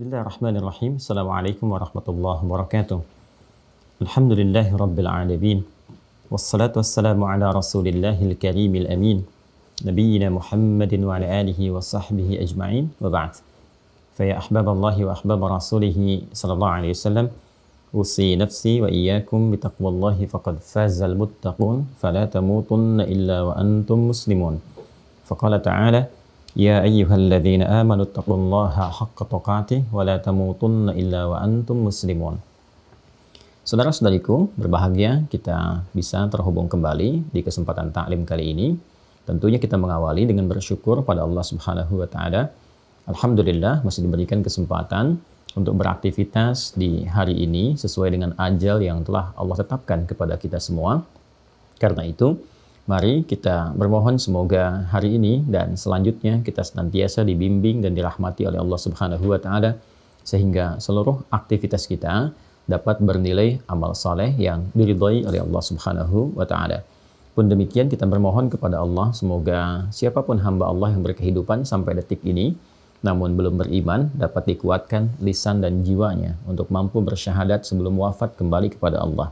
بسم الله الرحمن الرحيم السلام عليكم ورحمة الله وبركاته الحمد لله رب العالمين والصلاة والسلام على رسول الله الكريم الأمين نبينا محمد وعلى آله وصحبه أجمعين وبعد فيا أحباب الله وأحباب رسوله صلى الله عليه وسلم أوصي نفسي وإياكم بتقوى الله فقد فاز المتقون فلا تموتن إلا وأنتم مسلمون فقال تعالى يا أيها الذين آمنوا اتقوا الله حق تقاته ولا تموتن إلا وأنتم مسلمون Saudara-saudariku, berbahagia kita bisa terhubung kembali di kesempatan taklim kali ini. Tentunya kita mengawali dengan bersyukur pada Allah Subhanahu wa taala. Alhamdulillah masih diberikan kesempatan untuk beraktivitas di hari ini sesuai dengan ajal yang telah Allah tetapkan kepada kita semua. Karena itu, Mari kita bermohon semoga hari ini dan selanjutnya kita senantiasa dibimbing dan dirahmati oleh Allah Subhanahu wa taala sehingga seluruh aktivitas kita dapat bernilai amal saleh yang diridhai oleh Allah Subhanahu wa taala. Pun demikian kita bermohon kepada Allah semoga siapapun hamba Allah yang berkehidupan sampai detik ini namun belum beriman dapat dikuatkan lisan dan jiwanya untuk mampu bersyahadat sebelum wafat kembali kepada Allah.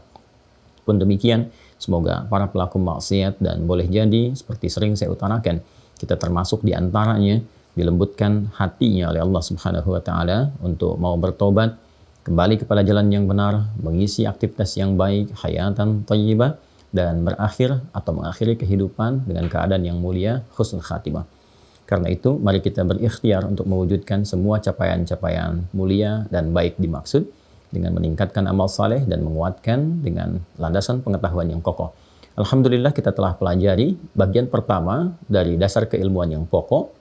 Pun demikian, Semoga para pelaku maksiat dan boleh jadi seperti sering saya utarakan, kita termasuk di antaranya dilembutkan hatinya oleh Allah Subhanahu wa taala untuk mau bertobat, kembali kepada jalan yang benar, mengisi aktivitas yang baik, hayatan thayyibah dan berakhir atau mengakhiri kehidupan dengan keadaan yang mulia, husnul khatimah. Karena itu, mari kita berikhtiar untuk mewujudkan semua capaian-capaian mulia dan baik dimaksud dengan meningkatkan amal saleh dan menguatkan dengan landasan pengetahuan yang kokoh. Alhamdulillah kita telah pelajari bagian pertama dari dasar keilmuan yang pokok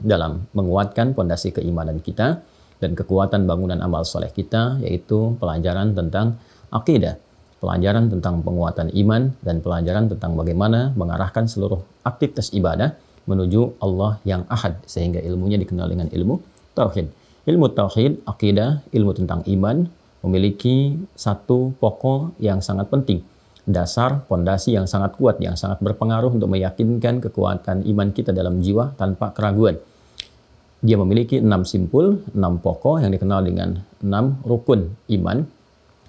dalam menguatkan pondasi keimanan kita dan kekuatan bangunan amal soleh kita yaitu pelajaran tentang akidah, pelajaran tentang penguatan iman dan pelajaran tentang bagaimana mengarahkan seluruh aktivitas ibadah menuju Allah yang ahad sehingga ilmunya dikenal dengan ilmu tauhid. Ilmu tauhid, akidah, ilmu tentang iman, memiliki satu pokok yang sangat penting, dasar pondasi yang sangat kuat yang sangat berpengaruh untuk meyakinkan kekuatan iman kita dalam jiwa tanpa keraguan. Dia memiliki enam simpul, enam pokok yang dikenal dengan enam rukun iman,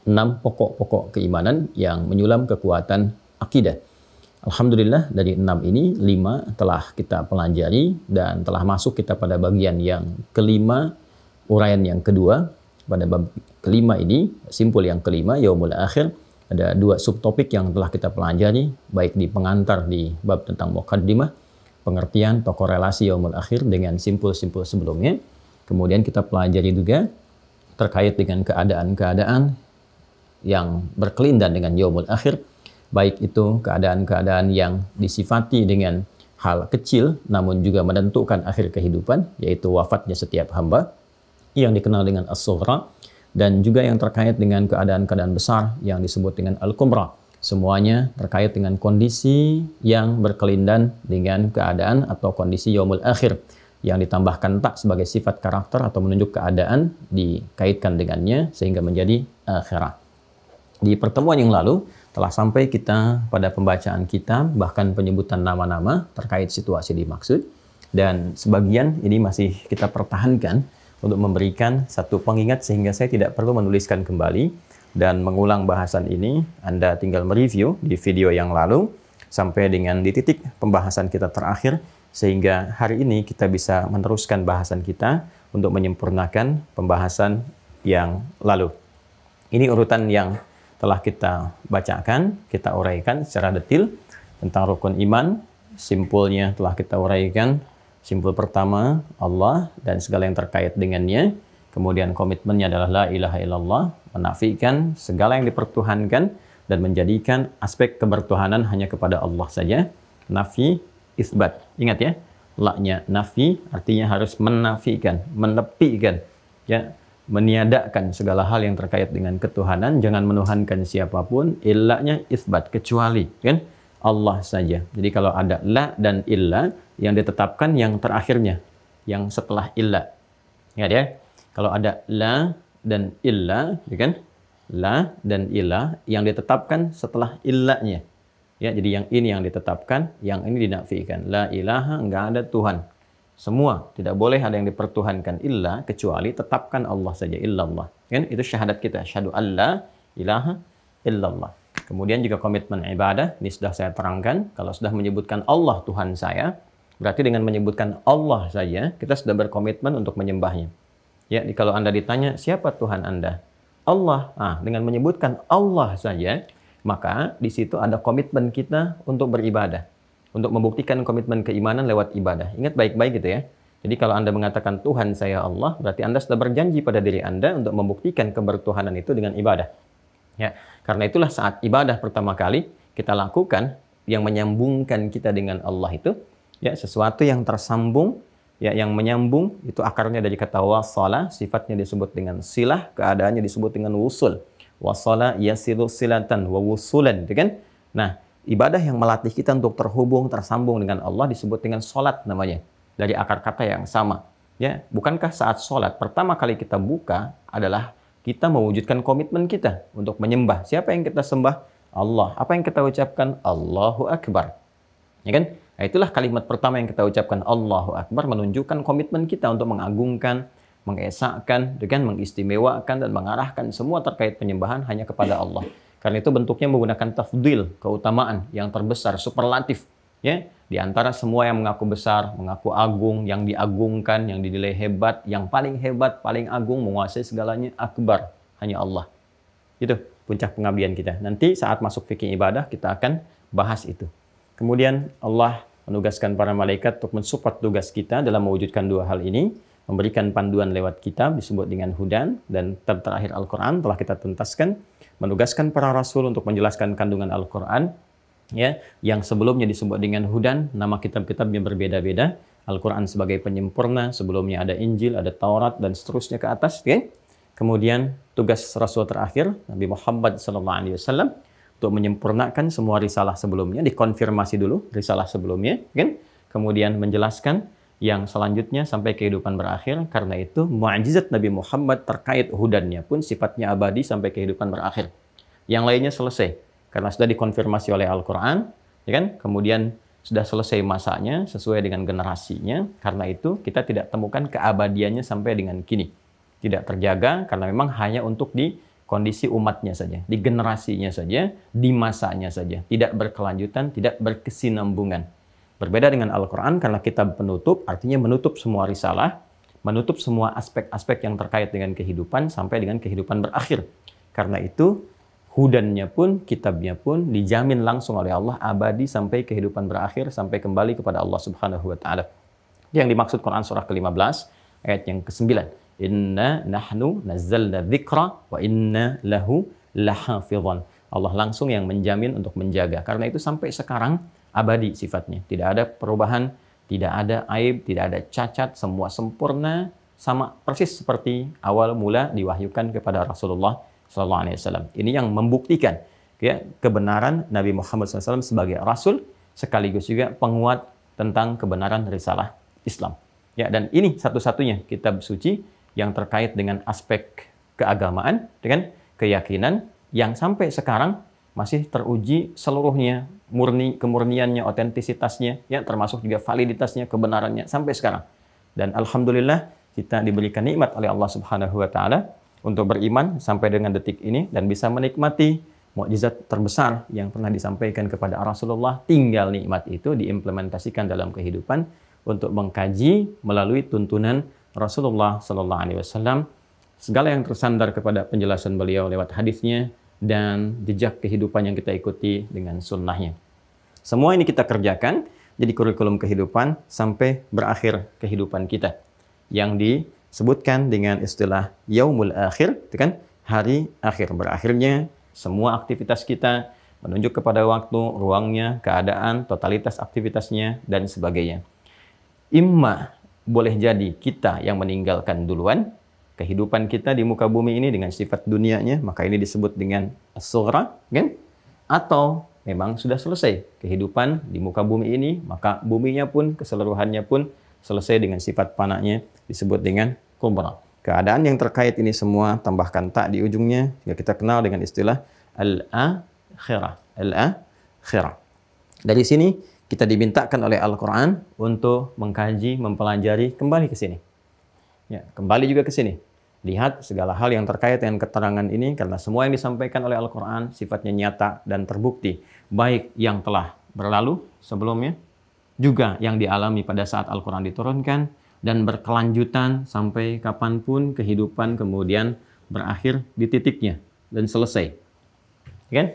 enam pokok-pokok keimanan yang menyulam kekuatan akidah. Alhamdulillah dari enam ini lima telah kita pelajari dan telah masuk kita pada bagian yang kelima uraian yang kedua pada bab kelima ini, simpul yang kelima, yaumul akhir, ada dua subtopik yang telah kita pelajari, baik di pengantar di bab tentang muqaddimah, pengertian atau korelasi yaumul akhir dengan simpul-simpul sebelumnya. Kemudian kita pelajari juga terkait dengan keadaan-keadaan yang berkelindan dengan yaumul akhir, baik itu keadaan-keadaan yang disifati dengan hal kecil namun juga menentukan akhir kehidupan yaitu wafatnya setiap hamba yang dikenal dengan as-sughra dan juga yang terkait dengan keadaan-keadaan besar yang disebut dengan al qumrah Semuanya terkait dengan kondisi yang berkelindan dengan keadaan atau kondisi yomul akhir yang ditambahkan tak sebagai sifat karakter atau menunjuk keadaan dikaitkan dengannya sehingga menjadi akhirah. Di pertemuan yang lalu telah sampai kita pada pembacaan kita bahkan penyebutan nama-nama terkait situasi dimaksud dan sebagian ini masih kita pertahankan untuk memberikan satu pengingat sehingga saya tidak perlu menuliskan kembali dan mengulang bahasan ini. Anda tinggal mereview di video yang lalu sampai dengan di titik pembahasan kita terakhir sehingga hari ini kita bisa meneruskan bahasan kita untuk menyempurnakan pembahasan yang lalu. Ini urutan yang telah kita bacakan, kita uraikan secara detil tentang rukun iman, simpulnya telah kita uraikan, simpul pertama Allah dan segala yang terkait dengannya. Kemudian komitmennya adalah la ilaha illallah, menafikan segala yang dipertuhankan dan menjadikan aspek kebertuhanan hanya kepada Allah saja. Nafi, isbat. Ingat ya, laknya nafi artinya harus menafikan, menepikan, ya, meniadakan segala hal yang terkait dengan ketuhanan, jangan menuhankan siapapun, ilaknya isbat kecuali, kan? Allah saja. Jadi kalau ada la dan illa yang ditetapkan yang terakhirnya, yang setelah illa. Ingat ya, kalau ada la dan illa, ya kan? La dan illa yang ditetapkan setelah illanya. Ya, jadi yang ini yang ditetapkan, yang ini dinafikan. La ilaha, enggak ada Tuhan. Semua tidak boleh ada yang dipertuhankan illa kecuali tetapkan Allah saja illallah. Kan itu syahadat kita, syahdu alla ilaha illallah. Kemudian juga komitmen ibadah, ini sudah saya terangkan. Kalau sudah menyebutkan Allah Tuhan saya, berarti dengan menyebutkan Allah saja, kita sudah berkomitmen untuk menyembahnya. Ya, kalau Anda ditanya, siapa Tuhan Anda? Allah. Ah, dengan menyebutkan Allah saja, maka di situ ada komitmen kita untuk beribadah. Untuk membuktikan komitmen keimanan lewat ibadah. Ingat baik-baik gitu ya. Jadi kalau Anda mengatakan Tuhan saya Allah, berarti Anda sudah berjanji pada diri Anda untuk membuktikan kebertuhanan itu dengan ibadah. Ya. Karena itulah saat ibadah pertama kali kita lakukan yang menyambungkan kita dengan Allah itu ya sesuatu yang tersambung ya yang menyambung itu akarnya dari kata wasala sifatnya disebut dengan silah keadaannya disebut dengan wusul wasala yasilu silatan wa wusulan gitu kan nah ibadah yang melatih kita untuk terhubung tersambung dengan Allah disebut dengan salat namanya dari akar kata yang sama ya bukankah saat salat pertama kali kita buka adalah kita mewujudkan komitmen kita untuk menyembah. Siapa yang kita sembah? Allah. Apa yang kita ucapkan? Allahu Akbar. Ya kan? Nah, itulah kalimat pertama yang kita ucapkan Allahu Akbar menunjukkan komitmen kita untuk mengagungkan, mengesahkan, dengan mengistimewakan dan mengarahkan semua terkait penyembahan hanya kepada Allah. Karena itu bentuknya menggunakan tafdil, keutamaan yang terbesar, superlatif Ya, di antara semua yang mengaku besar, mengaku agung, yang diagungkan, yang dinilai hebat, yang paling hebat, paling agung, menguasai segalanya, akbar, hanya Allah. Itu puncak pengabdian kita. Nanti saat masuk fikih ibadah kita akan bahas itu. Kemudian Allah menugaskan para malaikat untuk mensupport tugas kita dalam mewujudkan dua hal ini, memberikan panduan lewat kitab disebut dengan hudan dan terakhir Al-Qur'an telah kita tuntaskan, menugaskan para rasul untuk menjelaskan kandungan Al-Qur'an ya yang sebelumnya disebut dengan hudan nama kitab kitab yang berbeda-beda Al-Quran sebagai penyempurna sebelumnya ada Injil ada Taurat dan seterusnya ke atas ya. kemudian tugas Rasul terakhir Nabi Muhammad SAW untuk menyempurnakan semua risalah sebelumnya dikonfirmasi dulu risalah sebelumnya kan kemudian menjelaskan yang selanjutnya sampai kehidupan berakhir karena itu mukjizat Nabi Muhammad terkait hudannya pun sifatnya abadi sampai kehidupan berakhir yang lainnya selesai karena sudah dikonfirmasi oleh Al-Qur'an, ya kan? Kemudian sudah selesai masanya sesuai dengan generasinya. Karena itu kita tidak temukan keabadiannya sampai dengan kini. Tidak terjaga karena memang hanya untuk di kondisi umatnya saja, di generasinya saja, di masanya saja. Tidak berkelanjutan, tidak berkesinambungan. Berbeda dengan Al-Quran karena kita penutup, artinya menutup semua risalah, menutup semua aspek-aspek yang terkait dengan kehidupan sampai dengan kehidupan berakhir. Karena itu hudannya pun, kitabnya pun dijamin langsung oleh Allah abadi sampai kehidupan berakhir, sampai kembali kepada Allah Subhanahu wa taala. Yang dimaksud Quran surah ke-15 ayat yang ke-9. Inna nahnu nazzalna dzikra wa inna lahu lahafizun. Allah langsung yang menjamin untuk menjaga. Karena itu sampai sekarang abadi sifatnya. Tidak ada perubahan, tidak ada aib, tidak ada cacat, semua sempurna sama persis seperti awal mula diwahyukan kepada Rasulullah Sallallahu Alaihi Wasallam. Ini yang membuktikan ya, kebenaran Nabi Muhammad SAW sebagai Rasul sekaligus juga penguat tentang kebenaran risalah Islam. Ya, dan ini satu-satunya kitab suci yang terkait dengan aspek keagamaan dengan keyakinan yang sampai sekarang masih teruji seluruhnya murni kemurniannya otentisitasnya ya termasuk juga validitasnya kebenarannya sampai sekarang dan alhamdulillah kita diberikan nikmat oleh Allah Subhanahu wa taala untuk beriman sampai dengan detik ini dan bisa menikmati mukjizat terbesar yang pernah disampaikan kepada Rasulullah tinggal nikmat itu diimplementasikan dalam kehidupan untuk mengkaji melalui tuntunan Rasulullah Sallallahu Alaihi Wasallam segala yang tersandar kepada penjelasan beliau lewat hadisnya dan jejak kehidupan yang kita ikuti dengan sunnahnya. Semua ini kita kerjakan jadi kurikulum kehidupan sampai berakhir kehidupan kita yang di sebutkan dengan istilah yaumul akhir, itu kan hari akhir. Berakhirnya semua aktivitas kita menunjuk kepada waktu, ruangnya, keadaan, totalitas aktivitasnya, dan sebagainya. Imma boleh jadi kita yang meninggalkan duluan kehidupan kita di muka bumi ini dengan sifat dunianya, maka ini disebut dengan as kan? Atau memang sudah selesai kehidupan di muka bumi ini, maka buminya pun keseluruhannya pun selesai dengan sifat panaknya disebut dengan kubra. Keadaan yang terkait ini semua tambahkan tak di ujungnya sehingga kita kenal dengan istilah al-akhirah. Al-akhirah. Dari sini kita dimintakan oleh Al-Qur'an untuk mengkaji, mempelajari kembali ke sini. Ya, kembali juga ke sini. Lihat segala hal yang terkait dengan keterangan ini karena semua yang disampaikan oleh Al-Qur'an sifatnya nyata dan terbukti, baik yang telah berlalu sebelumnya juga yang dialami pada saat Al-Quran diturunkan dan berkelanjutan sampai kapanpun kehidupan kemudian berakhir di titiknya dan selesai. Ya kan?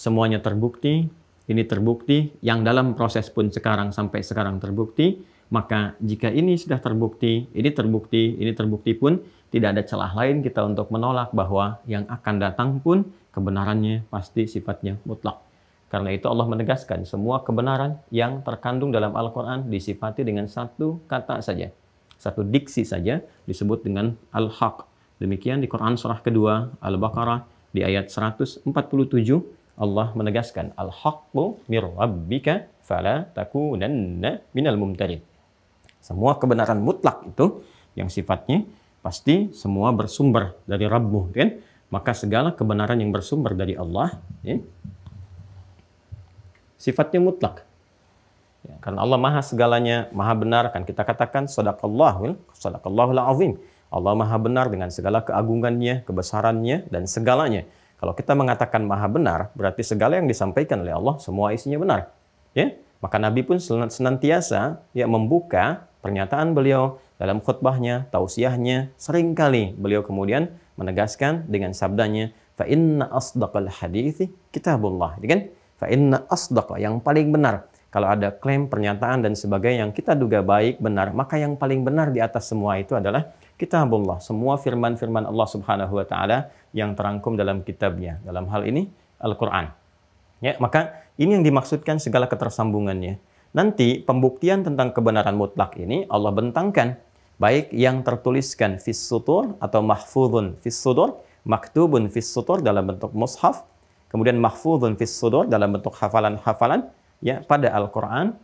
Semuanya terbukti, ini terbukti, yang dalam proses pun sekarang sampai sekarang terbukti, maka jika ini sudah terbukti, ini terbukti, ini terbukti pun tidak ada celah lain kita untuk menolak bahwa yang akan datang pun kebenarannya pasti sifatnya mutlak. Karena itu Allah menegaskan semua kebenaran yang terkandung dalam Al-Quran disifati dengan satu kata saja. Satu diksi saja disebut dengan Al-Haq. Demikian di Quran surah kedua Al-Baqarah di ayat 147 Allah menegaskan Al-Haqqu mir rabbika fala takunanna minal mumtarin. Semua kebenaran mutlak itu yang sifatnya pasti semua bersumber dari Rabbmu kan? Maka segala kebenaran yang bersumber dari Allah ya, sifatnya mutlak. Ya, karena Allah maha segalanya, maha benar, kan kita katakan sadaqallahul, kan? sadaqallahul azim. Allah maha benar dengan segala keagungannya, kebesarannya, dan segalanya. Kalau kita mengatakan maha benar, berarti segala yang disampaikan oleh Allah, semua isinya benar. Ya? Maka Nabi pun senantiasa ya membuka pernyataan beliau dalam khutbahnya, tausiahnya, seringkali beliau kemudian menegaskan dengan sabdanya, fa inna asdaqal hadithi kitabullah. Jadi ya kan? Fa inna asdaqa yang paling benar. Kalau ada klaim, pernyataan dan sebagainya yang kita duga baik, benar, maka yang paling benar di atas semua itu adalah kitabullah. Semua firman-firman Allah Subhanahu wa taala yang terangkum dalam kitabnya. Dalam hal ini Al-Qur'an. Ya, maka ini yang dimaksudkan segala ketersambungannya. Nanti pembuktian tentang kebenaran mutlak ini Allah bentangkan baik yang tertuliskan fis sutur atau mahfudun fis sutur maktubun fis sutur dalam bentuk mushaf kemudian mahfudun fis sudur dalam bentuk hafalan-hafalan ya pada Al-Qur'an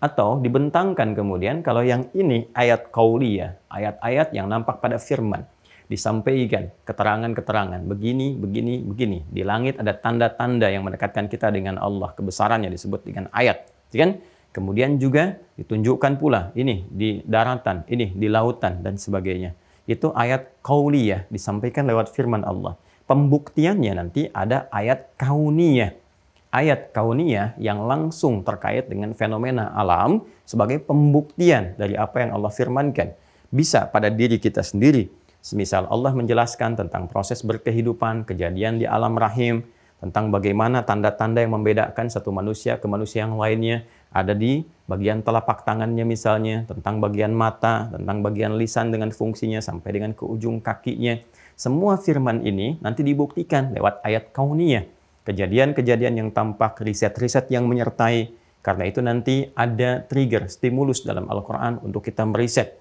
atau dibentangkan kemudian kalau yang ini ayat qauliyah, ayat-ayat yang nampak pada firman disampaikan keterangan-keterangan begini, begini, begini. Di langit ada tanda-tanda yang mendekatkan kita dengan Allah, kebesarannya disebut dengan ayat. Ya kan? Kemudian juga ditunjukkan pula ini di daratan, ini di lautan dan sebagainya. Itu ayat qauliyah disampaikan lewat firman Allah. Pembuktiannya nanti ada ayat kauniyah. Ayat kauniyah yang langsung terkait dengan fenomena alam sebagai pembuktian dari apa yang Allah firmankan. Bisa pada diri kita sendiri. Semisal Allah menjelaskan tentang proses berkehidupan, kejadian di alam rahim, tentang bagaimana tanda-tanda yang membedakan satu manusia ke manusia yang lainnya ada di bagian telapak tangannya misalnya, tentang bagian mata, tentang bagian lisan dengan fungsinya sampai dengan ke ujung kakinya. Semua firman ini nanti dibuktikan lewat ayat kauniyah. Kejadian-kejadian yang tampak, riset-riset yang menyertai. Karena itu nanti ada trigger, stimulus dalam Al-Quran untuk kita meriset.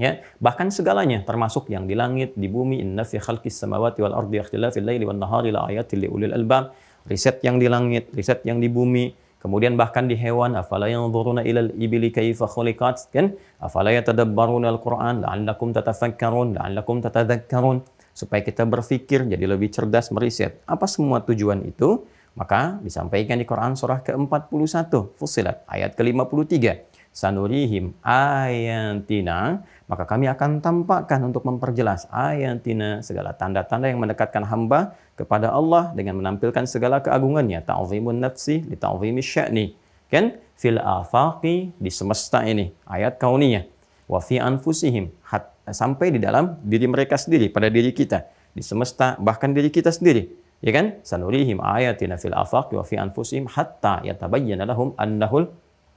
Ya, bahkan segalanya termasuk yang di langit, di bumi, inna fi khalqis samawati wal ardi ikhtilafil laili wan nahari la ayatil li ulil albab. Riset yang di langit, riset yang di bumi, Kemudian bahkan di hewan, afala yanzuruna ilal ibili kaifa khuliqat, kan? Afala yatadabbaruna al-Qur'an la'allakum tatafakkarun, la'allakum tatadhakkarun supaya kita berpikir jadi lebih cerdas meriset. Apa semua tujuan itu? Maka disampaikan di Quran surah ke-41 Fusilat ayat ke-53. Sanurihim ayatina, maka kami akan tampakkan untuk memperjelas ayatina segala tanda-tanda yang mendekatkan hamba kepada Allah dengan menampilkan segala keagungannya. Ta'zimun nafsi li ta'zimi sya'ni. Kan? Fil afaqi di semesta ini. Ayat kauniyah. Wa fi anfusihim hatta sampai di dalam diri mereka sendiri, pada diri kita, di semesta, bahkan diri kita sendiri. Ya kan? Sanurihim ayatina fil afaq wa fi anfusihim hatta yatabayyana lahum annahul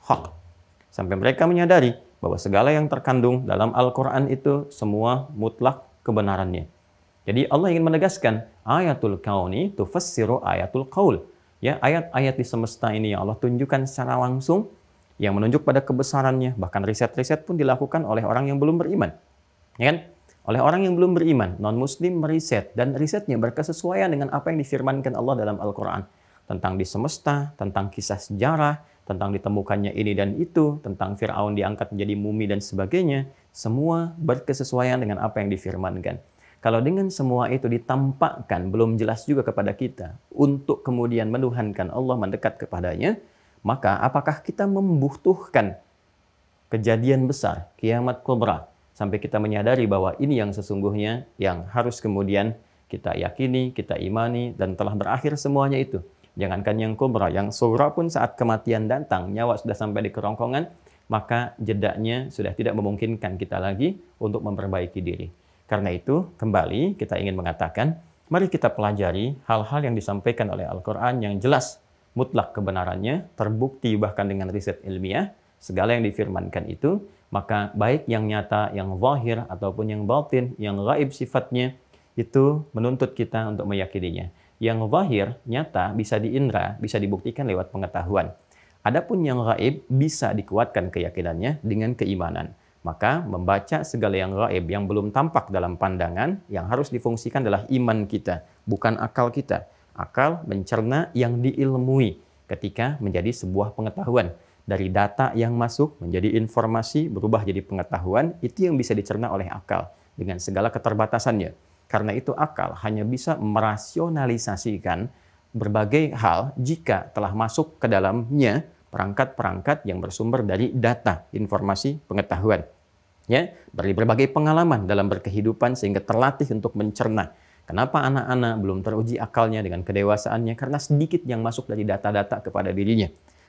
haq. Sampai mereka menyadari bahwa segala yang terkandung dalam Al-Qur'an itu semua mutlak kebenarannya. Jadi Allah ingin menegaskan ayatul kauni tufassiru ayatul qaul. Ya, ayat-ayat di semesta ini yang Allah tunjukkan secara langsung yang menunjuk pada kebesarannya, bahkan riset-riset pun dilakukan oleh orang yang belum beriman. Ya kan? Oleh orang yang belum beriman, non-muslim meriset dan risetnya berkesesuaian dengan apa yang difirmankan Allah dalam Al-Qur'an tentang di semesta, tentang kisah sejarah, tentang ditemukannya ini dan itu, tentang Firaun diangkat menjadi mumi dan sebagainya, semua berkesesuaian dengan apa yang difirmankan. Kalau dengan semua itu ditampakkan belum jelas juga kepada kita untuk kemudian menuhankan Allah mendekat kepadanya, maka apakah kita membutuhkan kejadian besar, kiamat kubra, sampai kita menyadari bahwa ini yang sesungguhnya yang harus kemudian kita yakini, kita imani, dan telah berakhir semuanya itu. Jangankan yang kubra, yang surah pun saat kematian datang, nyawa sudah sampai di kerongkongan, maka nya sudah tidak memungkinkan kita lagi untuk memperbaiki diri. Karena itu, kembali kita ingin mengatakan, mari kita pelajari hal-hal yang disampaikan oleh Al-Quran yang jelas mutlak kebenarannya, terbukti bahkan dengan riset ilmiah, segala yang difirmankan itu, maka baik yang nyata, yang zahir, ataupun yang batin, yang gaib sifatnya, itu menuntut kita untuk meyakininya. Yang zahir, nyata, bisa diindra, bisa dibuktikan lewat pengetahuan. Adapun yang gaib bisa dikuatkan keyakinannya dengan keimanan. Maka membaca segala yang gaib yang belum tampak dalam pandangan yang harus difungsikan adalah iman kita, bukan akal kita. Akal mencerna yang diilmui ketika menjadi sebuah pengetahuan dari data yang masuk menjadi informasi berubah jadi pengetahuan itu yang bisa dicerna oleh akal dengan segala keterbatasannya. Karena itu akal hanya bisa merasionalisasikan berbagai hal jika telah masuk ke dalamnya perangkat-perangkat yang bersumber dari data, informasi, pengetahuan. Ya, dari berbagai pengalaman dalam berkehidupan sehingga terlatih untuk mencerna. Kenapa anak-anak belum teruji akalnya dengan kedewasaannya? Karena sedikit yang masuk dari data-data kepada dirinya.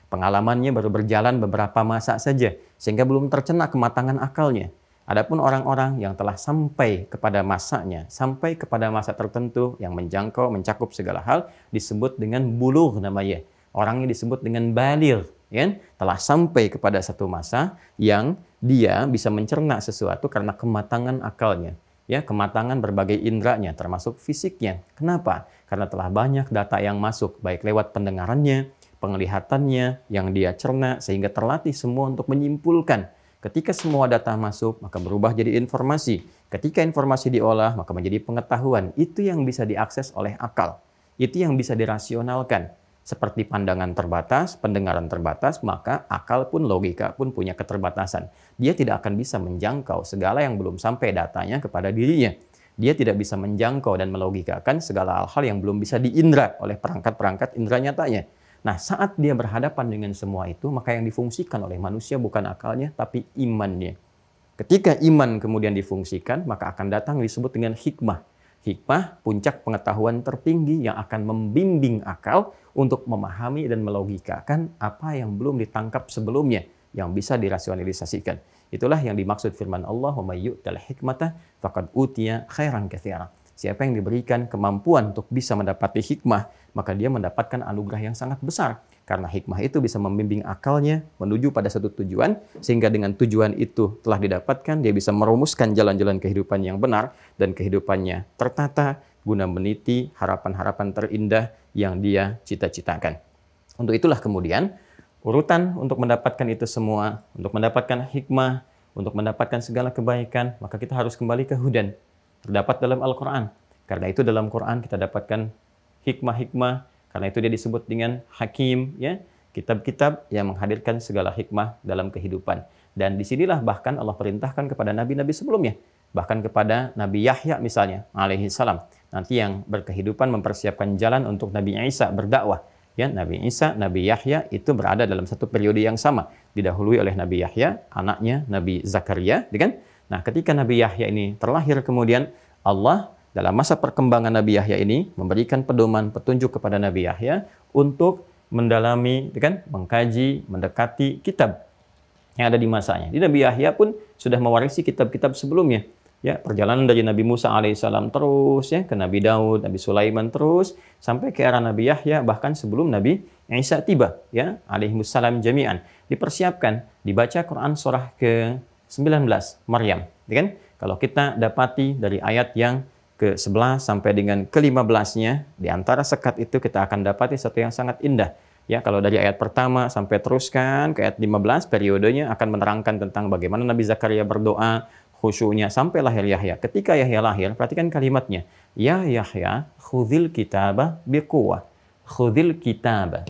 Pengalamannya baru berjalan beberapa masa saja, sehingga belum tercena kematangan akalnya. Adapun orang-orang yang telah sampai kepada masanya, sampai kepada masa tertentu yang menjangkau, mencakup segala hal, disebut dengan buluh namanya. Orangnya disebut dengan balir, ya? telah sampai kepada satu masa yang dia bisa mencerna sesuatu karena kematangan akalnya. Ya, kematangan berbagai indranya termasuk fisiknya. Kenapa? Karena telah banyak data yang masuk baik lewat pendengarannya, penglihatannya yang dia cerna sehingga terlatih semua untuk menyimpulkan. Ketika semua data masuk, maka berubah jadi informasi. Ketika informasi diolah, maka menjadi pengetahuan. Itu yang bisa diakses oleh akal. Itu yang bisa dirasionalkan. Seperti pandangan terbatas, pendengaran terbatas, maka akal pun logika pun punya keterbatasan. Dia tidak akan bisa menjangkau segala yang belum sampai datanya kepada dirinya. Dia tidak bisa menjangkau dan melogikakan segala hal-hal yang belum bisa diindra oleh perangkat-perangkat indra nyatanya Nah, saat dia berhadapan dengan semua itu, maka yang difungsikan oleh manusia bukan akalnya, tapi imannya. Ketika iman kemudian difungsikan, maka akan datang disebut dengan hikmah. Hikmah, puncak pengetahuan tertinggi yang akan membimbing akal untuk memahami dan melogikakan apa yang belum ditangkap sebelumnya, yang bisa dirasionalisasikan. Itulah yang dimaksud firman Allah, "Wa may hikmata faqad utiya khairan katsiran." Siapa yang diberikan kemampuan untuk bisa mendapati hikmah, maka dia mendapatkan anugerah yang sangat besar. Karena hikmah itu bisa membimbing akalnya menuju pada satu tujuan, sehingga dengan tujuan itu telah didapatkan, dia bisa merumuskan jalan-jalan kehidupan yang benar, dan kehidupannya tertata, guna meniti harapan-harapan terindah yang dia cita-citakan. Untuk itulah kemudian, urutan untuk mendapatkan itu semua, untuk mendapatkan hikmah, untuk mendapatkan segala kebaikan, maka kita harus kembali ke hudan, terdapat dalam Al-Quran. Karena itu dalam Quran kita dapatkan hikmah-hikmah, karena itu dia disebut dengan hakim, ya kitab-kitab yang menghadirkan segala hikmah dalam kehidupan. Dan disinilah bahkan Allah perintahkan kepada nabi-nabi sebelumnya, bahkan kepada Nabi Yahya misalnya, alaihi salam. Nanti yang berkehidupan mempersiapkan jalan untuk Nabi Isa berdakwah. Ya, Nabi Isa, Nabi Yahya itu berada dalam satu periode yang sama, didahului oleh Nabi Yahya, anaknya Nabi Zakaria, kan? Nah, ketika Nabi Yahya ini terlahir kemudian Allah dalam masa perkembangan Nabi Yahya ini memberikan pedoman petunjuk kepada Nabi Yahya untuk mendalami ya kan mengkaji mendekati kitab yang ada di masanya. Di Nabi Yahya pun sudah mewarisi kitab-kitab sebelumnya. Ya, perjalanan dari Nabi Musa alaihissalam terus ya ke Nabi Daud, Nabi Sulaiman terus sampai ke era Nabi Yahya bahkan sebelum Nabi Isa tiba ya alaihissalam jami'an dipersiapkan dibaca Quran surah ke 19 Maryam, ya kan? Kalau kita dapati dari ayat yang ke-11 sampai dengan ke-15-nya, di antara sekat itu kita akan dapati satu yang sangat indah. Ya, kalau dari ayat pertama sampai teruskan ke ayat 15 periodenya akan menerangkan tentang bagaimana Nabi Zakaria berdoa, khusyuknya sampai lahir Yahya. Ketika Yahya lahir, perhatikan kalimatnya. Ya Yahya, khudil kitabah biquwah. Khudil kitabah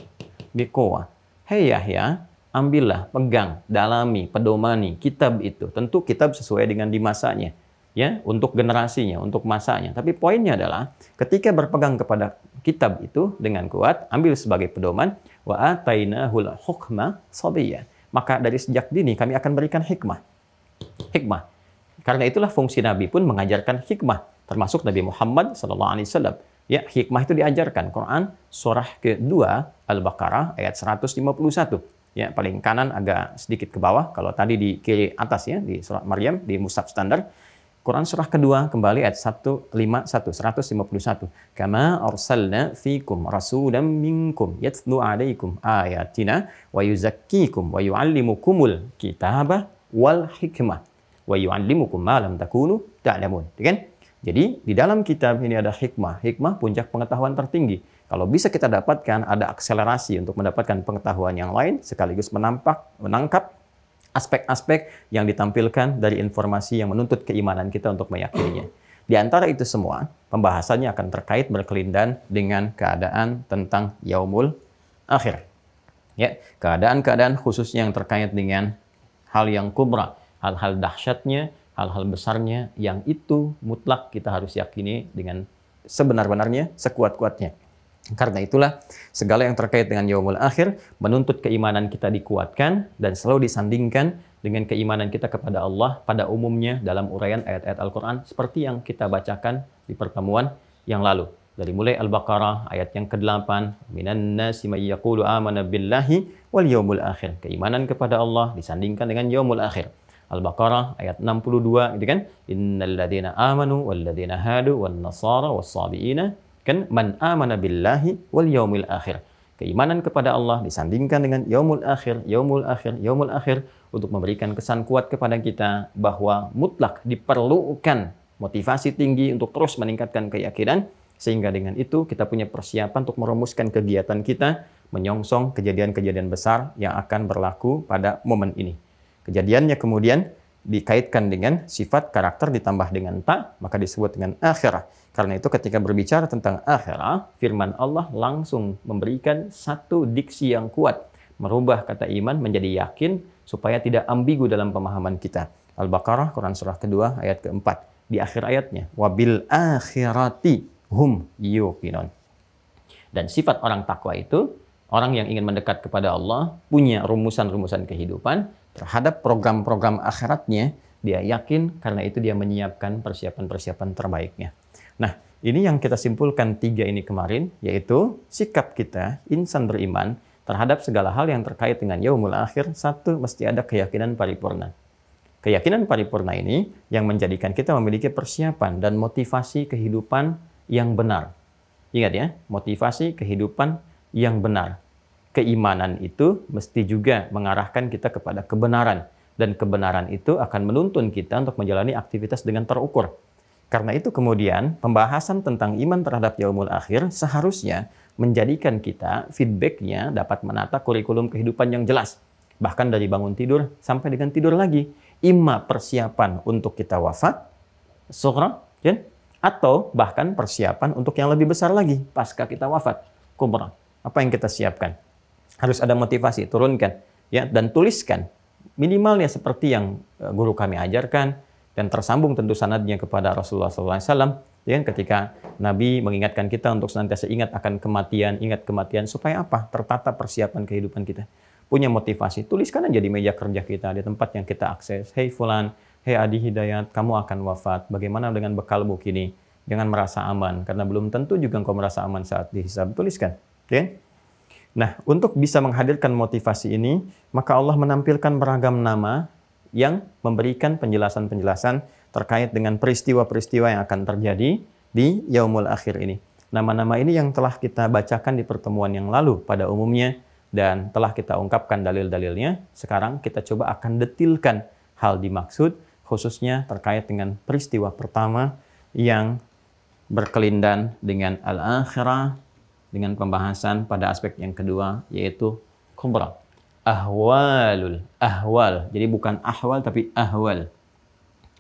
biquwah. Hei Yahya, ambillah, pegang, dalami, pedomani kitab itu. Tentu kitab sesuai dengan di masanya, ya, untuk generasinya, untuk masanya. Tapi poinnya adalah ketika berpegang kepada kitab itu dengan kuat, ambil sebagai pedoman wa atainahul hukma sabiyya. Maka dari sejak dini kami akan berikan hikmah. Hikmah. Karena itulah fungsi Nabi pun mengajarkan hikmah, termasuk Nabi Muhammad sallallahu alaihi wasallam. Ya, hikmah itu diajarkan Quran surah ke kedua Al-Baqarah ayat 151 ya paling kanan agak sedikit ke bawah. Kalau tadi di kiri atas ya di surat Maryam di mushaf standar. Quran surah kedua kembali ayat 151 151. Kama arsalna fikum rasulan minkum yatlu alaikum ayatina wa yuzakkikum wa yuallimukumul kitaba wal hikmah wa yuallimukum ma lam takunu ta'lamun. Gitu kan? Jadi di dalam kitab ini ada hikmah. Hikmah puncak pengetahuan tertinggi kalau bisa kita dapatkan, ada akselerasi untuk mendapatkan pengetahuan yang lain, sekaligus menampak, menangkap aspek-aspek yang ditampilkan dari informasi yang menuntut keimanan kita untuk meyakininya. Di antara itu semua, pembahasannya akan terkait berkelindan dengan keadaan tentang yaumul akhir. Ya, keadaan-keadaan khususnya yang terkait dengan hal yang kubra, hal-hal dahsyatnya, hal-hal besarnya yang itu mutlak kita harus yakini dengan sebenar-benarnya, sekuat-kuatnya. Karena itulah segala yang terkait dengan yaumul akhir menuntut keimanan kita dikuatkan dan selalu disandingkan dengan keimanan kita kepada Allah pada umumnya dalam uraian ayat-ayat Al-Quran seperti yang kita bacakan di pertemuan yang lalu. Dari mulai Al-Baqarah ayat yang ke-8, minan nasi may yaqulu amana billahi wal yaumul akhir. Keimanan kepada Allah disandingkan dengan yaumul akhir. Al-Baqarah ayat 62 gitu kan. Innal ladina amanu wal ladina hadu wan nasara was sabiina Kan man amana billahi wal yaumil akhir. Keimanan kepada Allah disandingkan dengan yaumul akhir, yaumul akhir, yaumul akhir untuk memberikan kesan kuat kepada kita bahwa mutlak diperlukan motivasi tinggi untuk terus meningkatkan keyakinan sehingga dengan itu kita punya persiapan untuk merumuskan kegiatan kita menyongsong kejadian-kejadian besar yang akan berlaku pada momen ini. Kejadiannya kemudian dikaitkan dengan sifat karakter ditambah dengan tak, maka disebut dengan akhirah. Karena itu ketika berbicara tentang akhirat, firman Allah langsung memberikan satu diksi yang kuat, merubah kata iman menjadi yakin supaya tidak ambigu dalam pemahaman kita. Al-Baqarah Quran surah kedua ayat keempat di akhir ayatnya wabil akhirati hum yuqinun. Dan sifat orang takwa itu orang yang ingin mendekat kepada Allah punya rumusan-rumusan kehidupan terhadap program-program akhiratnya dia yakin karena itu dia menyiapkan persiapan-persiapan terbaiknya. Nah, ini yang kita simpulkan tiga ini kemarin, yaitu sikap kita, insan beriman, terhadap segala hal yang terkait dengan yaumul akhir, satu, mesti ada keyakinan paripurna. Keyakinan paripurna ini yang menjadikan kita memiliki persiapan dan motivasi kehidupan yang benar. Ingat ya, motivasi kehidupan yang benar. Keimanan itu mesti juga mengarahkan kita kepada kebenaran. Dan kebenaran itu akan menuntun kita untuk menjalani aktivitas dengan terukur karena itu kemudian pembahasan tentang iman terhadap yaumul akhir seharusnya menjadikan kita feedbacknya dapat menata kurikulum kehidupan yang jelas. Bahkan dari bangun tidur sampai dengan tidur lagi. Ima persiapan untuk kita wafat, sughra, ya? atau bahkan persiapan untuk yang lebih besar lagi pasca kita wafat, kubra. Apa yang kita siapkan? Harus ada motivasi, turunkan ya dan tuliskan minimalnya seperti yang eh, guru kami ajarkan dan tersambung tentu sanadnya kepada Rasulullah SAW ya kan, ketika Nabi mengingatkan kita untuk senantiasa ingat akan kematian ingat kematian supaya apa tertata persiapan kehidupan kita punya motivasi tuliskan aja di meja kerja kita di tempat yang kita akses hey fulan hey Adi Hidayat kamu akan wafat bagaimana dengan bekal buku ini? jangan merasa aman karena belum tentu juga engkau merasa aman saat dihisab tuliskan ya kan? Nah, untuk bisa menghadirkan motivasi ini, maka Allah menampilkan beragam nama yang memberikan penjelasan-penjelasan terkait dengan peristiwa-peristiwa yang akan terjadi di yaumul akhir ini. Nama-nama ini yang telah kita bacakan di pertemuan yang lalu pada umumnya dan telah kita ungkapkan dalil-dalilnya. Sekarang kita coba akan detilkan hal dimaksud khususnya terkait dengan peristiwa pertama yang berkelindan dengan al-akhirah dengan pembahasan pada aspek yang kedua yaitu kubra ahwalul ahwal. Jadi bukan ahwal tapi ahwal.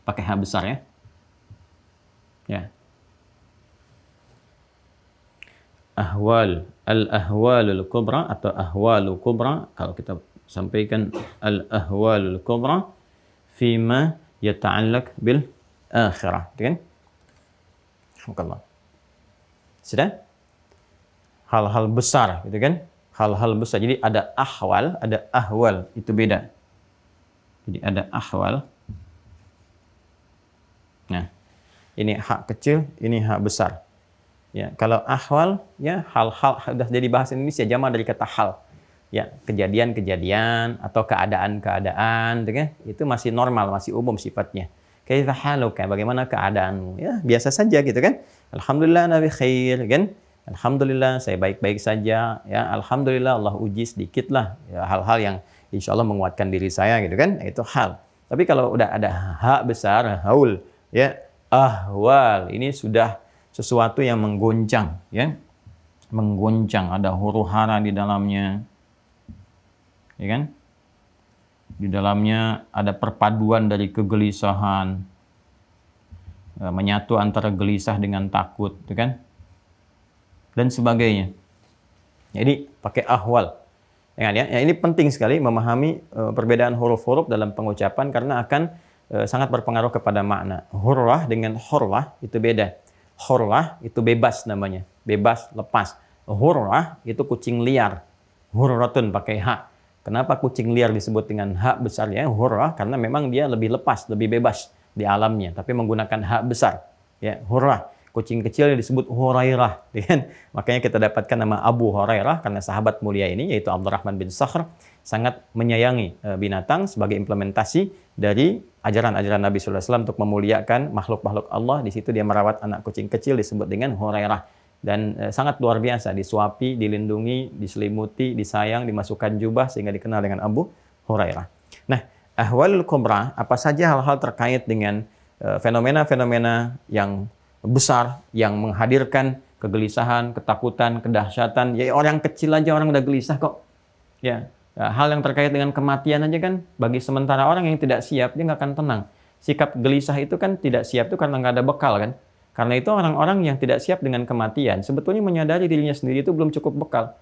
Pakai h besar ya. Ya. Ahwal al ahwalul kubra atau ahwalul kubra kalau kita sampaikan al ahwalul kubra fima yata'allak bil akhirah, gitu kan? Alhamdulillah. Sudah? Hal-hal besar, gitu kan? hal-hal besar. Jadi ada ahwal, ada ahwal, itu beda. Jadi ada ahwal. Nah, ini hak kecil, ini hak besar. Ya, kalau ahwal ya hal-hal sudah jadi bahasa Indonesia jama dari kata hal. Ya, kejadian-kejadian atau keadaan-keadaan gitu kan? itu masih normal, masih umum sifatnya. Kaifa haluka? Bagaimana keadaanmu? Ya, biasa saja gitu kan. Alhamdulillah nabi khair kan. Alhamdulillah saya baik-baik saja ya Alhamdulillah Allah uji sedikit lah hal ya, hal-hal yang insya Allah menguatkan diri saya gitu kan nah, itu hal tapi kalau udah ada hak besar haul ya ahwal ini sudah sesuatu yang menggoncang ya menggoncang ada huru hara di dalamnya ya kan di dalamnya ada perpaduan dari kegelisahan e, menyatu antara gelisah dengan takut itu kan dan sebagainya. Jadi pakai ahwal. Ya, ya. ini penting sekali memahami eh, perbedaan huruf-huruf dalam pengucapan karena akan eh, sangat berpengaruh kepada makna. Hurrah dengan horlah itu beda. Horlah itu bebas namanya, bebas, lepas. Hurrah itu kucing liar. Hurratun pakai hak. Kenapa kucing liar disebut dengan hak besar ya hurrah? Karena memang dia lebih lepas, lebih bebas di alamnya, tapi menggunakan hak besar. Ya, hurrah kucing kecil yang disebut Hurairah. Ya kan? Makanya kita dapatkan nama Abu Hurairah karena sahabat mulia ini yaitu Abdurrahman bin Sakhr sangat menyayangi eh, binatang sebagai implementasi dari ajaran-ajaran Nabi SAW untuk memuliakan makhluk-makhluk Allah. Di situ dia merawat anak kucing kecil disebut dengan Hurairah. Dan eh, sangat luar biasa, disuapi, dilindungi, diselimuti, disayang, dimasukkan jubah sehingga dikenal dengan Abu Hurairah. Nah, ahwalul kumrah, apa saja hal-hal terkait dengan eh, fenomena-fenomena yang besar yang menghadirkan kegelisahan, ketakutan, kedahsyatan. Ya orang kecil aja orang udah gelisah kok. Ya, ya, hal yang terkait dengan kematian aja kan bagi sementara orang yang tidak siap dia nggak akan tenang. Sikap gelisah itu kan tidak siap itu karena nggak ada bekal kan. Karena itu orang-orang yang tidak siap dengan kematian sebetulnya menyadari dirinya sendiri itu belum cukup bekal.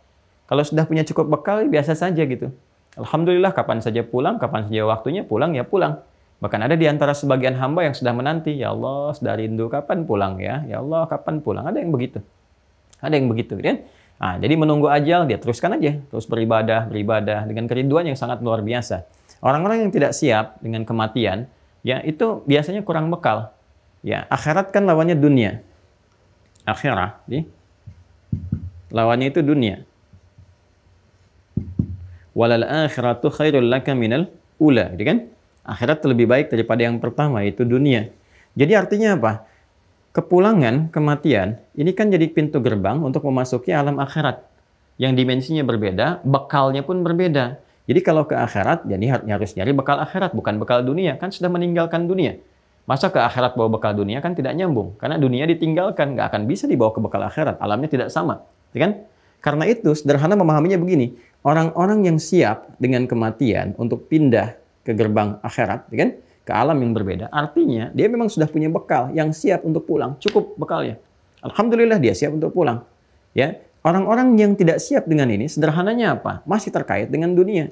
Kalau sudah punya cukup bekal biasa saja gitu. Alhamdulillah kapan saja pulang, kapan saja waktunya pulang ya pulang. Bahkan ada di antara sebagian hamba yang sudah menanti, ya Allah, sudah rindu kapan pulang ya? Ya Allah, kapan pulang? Ada yang begitu. Ada yang begitu, kan? Nah, jadi menunggu ajal dia teruskan aja, terus beribadah, beribadah dengan kerinduan yang sangat luar biasa. Orang-orang yang tidak siap dengan kematian, ya itu biasanya kurang bekal. Ya, akhirat kan lawannya dunia. akhirat di lawannya itu dunia. Walal akhiratu khairul laka minal ula, gitu kan? Akhirat lebih baik daripada yang pertama yaitu dunia. Jadi artinya apa? Kepulangan, kematian, ini kan jadi pintu gerbang untuk memasuki alam akhirat. Yang dimensinya berbeda, bekalnya pun berbeda. Jadi kalau ke akhirat, jadi ya harus nyari bekal akhirat, bukan bekal dunia. Kan sudah meninggalkan dunia. Masa ke akhirat bawa bekal dunia kan tidak nyambung. Karena dunia ditinggalkan, nggak akan bisa dibawa ke bekal akhirat. Alamnya tidak sama. Ya kan? Karena itu, sederhana memahaminya begini. Orang-orang yang siap dengan kematian untuk pindah ke gerbang akhirat, ya kan? ke alam yang berbeda. Artinya dia memang sudah punya bekal yang siap untuk pulang, cukup bekalnya. Alhamdulillah dia siap untuk pulang. Ya, orang-orang yang tidak siap dengan ini sederhananya apa? Masih terkait dengan dunia.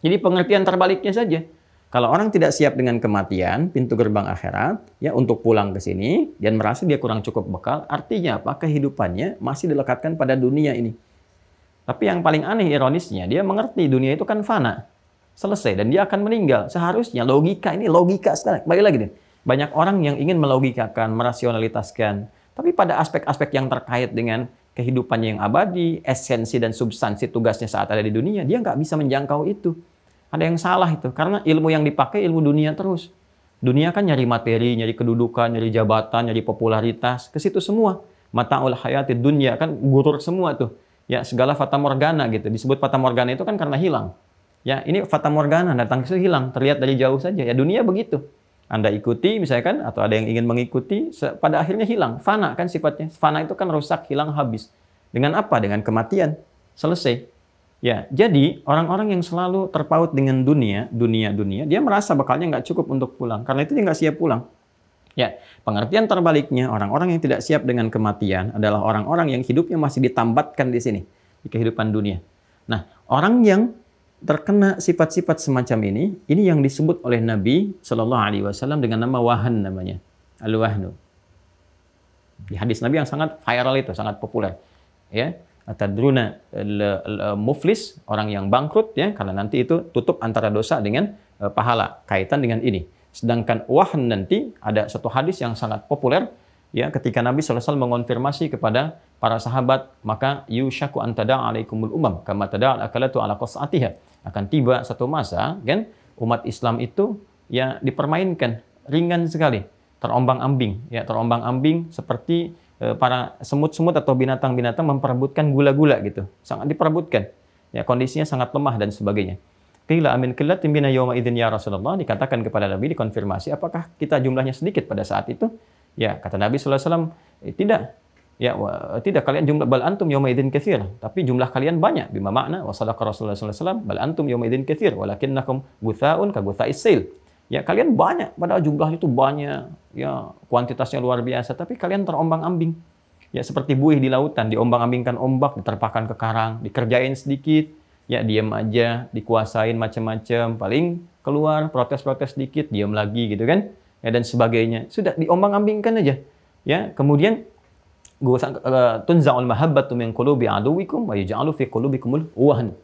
Jadi pengertian terbaliknya saja. Kalau orang tidak siap dengan kematian, pintu gerbang akhirat, ya untuk pulang ke sini dan merasa dia kurang cukup bekal, artinya apa? Kehidupannya masih dilekatkan pada dunia ini. Tapi yang paling aneh ironisnya, dia mengerti dunia itu kan fana selesai dan dia akan meninggal. Seharusnya logika ini logika sekali. Kembali lagi nih, banyak orang yang ingin melogikakan, merasionalitaskan, tapi pada aspek-aspek yang terkait dengan kehidupannya yang abadi, esensi dan substansi tugasnya saat ada di dunia, dia nggak bisa menjangkau itu. Ada yang salah itu, karena ilmu yang dipakai ilmu dunia terus. Dunia kan nyari materi, nyari kedudukan, nyari jabatan, nyari popularitas, ke situ semua. mata hayat hayati dunia kan gurur semua tuh. Ya segala fata morgana gitu. Disebut fata morgana itu kan karena hilang. Ya, ini fata morgana, datang itu hilang, terlihat dari jauh saja. Ya dunia begitu. Anda ikuti misalkan atau ada yang ingin mengikuti, pada akhirnya hilang. Fana kan sifatnya. Fana itu kan rusak, hilang, habis. Dengan apa? Dengan kematian. Selesai. Ya, jadi orang-orang yang selalu terpaut dengan dunia, dunia, dunia, dia merasa bakalnya nggak cukup untuk pulang. Karena itu dia nggak siap pulang. Ya, pengertian terbaliknya, orang-orang yang tidak siap dengan kematian adalah orang-orang yang hidupnya masih ditambatkan di sini, di kehidupan dunia. Nah, orang yang terkena sifat-sifat semacam ini, ini yang disebut oleh Nabi Shallallahu Alaihi Wasallam dengan nama wahan namanya, al-wahnu. Di hadis Nabi yang sangat viral itu, sangat populer. Ya, atadruna muflis orang yang bangkrut ya, karena nanti itu tutup antara dosa dengan eh, pahala, kaitan dengan ini. Sedangkan wahan nanti ada satu hadis yang sangat populer ya ketika Nabi SAW mengonfirmasi kepada para sahabat maka yushaku antada alaikumul umam kama tada akalatu ala qasatiha akan tiba satu masa kan umat Islam itu ya dipermainkan ringan sekali terombang-ambing ya terombang-ambing seperti e, para semut-semut atau binatang-binatang memperebutkan gula-gula gitu sangat diperebutkan ya kondisinya sangat lemah dan sebagainya Kila amin kila Timbina yoma idin ya Rasulullah dikatakan kepada Nabi dikonfirmasi apakah kita jumlahnya sedikit pada saat itu Ya, kata Nabi SAW, eh, tidak. Ya, tidak kalian jumlah bal antum yauma idzin katsir, tapi jumlah kalian banyak. Bima makna wa sadaqa Rasulullah SAW, bal antum yauma idzin katsir, walakinnakum gutsaun ka gutsais sail. Ya, kalian banyak padahal jumlahnya itu banyak. Ya, kuantitasnya luar biasa, tapi kalian terombang-ambing. Ya, seperti buih di lautan, diombang-ambingkan ombak, diterpakan ke karang, dikerjain sedikit, ya diam aja, dikuasain macam-macam, paling keluar protes-protes sedikit, diam lagi gitu kan ya dan sebagainya. Sudah diombang-ambingkan aja. Ya, kemudian gua eh, tunza'ul mahabbatu min qulubi aduwikum wa yaj'alu fi qulubikumul wahn.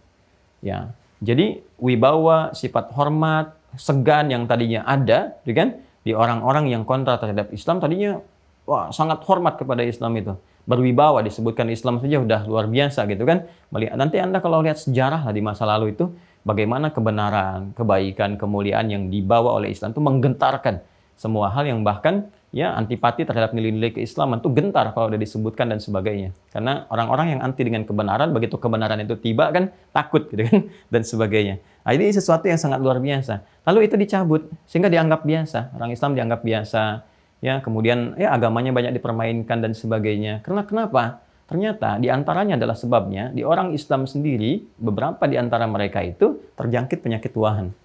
Ya. Jadi wibawa, sifat hormat, segan yang tadinya ada, gitu kan? Di orang-orang yang kontra terhadap Islam tadinya wah sangat hormat kepada Islam itu. Berwibawa disebutkan Islam saja sudah luar biasa gitu kan. Melihat nanti Anda kalau lihat sejarah lah di masa lalu itu bagaimana kebenaran, kebaikan, kemuliaan yang dibawa oleh Islam itu menggentarkan semua hal yang bahkan ya antipati terhadap nilai-nilai keislaman itu gentar kalau udah disebutkan dan sebagainya. Karena orang-orang yang anti dengan kebenaran, begitu kebenaran itu tiba kan takut gitu kan dan sebagainya. Nah, ini sesuatu yang sangat luar biasa. Lalu itu dicabut sehingga dianggap biasa. Orang Islam dianggap biasa. Ya, kemudian ya agamanya banyak dipermainkan dan sebagainya. Karena kenapa? Ternyata di antaranya adalah sebabnya di orang Islam sendiri beberapa di antara mereka itu terjangkit penyakit wahan.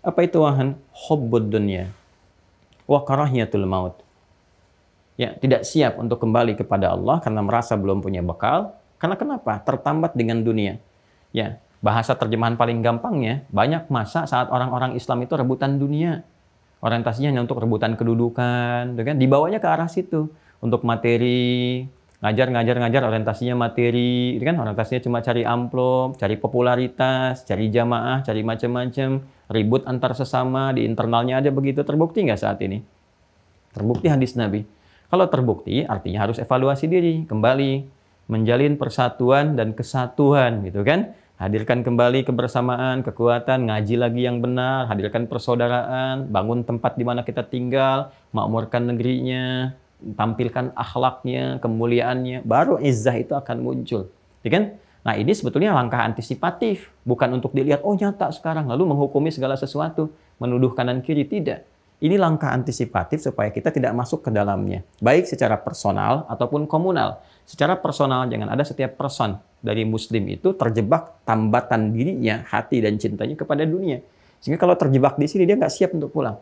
Apa itu wahan? Hubbud dunia wa karahiyatul maut. Ya, tidak siap untuk kembali kepada Allah karena merasa belum punya bekal. Karena kenapa? Tertambat dengan dunia. Ya, bahasa terjemahan paling gampangnya, banyak masa saat orang-orang Islam itu rebutan dunia. Orientasinya hanya untuk rebutan kedudukan, gitu kan? dibawanya ke arah situ. Untuk materi, ngajar ngajar ngajar orientasinya materi gitu kan orientasinya cuma cari amplop cari popularitas cari jamaah cari macam-macam ribut antar sesama di internalnya aja begitu terbukti nggak saat ini? Terbukti hadis Nabi. Kalau terbukti artinya harus evaluasi diri kembali menjalin persatuan dan kesatuan gitu kan? Hadirkan kembali kebersamaan, kekuatan, ngaji lagi yang benar, hadirkan persaudaraan, bangun tempat di mana kita tinggal, makmurkan negerinya, tampilkan akhlaknya, kemuliaannya, baru izzah itu akan muncul. Ya kan? Nah ini sebetulnya langkah antisipatif, bukan untuk dilihat, oh nyata sekarang, lalu menghukumi segala sesuatu, menuduh kanan kiri, tidak. Ini langkah antisipatif supaya kita tidak masuk ke dalamnya, baik secara personal ataupun komunal. Secara personal, jangan ada setiap person dari Muslim itu terjebak tambatan dirinya, hati dan cintanya kepada dunia. Sehingga kalau terjebak di sini, dia nggak siap untuk pulang.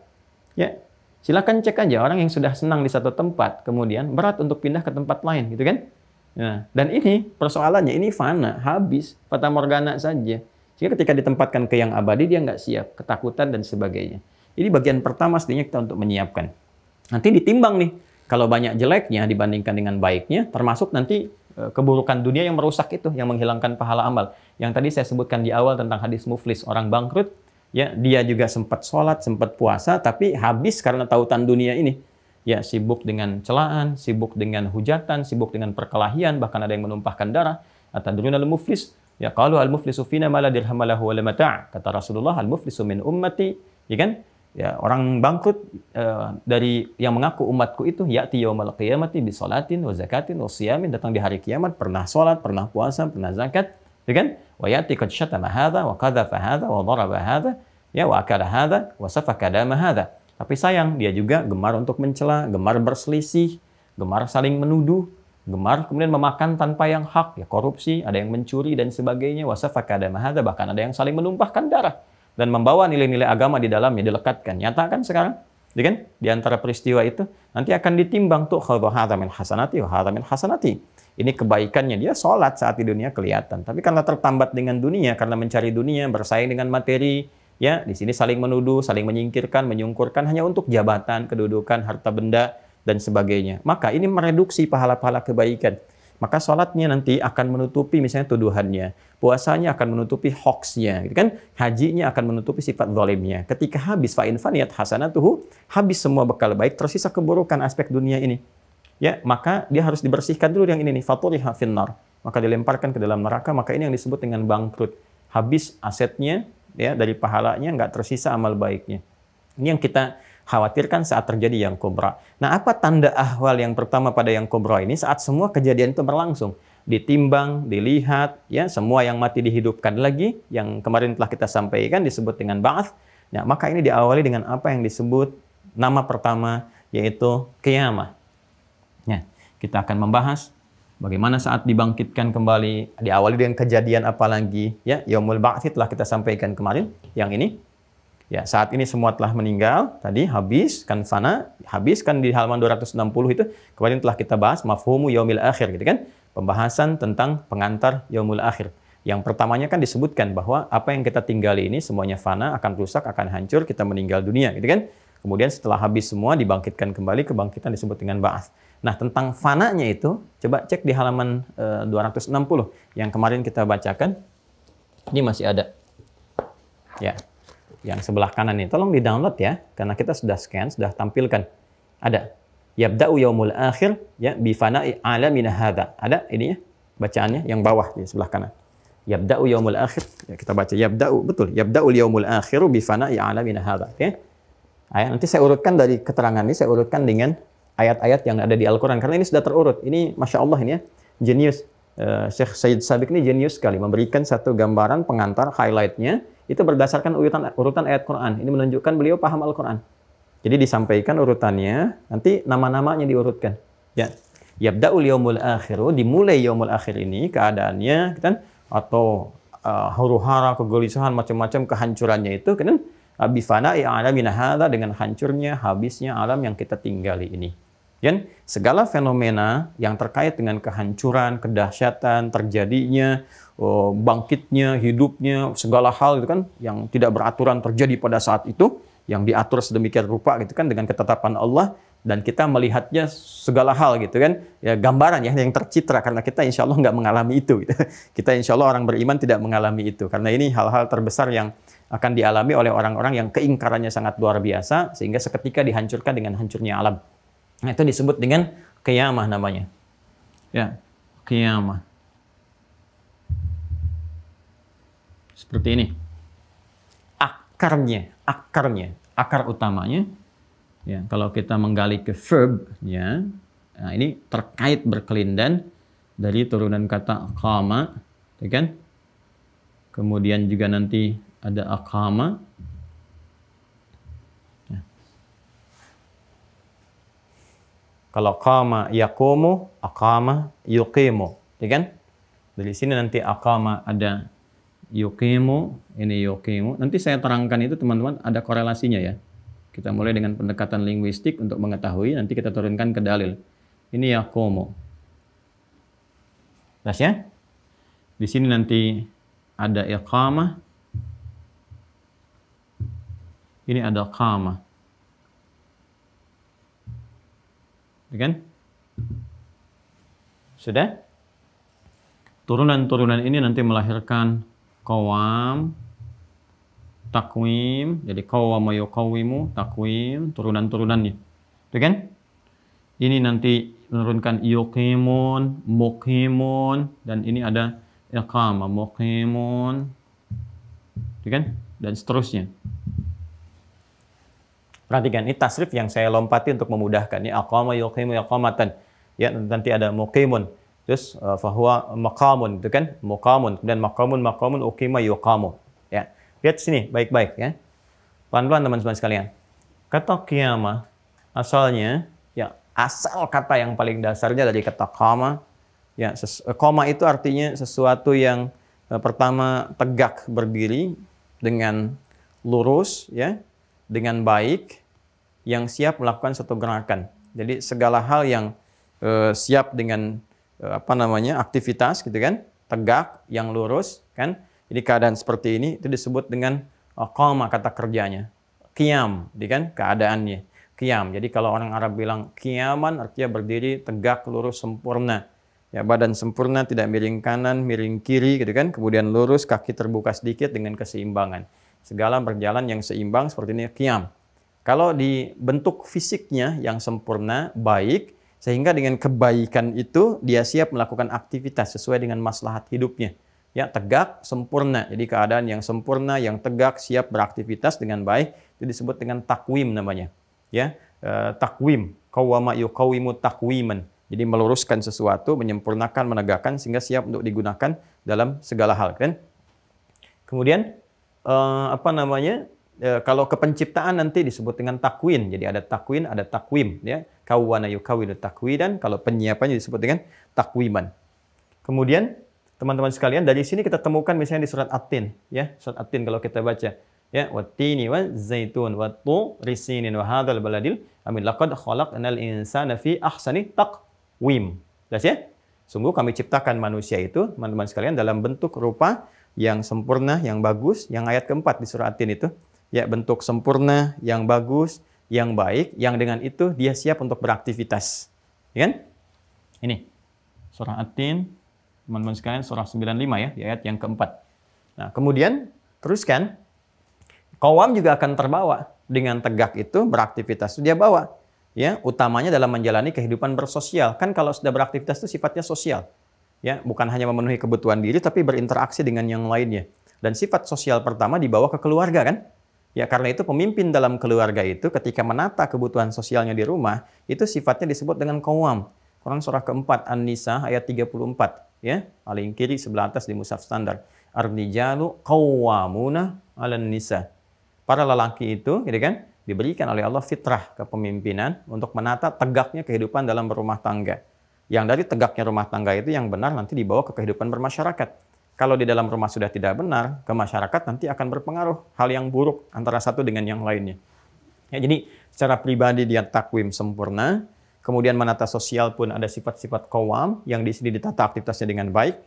Ya, silakan cek aja orang yang sudah senang di satu tempat, kemudian berat untuk pindah ke tempat lain, gitu kan? Nah, dan ini persoalannya ini fana, habis, fata morgana saja. Sehingga ketika ditempatkan ke yang abadi dia nggak siap, ketakutan dan sebagainya. Ini bagian pertama sebenarnya kita untuk menyiapkan. Nanti ditimbang nih, kalau banyak jeleknya dibandingkan dengan baiknya, termasuk nanti e, keburukan dunia yang merusak itu, yang menghilangkan pahala amal. Yang tadi saya sebutkan di awal tentang hadis muflis, orang bangkrut, ya dia juga sempat sholat, sempat puasa, tapi habis karena tautan dunia ini ya sibuk dengan celaan, sibuk dengan hujatan, sibuk dengan perkelahian, bahkan ada yang menumpahkan darah. dulu al-muflis? Ya kalau al-muflisu fina mala dirham lahu Kata Rasulullah, al-muflisu min ummati, ya kan? Ya, orang bangkrut uh, dari yang mengaku umatku itu ya'ti yaumal qiyamati bi salatin wa zakatin datang di hari kiamat pernah salat, pernah puasa, pernah zakat, ya kan? Wa ya'ti qad shatama hadza wa kada hadza wa daraba hadza ya wa akala hadza wa safaka dama hadza. Tapi sayang, dia juga gemar untuk mencela, gemar berselisih, gemar saling menuduh, gemar kemudian memakan tanpa yang hak, ya korupsi, ada yang mencuri dan sebagainya, wasafakada mahada, bahkan ada yang saling menumpahkan darah dan membawa nilai-nilai agama di dalamnya dilekatkan. Nyata kan sekarang? Ya kan? Di antara peristiwa itu nanti akan ditimbang tuh hadza min hasanati wa min hasanati. Ini kebaikannya dia sholat saat di dunia kelihatan. Tapi karena tertambat dengan dunia, karena mencari dunia, bersaing dengan materi, Ya, di sini saling menuduh, saling menyingkirkan, menyungkurkan hanya untuk jabatan, kedudukan, harta benda dan sebagainya. Maka ini mereduksi pahala-pahala kebaikan. Maka sholatnya nanti akan menutupi misalnya tuduhannya, puasanya akan menutupi hoaxnya, gitu kan? Hajinya akan menutupi sifat zalimnya. Ketika habis fa'in faniyat hasanatuhu, habis semua bekal baik, tersisa keburukan aspek dunia ini. Ya, maka dia harus dibersihkan dulu yang ini nih, faturiha finnar. Maka dilemparkan ke dalam neraka, maka ini yang disebut dengan bangkrut. Habis asetnya, ya dari pahalanya nggak tersisa amal baiknya. Ini yang kita khawatirkan saat terjadi yang kobra. Nah, apa tanda ahwal yang pertama pada yang kobra ini saat semua kejadian itu berlangsung? Ditimbang, dilihat, ya semua yang mati dihidupkan lagi, yang kemarin telah kita sampaikan disebut dengan ba'ath. Nah, maka ini diawali dengan apa yang disebut nama pertama, yaitu kiamah. Nah, ya, kita akan membahas Bagaimana saat dibangkitkan kembali, diawali dengan kejadian apa lagi? Ya, yaumul ba'tsit telah kita sampaikan kemarin, yang ini. Ya, saat ini semua telah meninggal, tadi habis kan sana, habis kan di halaman 260 itu, kemarin telah kita bahas mafhumu yaumil akhir gitu kan, pembahasan tentang pengantar yaumul akhir. Yang pertamanya kan disebutkan bahwa apa yang kita tinggali ini semuanya fana, akan rusak, akan hancur, kita meninggal dunia gitu kan. Kemudian setelah habis semua dibangkitkan kembali, kebangkitan disebut dengan ba'ats. Nah, tentang fananya itu coba cek di halaman e, eh, 260 yang kemarin kita bacakan. Ini masih ada. Ya. Yang sebelah kanan ini tolong di-download ya karena kita sudah scan, sudah tampilkan. Ada. Yabda'u yaumul akhir ya bi fana'i alamin hadza. Ada ininya bacaannya yang bawah di sebelah kanan. Yabda'u yaumul akhir. Ya, kita baca yabda'u betul. Yabda'u yaumul akhiru bi fana'i alamin hadza. Oke. Ya. Okay? Ayah, ya, nanti saya urutkan dari keterangan ini saya urutkan dengan ayat-ayat yang ada di Al-Quran. Karena ini sudah terurut. Ini Masya Allah ini ya, jenius. Syeikh Syekh Said Sabiq ini jenius sekali. Memberikan satu gambaran pengantar highlightnya. Itu berdasarkan urutan, urutan ayat Quran. Ini menunjukkan beliau paham Al-Quran. Jadi disampaikan urutannya, nanti nama-namanya diurutkan. Ya. Yabda'ul yawmul akhiru, dimulai yomul akhir ini keadaannya, kan? atau uh, huru-hara, kegelisahan, macam-macam kehancurannya itu, kan? Abifana'i eh, i'alami nahada dengan hancurnya, habisnya alam yang kita tinggali ini. Dan segala fenomena yang terkait dengan kehancuran, kedahsyatan, terjadinya, oh, bangkitnya, hidupnya, segala hal itu kan yang tidak beraturan terjadi pada saat itu, yang diatur sedemikian rupa gitu kan dengan ketetapan Allah dan kita melihatnya segala hal gitu kan ya gambaran ya yang tercitra karena kita insya Allah nggak mengalami itu gitu. kita insya Allah orang beriman tidak mengalami itu karena ini hal-hal terbesar yang akan dialami oleh orang-orang yang keingkarannya sangat luar biasa sehingga seketika dihancurkan dengan hancurnya alam. Nah, itu disebut dengan kiamah namanya. Ya, kiamah. Seperti ini. Akarnya, akarnya, akar utamanya. Ya, kalau kita menggali ke verb, ya, nah ini terkait berkelindan dari turunan kata akama, ya kan? Kemudian juga nanti ada akama, Kalau qama yakumu, aqama yuqimu. Ya kan? Dari sini nanti aqama ada yuqimu, ini yuqimu. Nanti saya terangkan itu teman-teman ada korelasinya ya. Kita mulai dengan pendekatan linguistik untuk mengetahui, nanti kita turunkan ke dalil. Ini yakumu. Jelas ya? Di sini nanti ada iqamah. Ini ada qamah. ya kan? Sudah? Turunan-turunan ini nanti melahirkan kawam, takwim, jadi kawam kawimu, takwim, turunan-turunannya. Itu kan? Ini nanti menurunkan yuqimun, muqimun, dan ini ada iqama, muqimun, itu ya kan? Dan seterusnya. Perhatikan ini tasrif yang saya lompati untuk memudahkan. Ini aqama yuqimu yaqamatan. Ya nanti ada muqimun. Terus bahwa eh, fahuwa maqamun itu kan muqamun. dan maqamun maqamun uqima yuqamu. Ya. Lihat sini baik-baik ya. Pelan-pelan teman-teman sekalian. Kata qiyamah asalnya ya asal kata yang paling dasarnya dari kata qama. Ya, koma eh, itu artinya sesuatu yang eh, pertama tegak berdiri dengan lurus ya dengan baik yang siap melakukan satu gerakan. Jadi segala hal yang e, siap dengan e, apa namanya aktivitas gitu kan, tegak, yang lurus kan. Jadi keadaan seperti ini itu disebut dengan koma kata kerjanya. Qiyam, gitu kan keadaannya. Qiyam. Jadi kalau orang Arab bilang kiaman artinya berdiri tegak, lurus, sempurna ya badan sempurna tidak miring kanan miring kiri gitu kan kemudian lurus kaki terbuka sedikit dengan keseimbangan Segala berjalan yang seimbang seperti ini kiam. Kalau dibentuk fisiknya yang sempurna, baik, sehingga dengan kebaikan itu dia siap melakukan aktivitas sesuai dengan maslahat hidupnya. Ya, tegak, sempurna. Jadi keadaan yang sempurna, yang tegak, siap beraktivitas dengan baik, itu disebut dengan takwim namanya. Ya, eh, takwim, qawwama yuqawimu takwiman. Jadi meluruskan sesuatu, menyempurnakan, menegakkan sehingga siap untuk digunakan dalam segala hal. Kan? Kemudian uh, apa namanya? Uh, kalau kepenciptaan nanti disebut dengan takwin. Jadi ada takwin, ada takwim ya. Kawana yukawilu takwidan, kalau penyiapannya disebut dengan takwiman. Kemudian teman-teman sekalian dari sini kita temukan misalnya di surat at ya, surat atin kalau kita baca ya watini wa zaitun wa risinin wa hadal baladil amin laqad khalaqnal insana fi ahsani takwim jelas ya sungguh kami ciptakan manusia itu teman-teman sekalian dalam bentuk rupa yang sempurna, yang bagus, yang ayat keempat di surah At-Tin itu, ya bentuk sempurna, yang bagus, yang baik, yang dengan itu dia siap untuk beraktivitas. Ya kan? Ini surah At-Tin, teman-teman sekalian surah 95 ya, di ayat yang keempat. Nah, kemudian teruskan Kawam juga akan terbawa dengan tegak itu beraktivitas dia bawa ya utamanya dalam menjalani kehidupan bersosial kan kalau sudah beraktivitas itu sifatnya sosial ya bukan hanya memenuhi kebutuhan diri tapi berinteraksi dengan yang lainnya. Dan sifat sosial pertama dibawa ke keluarga kan? Ya karena itu pemimpin dalam keluarga itu ketika menata kebutuhan sosialnya di rumah itu sifatnya disebut dengan kawam. Quran surah keempat An-Nisa ayat 34 ya paling kiri sebelah atas di musaf standar. Ar-rijalu qawwamuna 'alan nisa. Para lelaki itu, gitu kan, diberikan oleh Allah fitrah kepemimpinan untuk menata tegaknya kehidupan dalam berumah tangga. Yang dari tegaknya rumah tangga itu yang benar nanti dibawa ke kehidupan bermasyarakat. Kalau di dalam rumah sudah tidak benar, ke masyarakat nanti akan berpengaruh hal yang buruk antara satu dengan yang lainnya. Ya, jadi secara pribadi dia takwim sempurna, kemudian menata sosial pun ada sifat-sifat kawam yang di sini ditata aktivitasnya dengan baik.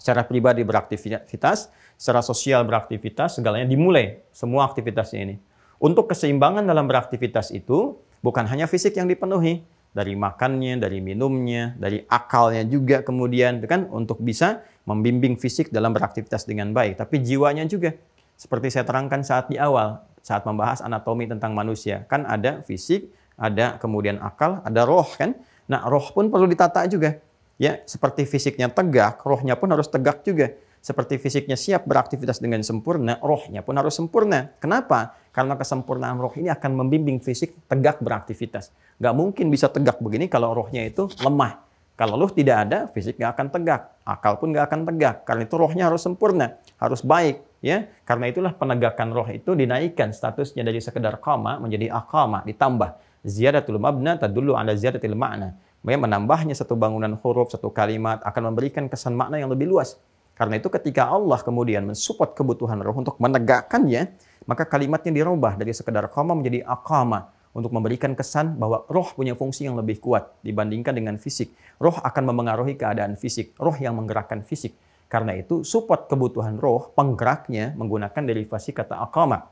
Secara pribadi beraktivitas, secara sosial beraktivitas, segalanya dimulai semua aktivitasnya ini. Untuk keseimbangan dalam beraktivitas itu bukan hanya fisik yang dipenuhi, dari makannya, dari minumnya, dari akalnya juga kemudian kan untuk bisa membimbing fisik dalam beraktivitas dengan baik, tapi jiwanya juga. Seperti saya terangkan saat di awal, saat membahas anatomi tentang manusia, kan ada fisik, ada kemudian akal, ada roh kan. Nah, roh pun perlu ditata juga. Ya, seperti fisiknya tegak, rohnya pun harus tegak juga. Seperti fisiknya siap beraktivitas dengan sempurna, rohnya pun harus sempurna. Kenapa? Karena kesempurnaan roh ini akan membimbing fisik tegak beraktivitas. Gak mungkin bisa tegak begini kalau rohnya itu lemah. Kalau ruh tidak ada, fisik gak akan tegak. Akal pun gak akan tegak. Karena itu rohnya harus sempurna, harus baik. ya. Karena itulah penegakan roh itu dinaikkan statusnya dari sekedar koma menjadi akama, ditambah. Ziyadatul mabna tadullu ala ziyadatil ma'na. Ya, menambahnya satu bangunan huruf, satu kalimat akan memberikan kesan makna yang lebih luas. Karena itu ketika Allah kemudian mensupport kebutuhan roh untuk menegakkannya, maka kalimatnya dirubah dari sekedar koma menjadi akama untuk memberikan kesan bahwa roh punya fungsi yang lebih kuat dibandingkan dengan fisik. Roh akan memengaruhi keadaan fisik, roh yang menggerakkan fisik. Karena itu support kebutuhan roh, penggeraknya menggunakan derivasi kata akama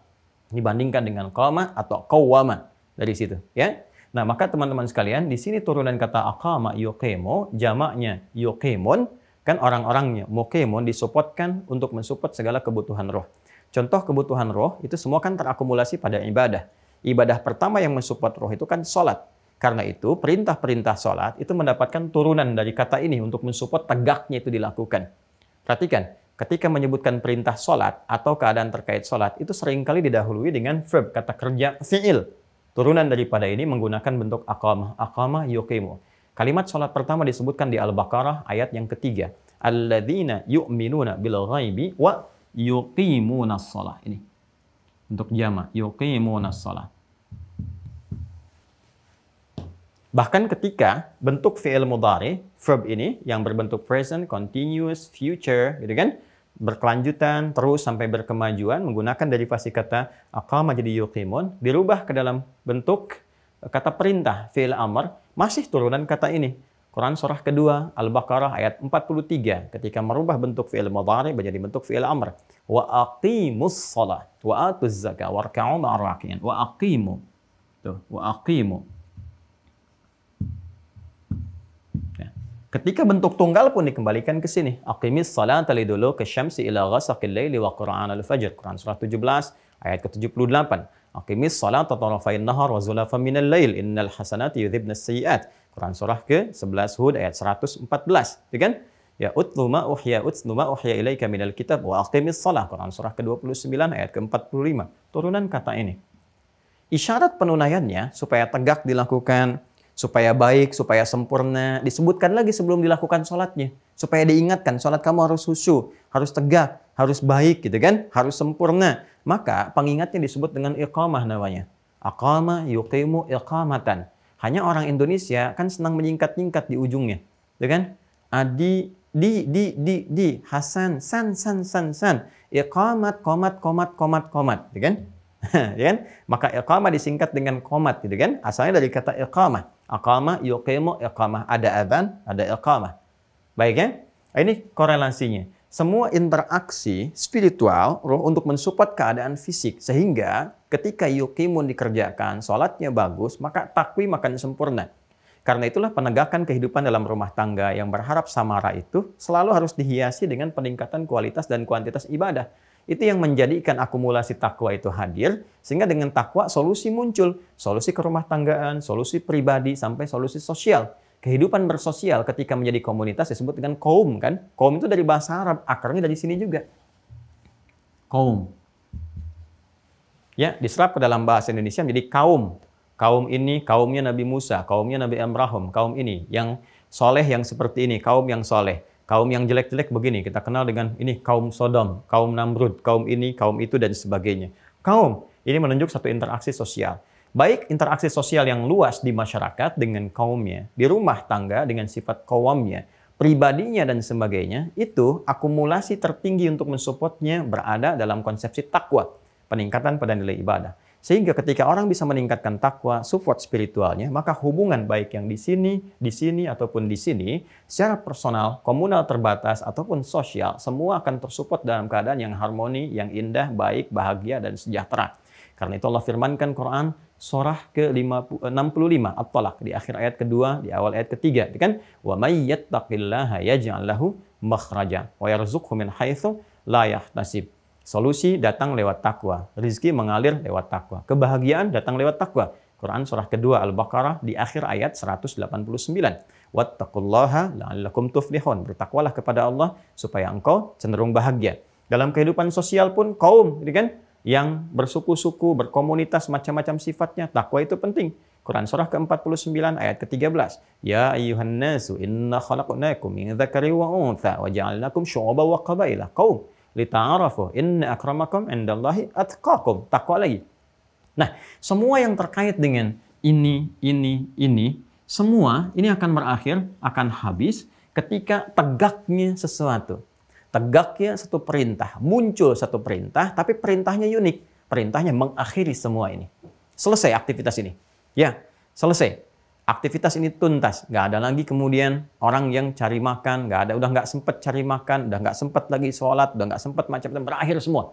dibandingkan dengan koma atau kawama dari situ. Ya, Nah maka teman-teman sekalian di sini turunan kata akama yokemo, jamaknya yokemon, kan orang-orangnya mokemon disupport kan untuk mensupport segala kebutuhan roh. Contoh kebutuhan roh itu semua kan terakumulasi pada ibadah. Ibadah pertama yang mensupport roh itu kan sholat. Karena itu perintah-perintah sholat itu mendapatkan turunan dari kata ini untuk mensupport tegaknya itu dilakukan. Perhatikan, ketika menyebutkan perintah sholat atau keadaan terkait sholat itu seringkali didahului dengan verb, kata kerja fi'il. Turunan daripada ini menggunakan bentuk akamah, akamah yukimu Kalimat sholat pertama disebutkan di Al-Baqarah ayat yang ketiga. Alladzina yu'minuna bil ghaibi wa yuqimuna sholat. Ini untuk jama. Yuqimuna sholat. Bahkan ketika bentuk fi'il mudhari, verb ini yang berbentuk present, continuous, future, gitu kan? berkelanjutan terus sampai berkemajuan menggunakan dari fasi kata aqama jadi yuqimun dirubah ke dalam bentuk eh, kata perintah fi'il amr masih turunan kata ini. Quran surah kedua Al-Baqarah ayat 43 ketika merubah bentuk fi'il mudhari menjadi bentuk fi'il amr. Wa aqimus salat, wa atuz zakah raka'u ma'arraqiin wa aqimu. Tuh, wa aqimu. Ya. Ketika bentuk tunggal pun dikembalikan ke sini. Aqimis salata dulu ke syamsi ila ghasaqil wa qur'an al-fajr. Quran surah 17 ayat ke-78. Aqimis salat tatarafain nahar wa zulafa minal lail innal hasanati yudhibnas sayiat. Quran surah ke-11 Hud ayat 114, ya kan? Ya utlu ma uhya utlu ma uhya ilaika minal kitab wa aqimis salah. Quran surah ke-29 ayat ke-45. Turunan kata ini. Isyarat penunaiannya supaya tegak dilakukan, supaya baik, supaya sempurna, disebutkan lagi sebelum dilakukan sholatnya. Supaya diingatkan, sholat kamu harus susu, harus tegak, harus baik gitu kan, harus sempurna. Maka pengingatnya disebut dengan iqamah namanya. Aqama yuqimu iqamatan. Hanya orang Indonesia kan senang menyingkat-nyingkat di ujungnya. Ya kan? Adi ah, di di di di Hasan san san san san iqamat komat komat komat komat Ya kan ya kan maka iqamah disingkat dengan komat Ya kan asalnya dari kata iqamah aqama yuqimu iqamah ada adhan, ada iqamah baik ya ini korelasinya semua interaksi spiritual roh untuk mensupport keadaan fisik sehingga ketika yukimun dikerjakan sholatnya bagus maka takwi makan sempurna karena itulah penegakan kehidupan dalam rumah tangga yang berharap samara itu selalu harus dihiasi dengan peningkatan kualitas dan kuantitas ibadah itu yang menjadikan akumulasi takwa itu hadir sehingga dengan takwa solusi muncul solusi kerumah tanggaan solusi pribadi sampai solusi sosial kehidupan bersosial ketika menjadi komunitas disebut dengan kaum kan? Kaum itu dari bahasa Arab, akarnya dari sini juga. Kaum. Ya, diserap ke dalam bahasa Indonesia menjadi kaum. Kaum ini kaumnya Nabi Musa, kaumnya Nabi Ibrahim, kaum ini yang soleh yang seperti ini, kaum yang soleh. Kaum yang jelek-jelek begini, kita kenal dengan ini kaum Sodom, kaum Namrud, kaum ini, kaum itu, dan sebagainya. Kaum, ini menunjuk satu interaksi sosial. Baik interaksi sosial yang luas di masyarakat dengan kaumnya, di rumah tangga dengan sifat kaumnya, pribadinya dan sebagainya, itu akumulasi tertinggi untuk mensupportnya berada dalam konsepsi takwa, peningkatan pada nilai ibadah. Sehingga ketika orang bisa meningkatkan takwa, support spiritualnya, maka hubungan baik yang di sini, di sini, ataupun di sini, secara personal, komunal terbatas, ataupun sosial, semua akan tersupport dalam keadaan yang harmoni, yang indah, baik, bahagia, dan sejahtera. Karena itu Allah firmankan Quran, surah ke-65 eh, At-Talaq di akhir ayat kedua, di awal ayat ketiga. Itu kan wa may yattaqillaha yaj'al lahu makhraja wa yarzuqhu min haitsu la yahtasib. Solusi datang lewat takwa. Rizki mengalir lewat takwa. Kebahagiaan datang lewat takwa. Quran surah kedua Al-Baqarah di akhir ayat 189. Wattaqullaha la'allakum tuflihun. Bertakwalah kepada Allah supaya engkau cenderung bahagia. Dalam kehidupan sosial pun kaum, gitu kan? yang bersuku-suku, berkomunitas, macam-macam sifatnya. Takwa itu penting. Quran surah ke-49 ayat ke-13. Ya ayuhan nasu inna khalaqnakum min dzakari wa untha wa ja'alnakum syu'uba wa qabaila qaum lita'arafu inna akramakum indallahi atqakum. Takwa lagi. Nah, semua yang terkait dengan ini, ini, ini, semua ini akan berakhir, akan habis ketika tegaknya sesuatu tegaknya satu perintah, muncul satu perintah, tapi perintahnya unik. Perintahnya mengakhiri semua ini. Selesai aktivitas ini. Ya, selesai. Aktivitas ini tuntas. Nggak ada lagi kemudian orang yang cari makan, nggak ada, udah nggak sempet cari makan, udah nggak sempet lagi sholat, udah nggak sempet macam-macam, berakhir semua.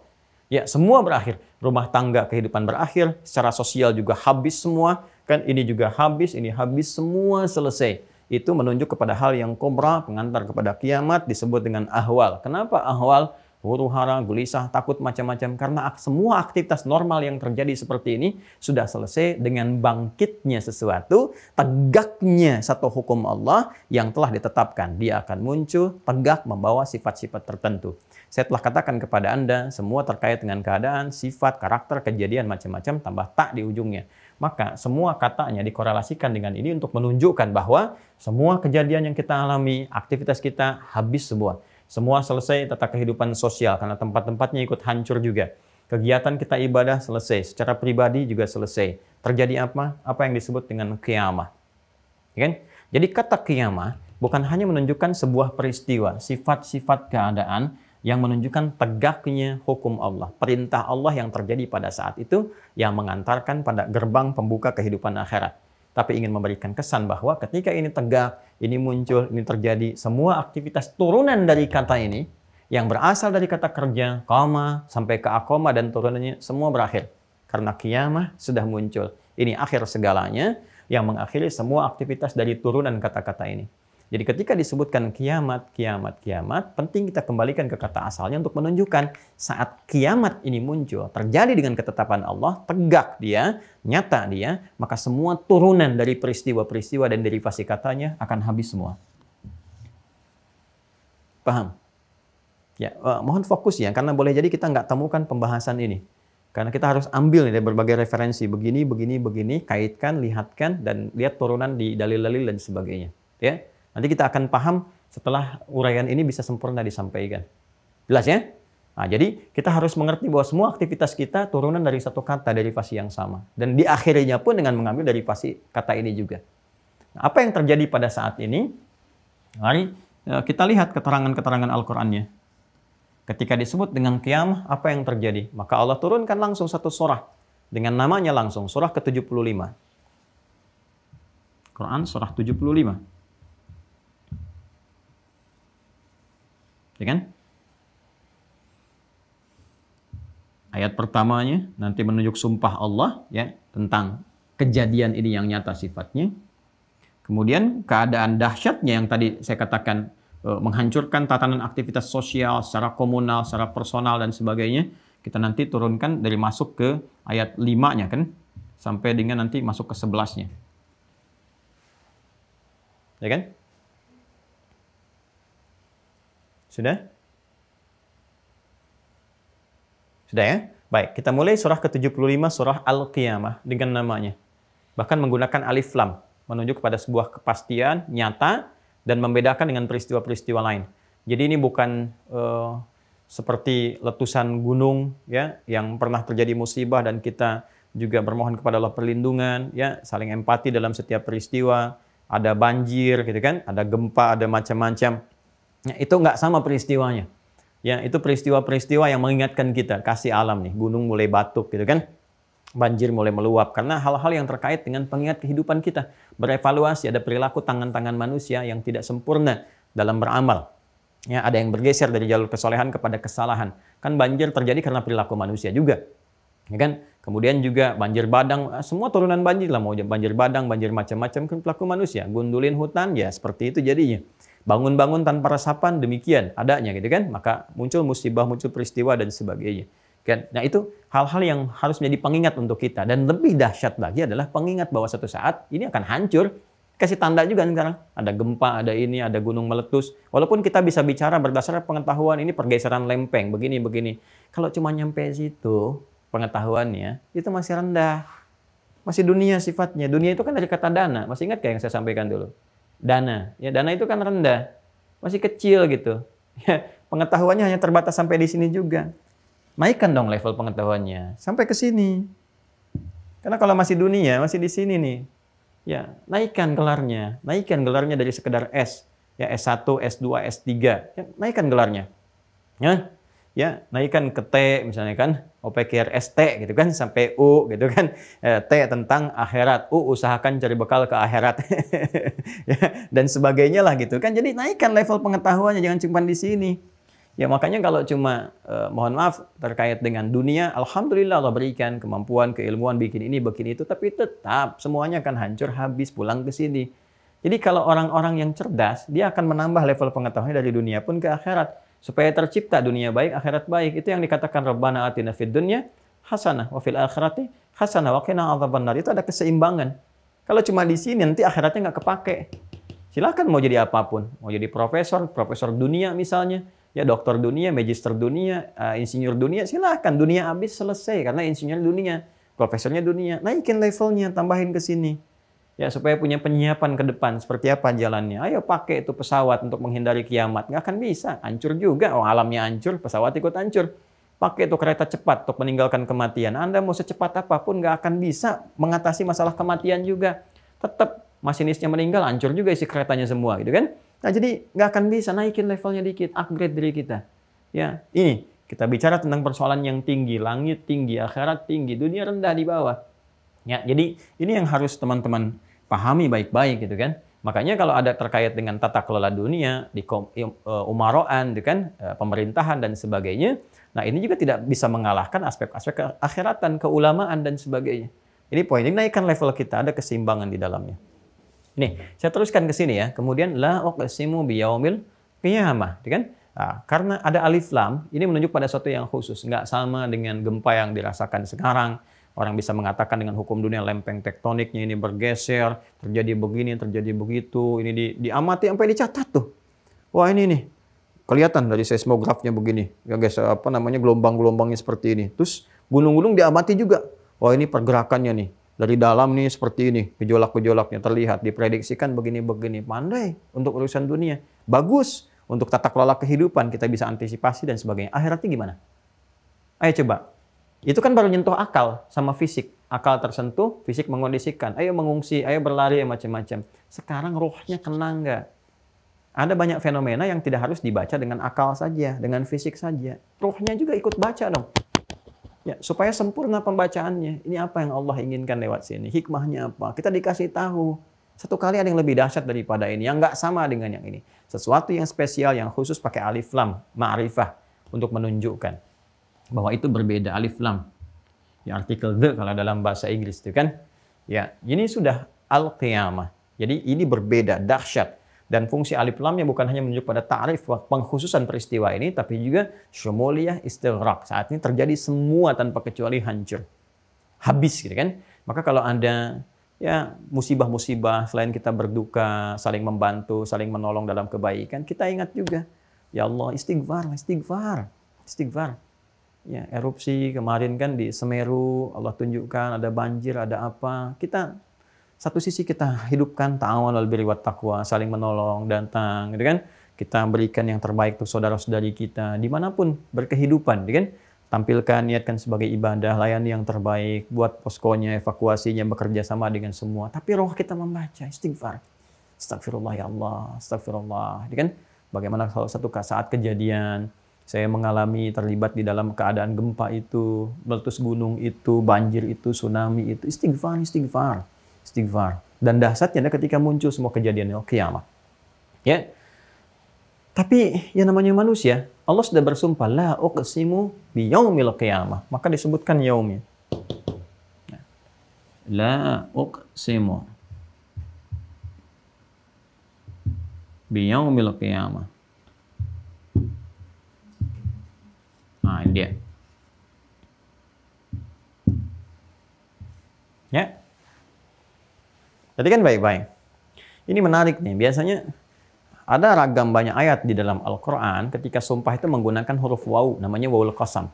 Ya, semua berakhir. Rumah tangga kehidupan berakhir, secara sosial juga habis semua. Kan ini juga habis, ini habis, semua selesai itu menunjuk kepada hal yang kobra pengantar kepada kiamat disebut dengan ahwal. Kenapa ahwal? huru hara, gelisah, takut macam-macam karena semua aktivitas normal yang terjadi seperti ini sudah selesai dengan bangkitnya sesuatu, tegaknya satu hukum Allah yang telah ditetapkan. Dia akan muncul tegak membawa sifat-sifat tertentu. Saya telah katakan kepada Anda semua terkait dengan keadaan, sifat, karakter, kejadian macam-macam tambah tak di ujungnya. Maka semua katanya dikorelasikan dengan ini untuk menunjukkan bahwa semua kejadian yang kita alami, aktivitas kita habis semua. Semua selesai tata kehidupan sosial karena tempat-tempatnya ikut hancur juga. Kegiatan kita ibadah selesai, secara pribadi juga selesai. Terjadi apa? Apa yang disebut dengan kiamah. Ya kan? Jadi kata kiamah bukan hanya menunjukkan sebuah peristiwa, sifat-sifat keadaan, yang menunjukkan tegaknya hukum Allah, perintah Allah yang terjadi pada saat itu yang mengantarkan pada gerbang pembuka kehidupan akhirat. Tapi ingin memberikan kesan bahwa ketika ini tegak, ini muncul, ini terjadi, semua aktivitas turunan dari kata ini yang berasal dari kata kerja, koma, sampai ke akoma dan turunannya semua berakhir. Karena kiamah sudah muncul. Ini akhir segalanya yang mengakhiri semua aktivitas dari turunan kata-kata ini. Jadi ketika disebutkan kiamat, kiamat, kiamat, penting kita kembalikan ke kata asalnya untuk menunjukkan saat kiamat ini muncul, terjadi dengan ketetapan Allah, tegak dia, nyata dia, maka semua turunan dari peristiwa-peristiwa dan derivasi katanya akan habis semua. Paham? Ya, eh, mohon fokus ya, karena boleh jadi kita nggak temukan pembahasan ini. Karena kita harus ambil dari berbagai referensi begini, begini, begini, kaitkan, lihatkan, dan lihat turunan di dalil-dalil dan sebagainya. Ya, Nanti kita akan paham setelah uraian ini bisa sempurna disampaikan. Jelas ya? Nah, jadi kita harus mengerti bahwa semua aktivitas kita turunan dari satu kata dari fasi yang sama. Dan di akhirnya pun dengan mengambil dari fasi kata ini juga. Nah, apa yang terjadi pada saat ini? Mari eh, kita lihat keterangan-keterangan Al-Qur'annya. Ketika disebut dengan kiamah, apa yang terjadi? Maka Allah turunkan langsung satu surah dengan namanya langsung surah ke-75. Quran surah 75. ya kan? Ayat pertamanya nanti menunjuk sumpah Allah ya tentang kejadian ini yang nyata sifatnya. Kemudian keadaan dahsyatnya yang tadi saya katakan e, menghancurkan tatanan aktivitas sosial secara komunal, secara personal dan sebagainya. Kita nanti turunkan dari masuk ke ayat 5-nya kan sampai dengan nanti masuk ke 11-nya. Ya kan? Sudah? Sudah ya? Baik, kita mulai surah ke-75 surah Al-Qiyamah dengan namanya. Bahkan menggunakan alif lam menunjuk kepada sebuah kepastian nyata dan membedakan dengan peristiwa-peristiwa lain. Jadi ini bukan uh, seperti letusan gunung ya yang pernah terjadi musibah dan kita juga bermohon kepada Allah perlindungan ya, saling empati dalam setiap peristiwa, ada banjir gitu kan, ada gempa, ada macam-macam. Ya, itu nggak sama peristiwanya. Ya, itu peristiwa-peristiwa yang mengingatkan kita kasih alam nih, gunung mulai batuk gitu kan. Banjir mulai meluap karena hal-hal yang terkait dengan pengingat kehidupan kita. Berevaluasi ada perilaku tangan-tangan manusia yang tidak sempurna dalam beramal. Ya, ada yang bergeser dari jalur kesolehan kepada kesalahan. Kan banjir terjadi karena perilaku manusia juga. Ya kan? Kemudian juga banjir badang, eh, semua turunan banjir lah mau banjir badang, banjir macam-macam kan perilaku manusia. Gundulin hutan ya seperti itu jadinya. Bangun-bangun tanpa resapan demikian adanya gitu kan. Maka muncul musibah, muncul peristiwa dan sebagainya. Kan? Nah itu hal-hal yang harus menjadi pengingat untuk kita. Dan lebih dahsyat lagi adalah pengingat bahwa suatu saat ini akan hancur. Kasih tanda juga kan sekarang. Ada gempa, ada ini, ada gunung meletus. Walaupun kita bisa bicara berdasarkan pengetahuan ini pergeseran lempeng, begini, begini. Kalau cuma nyampe situ pengetahuannya, itu masih rendah. Masih dunia sifatnya. Dunia itu kan dari kata dana. Masih ingat kayak yang saya sampaikan dulu? dana. Ya, dana itu kan rendah, masih kecil gitu. Ya, pengetahuannya hanya terbatas sampai di sini juga. Naikkan dong level pengetahuannya sampai ke sini. Karena kalau masih dunia, masih di sini nih. Ya, naikkan gelarnya, naikkan gelarnya dari sekedar S, ya S1, S2, S3. Ya, naikkan gelarnya. Ya ya naikkan ke T misalnya kan T gitu kan sampai U gitu kan eh, T tentang akhirat U usahakan cari bekal ke akhirat ya, dan sebagainya lah gitu kan jadi naikkan level pengetahuannya jangan cuma di sini ya makanya kalau cuma eh, mohon maaf terkait dengan dunia alhamdulillah Allah berikan kemampuan keilmuan bikin ini bikin itu tapi tetap semuanya akan hancur habis pulang ke sini jadi kalau orang-orang yang cerdas dia akan menambah level pengetahuannya dari dunia pun ke akhirat supaya tercipta dunia baik, akhirat baik. Itu yang dikatakan Rabbana atina fid dunya hasanah wa fil akhirati hasanah wa qina adzabannar. Itu ada keseimbangan. Kalau cuma di sini nanti akhiratnya nggak kepake. Silakan mau jadi apapun, mau jadi profesor, profesor dunia misalnya, ya dokter dunia, magister dunia, uh, insinyur dunia, silahkan dunia habis selesai karena insinyur dunia, profesornya dunia, naikin levelnya, tambahin ke sini ya supaya punya penyiapan ke depan seperti apa jalannya. Ayo pakai itu pesawat untuk menghindari kiamat. Nggak akan bisa, hancur juga. Oh, alamnya hancur, pesawat ikut hancur. Pakai itu kereta cepat untuk meninggalkan kematian. Anda mau secepat apapun nggak akan bisa mengatasi masalah kematian juga. Tetap masinisnya meninggal, hancur juga isi keretanya semua gitu kan. Nah jadi nggak akan bisa naikin levelnya dikit, upgrade diri kita. Ya ini kita bicara tentang persoalan yang tinggi, langit tinggi, akhirat tinggi, dunia rendah di bawah. Ya, jadi ini yang harus teman-teman pahami baik-baik gitu kan. Makanya kalau ada terkait dengan tata kelola dunia, di eh, umaroan, gitu kan, eh, pemerintahan dan sebagainya, nah ini juga tidak bisa mengalahkan aspek-aspek akhiratan, keulamaan dan sebagainya. Ini poin ini naikkan level kita, ada keseimbangan di dalamnya. Ini saya teruskan ke sini ya. Kemudian la uqsimu biyaumil qiyamah, gitu kan? Nah, karena ada alif lam, ini menunjuk pada suatu yang khusus, nggak sama dengan gempa yang dirasakan sekarang, Orang bisa mengatakan dengan hukum dunia lempeng tektoniknya ini bergeser, terjadi begini, terjadi begitu, ini di, diamati sampai dicatat tuh. Wah ini nih, kelihatan dari seismografnya begini, ya guys, apa namanya gelombang-gelombangnya seperti ini. Terus gunung-gunung diamati juga. Wah ini pergerakannya nih, dari dalam nih seperti ini, gejolak-gejolaknya terlihat, diprediksikan begini-begini. Pandai untuk urusan dunia, bagus untuk tata kelola kehidupan kita bisa antisipasi dan sebagainya. Akhiratnya gimana? Ayo coba itu kan baru nyentuh akal sama fisik. Akal tersentuh, fisik mengondisikan. Ayo mengungsi, ayo berlari, macam-macam. Sekarang rohnya kena nggak? Ada banyak fenomena yang tidak harus dibaca dengan akal saja, dengan fisik saja. Rohnya juga ikut baca dong. Ya, supaya sempurna pembacaannya. Ini apa yang Allah inginkan lewat sini? Hikmahnya apa? Kita dikasih tahu. Satu kali ada yang lebih dahsyat daripada ini, yang nggak sama dengan yang ini. Sesuatu yang spesial, yang khusus pakai alif lam, ma'rifah, untuk menunjukkan bahwa itu berbeda alif lam. Ya artikel the kalau dalam bahasa Inggris itu kan. Ya, ini sudah al-qiyamah. Jadi ini berbeda, dahsyat. Dan fungsi alif lam yang bukan hanya menunjuk pada ta'rif pengkhususan peristiwa ini, tapi juga syumuliyah istighraq. Saat ini terjadi semua tanpa kecuali hancur. Habis gitu kan. Maka kalau ada ya musibah-musibah selain kita berduka, saling membantu, saling menolong dalam kebaikan, kita ingat juga, ya Allah istighfar, istighfar, istighfar ya, erupsi kemarin kan di Semeru Allah tunjukkan ada banjir ada apa kita satu sisi kita hidupkan ta'awun lebih birri takwa saling menolong datang gitu kan kita berikan yang terbaik untuk saudara-saudari kita dimanapun berkehidupan gitu kan tampilkan niatkan sebagai ibadah layani yang terbaik buat poskonya evakuasinya bekerja sama dengan semua tapi roh kita membaca istighfar astagfirullah ya Allah astagfirullah gitu kan bagaimana kalau satu saat kejadian saya mengalami terlibat di dalam keadaan gempa itu, meletus gunung itu, banjir itu, tsunami itu, istighfar, istighfar, istighfar. Dan dahsyatnya ketika muncul semua kejadian yang kiamat. Ya. Tapi yang namanya manusia, Allah sudah bersumpah, la uqsimu yaumil qiyamah. Maka disebutkan yaumnya. Ya. La uqsimu yaumil qiyamah. Nah, ini dia. Ya. Jadi kan baik-baik. Ini menarik nih. Biasanya ada ragam banyak ayat di dalam Al-Quran ketika sumpah itu menggunakan huruf waw. Namanya wawul qasam.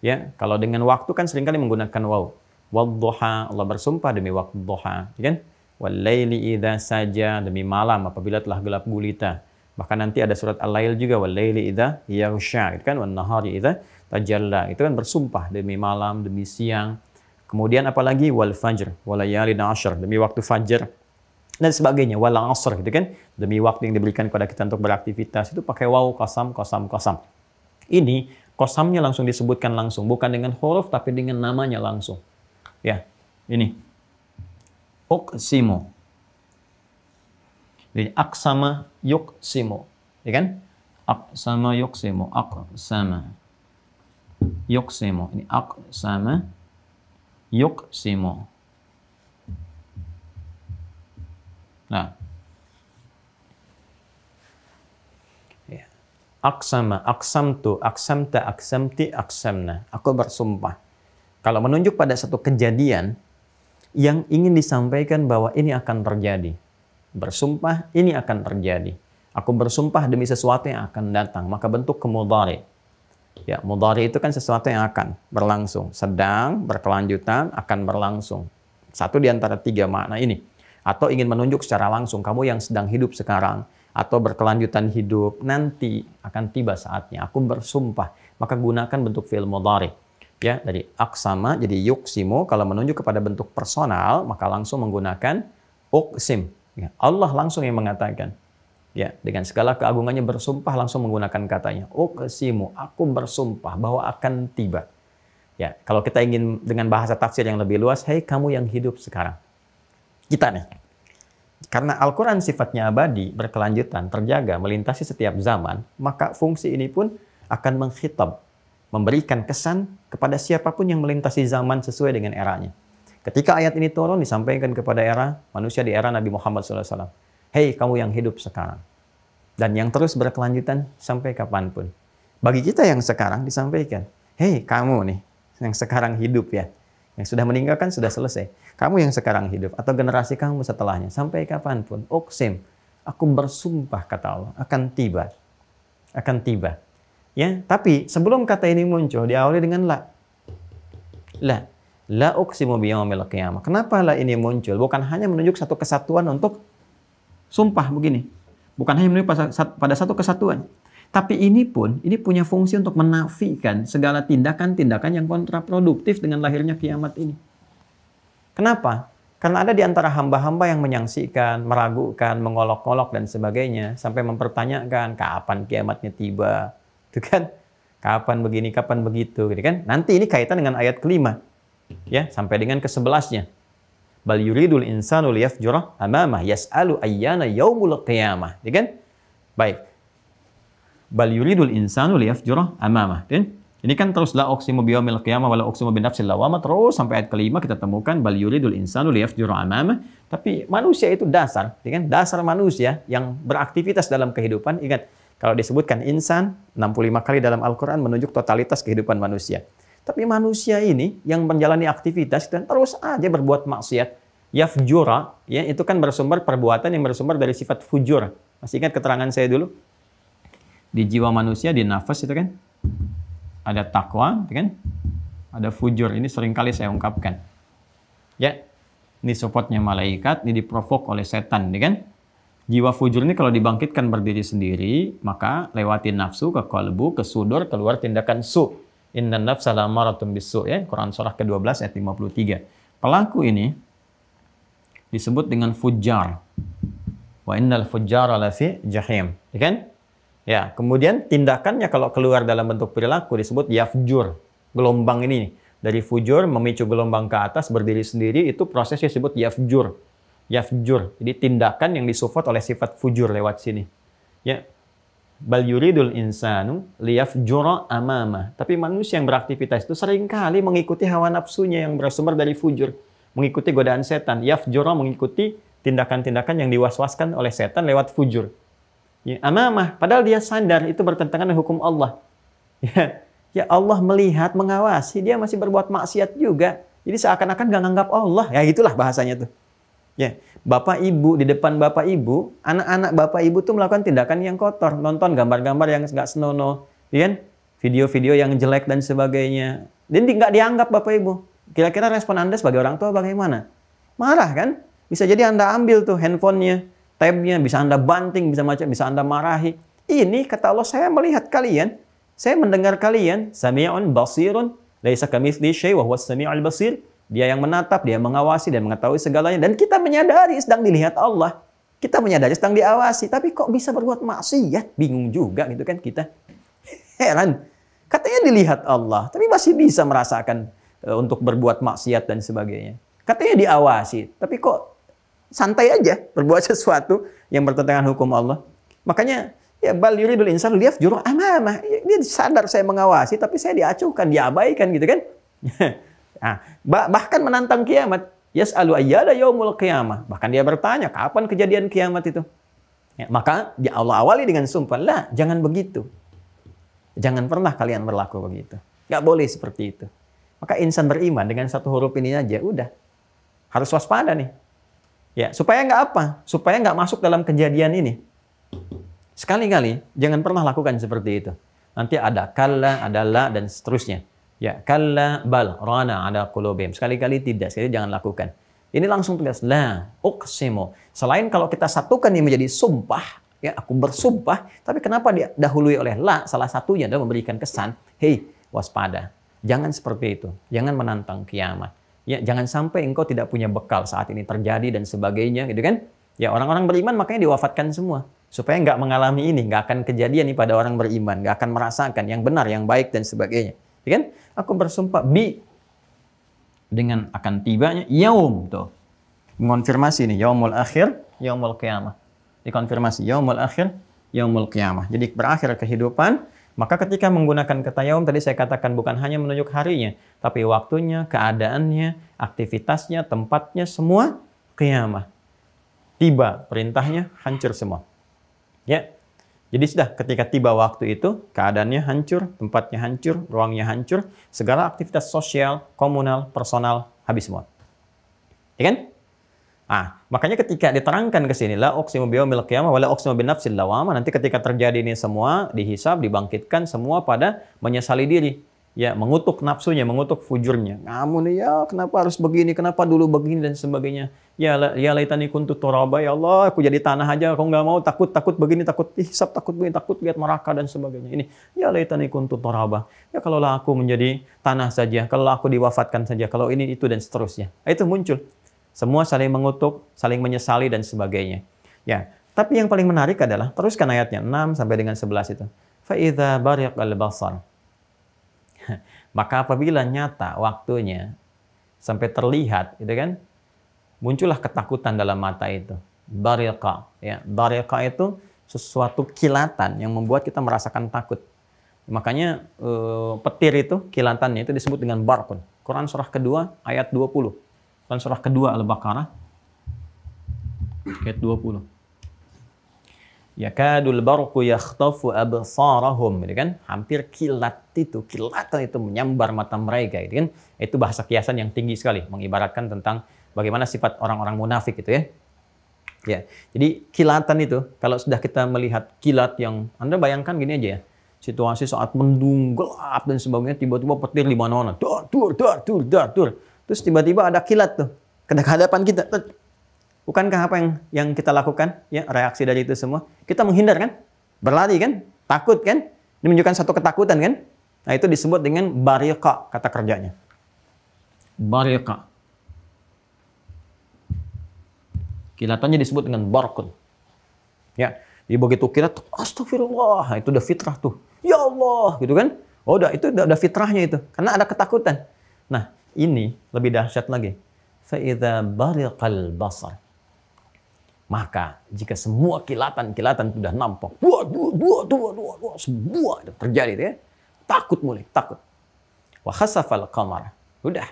Ya, kalau dengan waktu kan seringkali menggunakan waw. Wadduha, Allah bersumpah demi waktu duha. Ya kan? Walaili idha saja, demi malam apabila telah gelap gulita Bahkan nanti ada surat Al-Lail juga wal laili idza yaghsha itu kan wan nahari idza tajalla. Itu kan bersumpah demi malam, demi siang. Kemudian apalagi wal fajr, wal layali ashar demi waktu fajar dan sebagainya wal asr gitu kan demi waktu yang diberikan kepada kita untuk beraktivitas itu pakai waw kosam kosam kosam ini kosamnya langsung disebutkan langsung bukan dengan huruf tapi dengan namanya langsung ya ini uqsimu jadi aksama yuksimu. Ya kan? Aksama yuksimu. Aksama. Yuksimu. Ini aksama yuksimu. Nah. aksam ya. Aksama, aksamtu, aksamta, aksamti, aksamna. Aku bersumpah. Kalau menunjuk pada satu kejadian yang ingin disampaikan bahwa ini akan terjadi bersumpah ini akan terjadi. Aku bersumpah demi sesuatu yang akan datang, maka bentuk kemudari. Ya, mudari itu kan sesuatu yang akan berlangsung, sedang, berkelanjutan, akan berlangsung. Satu di antara tiga makna ini. Atau ingin menunjuk secara langsung, kamu yang sedang hidup sekarang, atau berkelanjutan hidup, nanti akan tiba saatnya. Aku bersumpah, maka gunakan bentuk fil mudari. ya dari aksama jadi yuksimu kalau menunjuk kepada bentuk personal maka langsung menggunakan uksim Ya, Allah langsung yang mengatakan. Ya, dengan segala keagungannya bersumpah langsung menggunakan katanya. Uqsimu, oh, aku bersumpah bahwa akan tiba. Ya, kalau kita ingin dengan bahasa tafsir yang lebih luas, hei kamu yang hidup sekarang. Kita nih. Karena Al-Quran sifatnya abadi, berkelanjutan, terjaga, melintasi setiap zaman, maka fungsi ini pun akan menghitab, memberikan kesan kepada siapapun yang melintasi zaman sesuai dengan eranya. Ketika ayat ini turun disampaikan kepada era manusia di era Nabi Muhammad SAW. Hei kamu yang hidup sekarang. Dan yang terus berkelanjutan sampai kapanpun. Bagi kita yang sekarang disampaikan. Hei kamu nih yang sekarang hidup ya. Yang sudah meninggalkan sudah selesai. Kamu yang sekarang hidup atau generasi kamu setelahnya sampai kapanpun. Oksim, aku bersumpah kata Allah akan tiba. Akan tiba. Ya, tapi sebelum kata ini muncul diawali dengan la. La, La uqsimu biyaumil qiyamah. Kenapa la ini muncul? Bukan hanya menunjuk satu kesatuan untuk sumpah begini. Bukan hanya menunjuk pada satu kesatuan. Tapi ini pun, ini punya fungsi untuk menafikan segala tindakan-tindakan yang kontraproduktif dengan lahirnya kiamat ini. Kenapa? Karena ada di antara hamba-hamba yang menyaksikan, meragukan, mengolok-olok dan sebagainya. Sampai mempertanyakan, kapan kiamatnya tiba? Itu kan, kapan begini, kapan begitu. Gitu kan? Nanti ini kaitan dengan ayat kelima ya sampai dengan ke sebelasnya. Bal yuridul insanu liyafjura amama yas'alu ayyana yaumul qiyamah. Ya kan? Baik. Bal yuridul insanu liyafjura amamah. Kan? Ini kan terus la oksimu biyaumil qiyamah wala bin nafsil lawamah terus sampai ayat kelima kita temukan bal yuridul insanu liyafjura amama. Tapi manusia itu dasar, ya kan? Dasar manusia yang beraktivitas dalam kehidupan. Ingat, ya kan? kalau disebutkan insan 65 kali dalam Al-Qur'an menunjuk totalitas kehidupan manusia. Tapi manusia ini yang menjalani aktivitas dan terus aja berbuat maksiat, Ya fujura, ya itu kan bersumber perbuatan yang bersumber dari sifat fujur. Masih ingat keterangan saya dulu? Di jiwa manusia, di nafas itu kan ada takwa, kan? Ada fujur. Ini sering kali saya ungkapkan. Ya, ini supportnya malaikat, ini diprovok oleh setan, ya kan? Jiwa fujur ini kalau dibangkitkan berdiri sendiri, maka lewati nafsu ke kolbu, ke sudur, keluar tindakan su. Inna nafsa lamaratun bisu ya Quran surah ke-12 ayat 53. Pelaku ini disebut dengan fujar. Wa innal fujjara fi jahim. Ya kan? Ya, kemudian tindakannya kalau keluar dalam bentuk perilaku disebut yafjur. Gelombang ini dari fujur memicu gelombang ke atas berdiri sendiri itu prosesnya disebut yafjur. Yafjur. Jadi tindakan yang disufat oleh sifat fujur lewat sini. Ya, Bal yuridul insanu liyafjura amamah. Tapi manusia yang beraktivitas itu seringkali mengikuti hawa nafsunya yang bersumber dari fujur. Mengikuti godaan setan. Yafjura mengikuti tindakan-tindakan yang diwaswaskan oleh setan lewat fujur. Ya, amamah. Padahal dia sadar itu bertentangan dengan hukum Allah. Ya, ya Allah melihat, mengawasi. Dia masih berbuat maksiat juga. Jadi seakan-akan gak nganggap Allah. Ya itulah bahasanya tuh. Ya. Bapak ibu, di depan bapak ibu, anak-anak bapak ibu tuh melakukan tindakan yang kotor. Nonton gambar-gambar yang nggak senonoh, Iya kan? Video-video yang jelek dan sebagainya. Dan nggak dianggap bapak ibu. Kira-kira respon Anda sebagai orang tua bagaimana? Marah kan? Bisa jadi Anda ambil tuh handphonenya, tabnya, bisa Anda banting, bisa macam, bisa Anda marahi. Ini kata Allah, saya melihat kalian, saya mendengar kalian, sami'un basirun, laisa kamithli syai wa huwa sami'ul basir. Dia yang menatap, dia yang mengawasi dan mengetahui segalanya. Dan kita menyadari sedang dilihat Allah. Kita menyadari sedang diawasi. Tapi kok bisa berbuat maksiat? Bingung juga gitu kan kita. Heran. Katanya dilihat Allah, tapi masih bisa merasakan eh, untuk berbuat maksiat dan sebagainya. Katanya diawasi, tapi kok santai aja berbuat sesuatu yang bertentangan hukum Allah. Makanya ya bal yuridul insan liaf juru amamah. Ya, dia sadar saya mengawasi, tapi saya diacuhkan, diabaikan gitu kan. Nah, bahkan menantang kiamat. Yas'alu ayyala yaumul qiyamah. Bahkan dia bertanya, kapan kejadian kiamat itu? Ya, maka ya Allah awali dengan sumpah, lah jangan begitu. Jangan pernah kalian berlaku begitu. Gak boleh seperti itu. Maka insan beriman dengan satu huruf ini aja, udah. Harus waspada nih. Ya, supaya nggak apa? Supaya nggak masuk dalam kejadian ini. Sekali-kali jangan pernah lakukan seperti itu. Nanti ada kala, ada la, dan seterusnya. Ya, kalla bal rana ada kulubim. Sekali-kali tidak, sekali jangan lakukan. Ini langsung tegas. La uqsimu. Selain kalau kita satukan ini menjadi sumpah, ya aku bersumpah, tapi kenapa dia dahului oleh la? Salah satunya adalah memberikan kesan, "Hei, waspada. Jangan seperti itu. Jangan menantang kiamat. Ya, jangan sampai engkau tidak punya bekal saat ini terjadi dan sebagainya, gitu kan? Ya, orang-orang beriman makanya diwafatkan semua supaya nggak mengalami ini, nggak akan kejadian nih pada orang beriman, nggak akan merasakan yang benar, yang baik dan sebagainya. Ya kan? Aku bersumpah bi dengan akan tibanya yaum tuh. Mengonfirmasi nih yaumul akhir, yaumul qiyamah. Dikonfirmasi yaumul akhir, yaumul qiyamah. Jadi berakhir kehidupan, maka ketika menggunakan kata yaum tadi saya katakan bukan hanya menunjuk harinya, tapi waktunya, keadaannya, aktivitasnya, tempatnya semua qiyamah. Tiba perintahnya hancur semua. Ya. Jadi sudah ketika tiba waktu itu, keadaannya hancur, tempatnya hancur, ruangnya hancur, segala aktivitas sosial, komunal, personal, habis semua. Ya kan? Ah, makanya ketika diterangkan ke sini la uqsimu biyaumil qiyamah wala uqsimu nanti ketika terjadi ini semua dihisab, dibangkitkan semua pada menyesali diri ya mengutuk nafsunya, mengutuk fujurnya. Kamu nih ya kenapa harus begini, kenapa dulu begini dan sebagainya. Ya ya laitani kuntu turaba ya Allah, aku jadi tanah aja, aku nggak mau takut takut begini, takut hisap, takut begini, takut lihat neraka dan sebagainya. Ini ya laitani kuntu turaba. Ya kalaulah aku menjadi tanah saja, kalau aku diwafatkan saja, kalau ini itu dan seterusnya. Nah, itu muncul. Semua saling mengutuk, saling menyesali dan sebagainya. Ya, tapi yang paling menarik adalah teruskan ayatnya 6 sampai dengan 11 itu. Fa idza bariq al-basar maka apabila nyata waktunya sampai terlihat, gitu kan? Muncullah ketakutan dalam mata itu. Barilka, ya. barilka itu sesuatu kilatan yang membuat kita merasakan takut. Makanya eh, petir itu kilatannya itu disebut dengan barkun. Quran surah kedua ayat 20. Quran surah kedua Al-Baqarah ayat 20. Ya Yakadul barqu yakhtafu absarahum gitu kan hampir kilat itu kilatan itu menyambar mata mereka gitu kan itu bahasa kiasan yang tinggi sekali mengibaratkan tentang bagaimana sifat orang-orang munafik itu ya ya jadi kilatan itu kalau sudah kita melihat kilat yang Anda bayangkan gini aja ya situasi saat mendung gelap dan sebagainya tiba-tiba petir di mana-mana tuh, tuh, tuh, tuh, tuh, terus tiba-tiba ada kilat tuh ke hadapan kita Bukankah apa yang yang kita lakukan? Ya, reaksi dari itu semua. Kita menghindar kan? Berlari kan? Takut kan? Ini menunjukkan satu ketakutan kan? Nah, itu disebut dengan bariqa kata kerjanya. Bariqa. Kilatannya disebut dengan barkun. Ya, jadi begitu kira astagfirullah, itu udah fitrah tuh. Ya Allah, gitu kan? Oh, udah itu udah, udah fitrahnya itu. Karena ada ketakutan. Nah, ini lebih dahsyat lagi. Fa'idha bariqal basar. Maka jika semua kilatan-kilatan sudah nampak, dua, dua, dua, dua, dua, dua, semua itu terjadi ya. Takut mulai, takut. Wah khasafal kamar, Udah.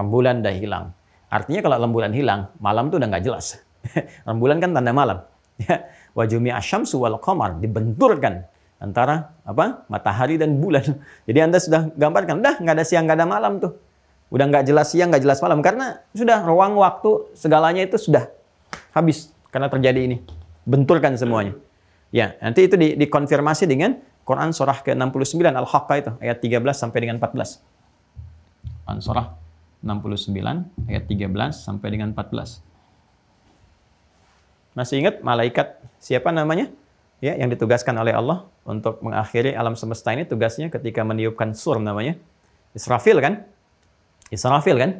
Rembulan dah hilang. Artinya kalau rembulan hilang, malam itu udah nggak jelas. rembulan kan tanda malam. Ya. Wajumi jumi asyamsu wal kamar dibenturkan antara apa? matahari dan bulan. Jadi Anda sudah gambarkan, dah nggak ada siang, nggak ada malam tuh. Udah nggak jelas siang, nggak jelas malam karena sudah ruang waktu segalanya itu sudah habis karena terjadi ini. Benturkan semuanya. Ya, nanti itu di, dikonfirmasi dengan Quran surah ke-69 Al-Haqqah itu ayat 13 sampai dengan 14. Quran surah 69 ayat 13 sampai dengan 14. Masih ingat malaikat siapa namanya? Ya, yang ditugaskan oleh Allah untuk mengakhiri alam semesta ini tugasnya ketika meniupkan sur namanya. Israfil kan? Israfil kan?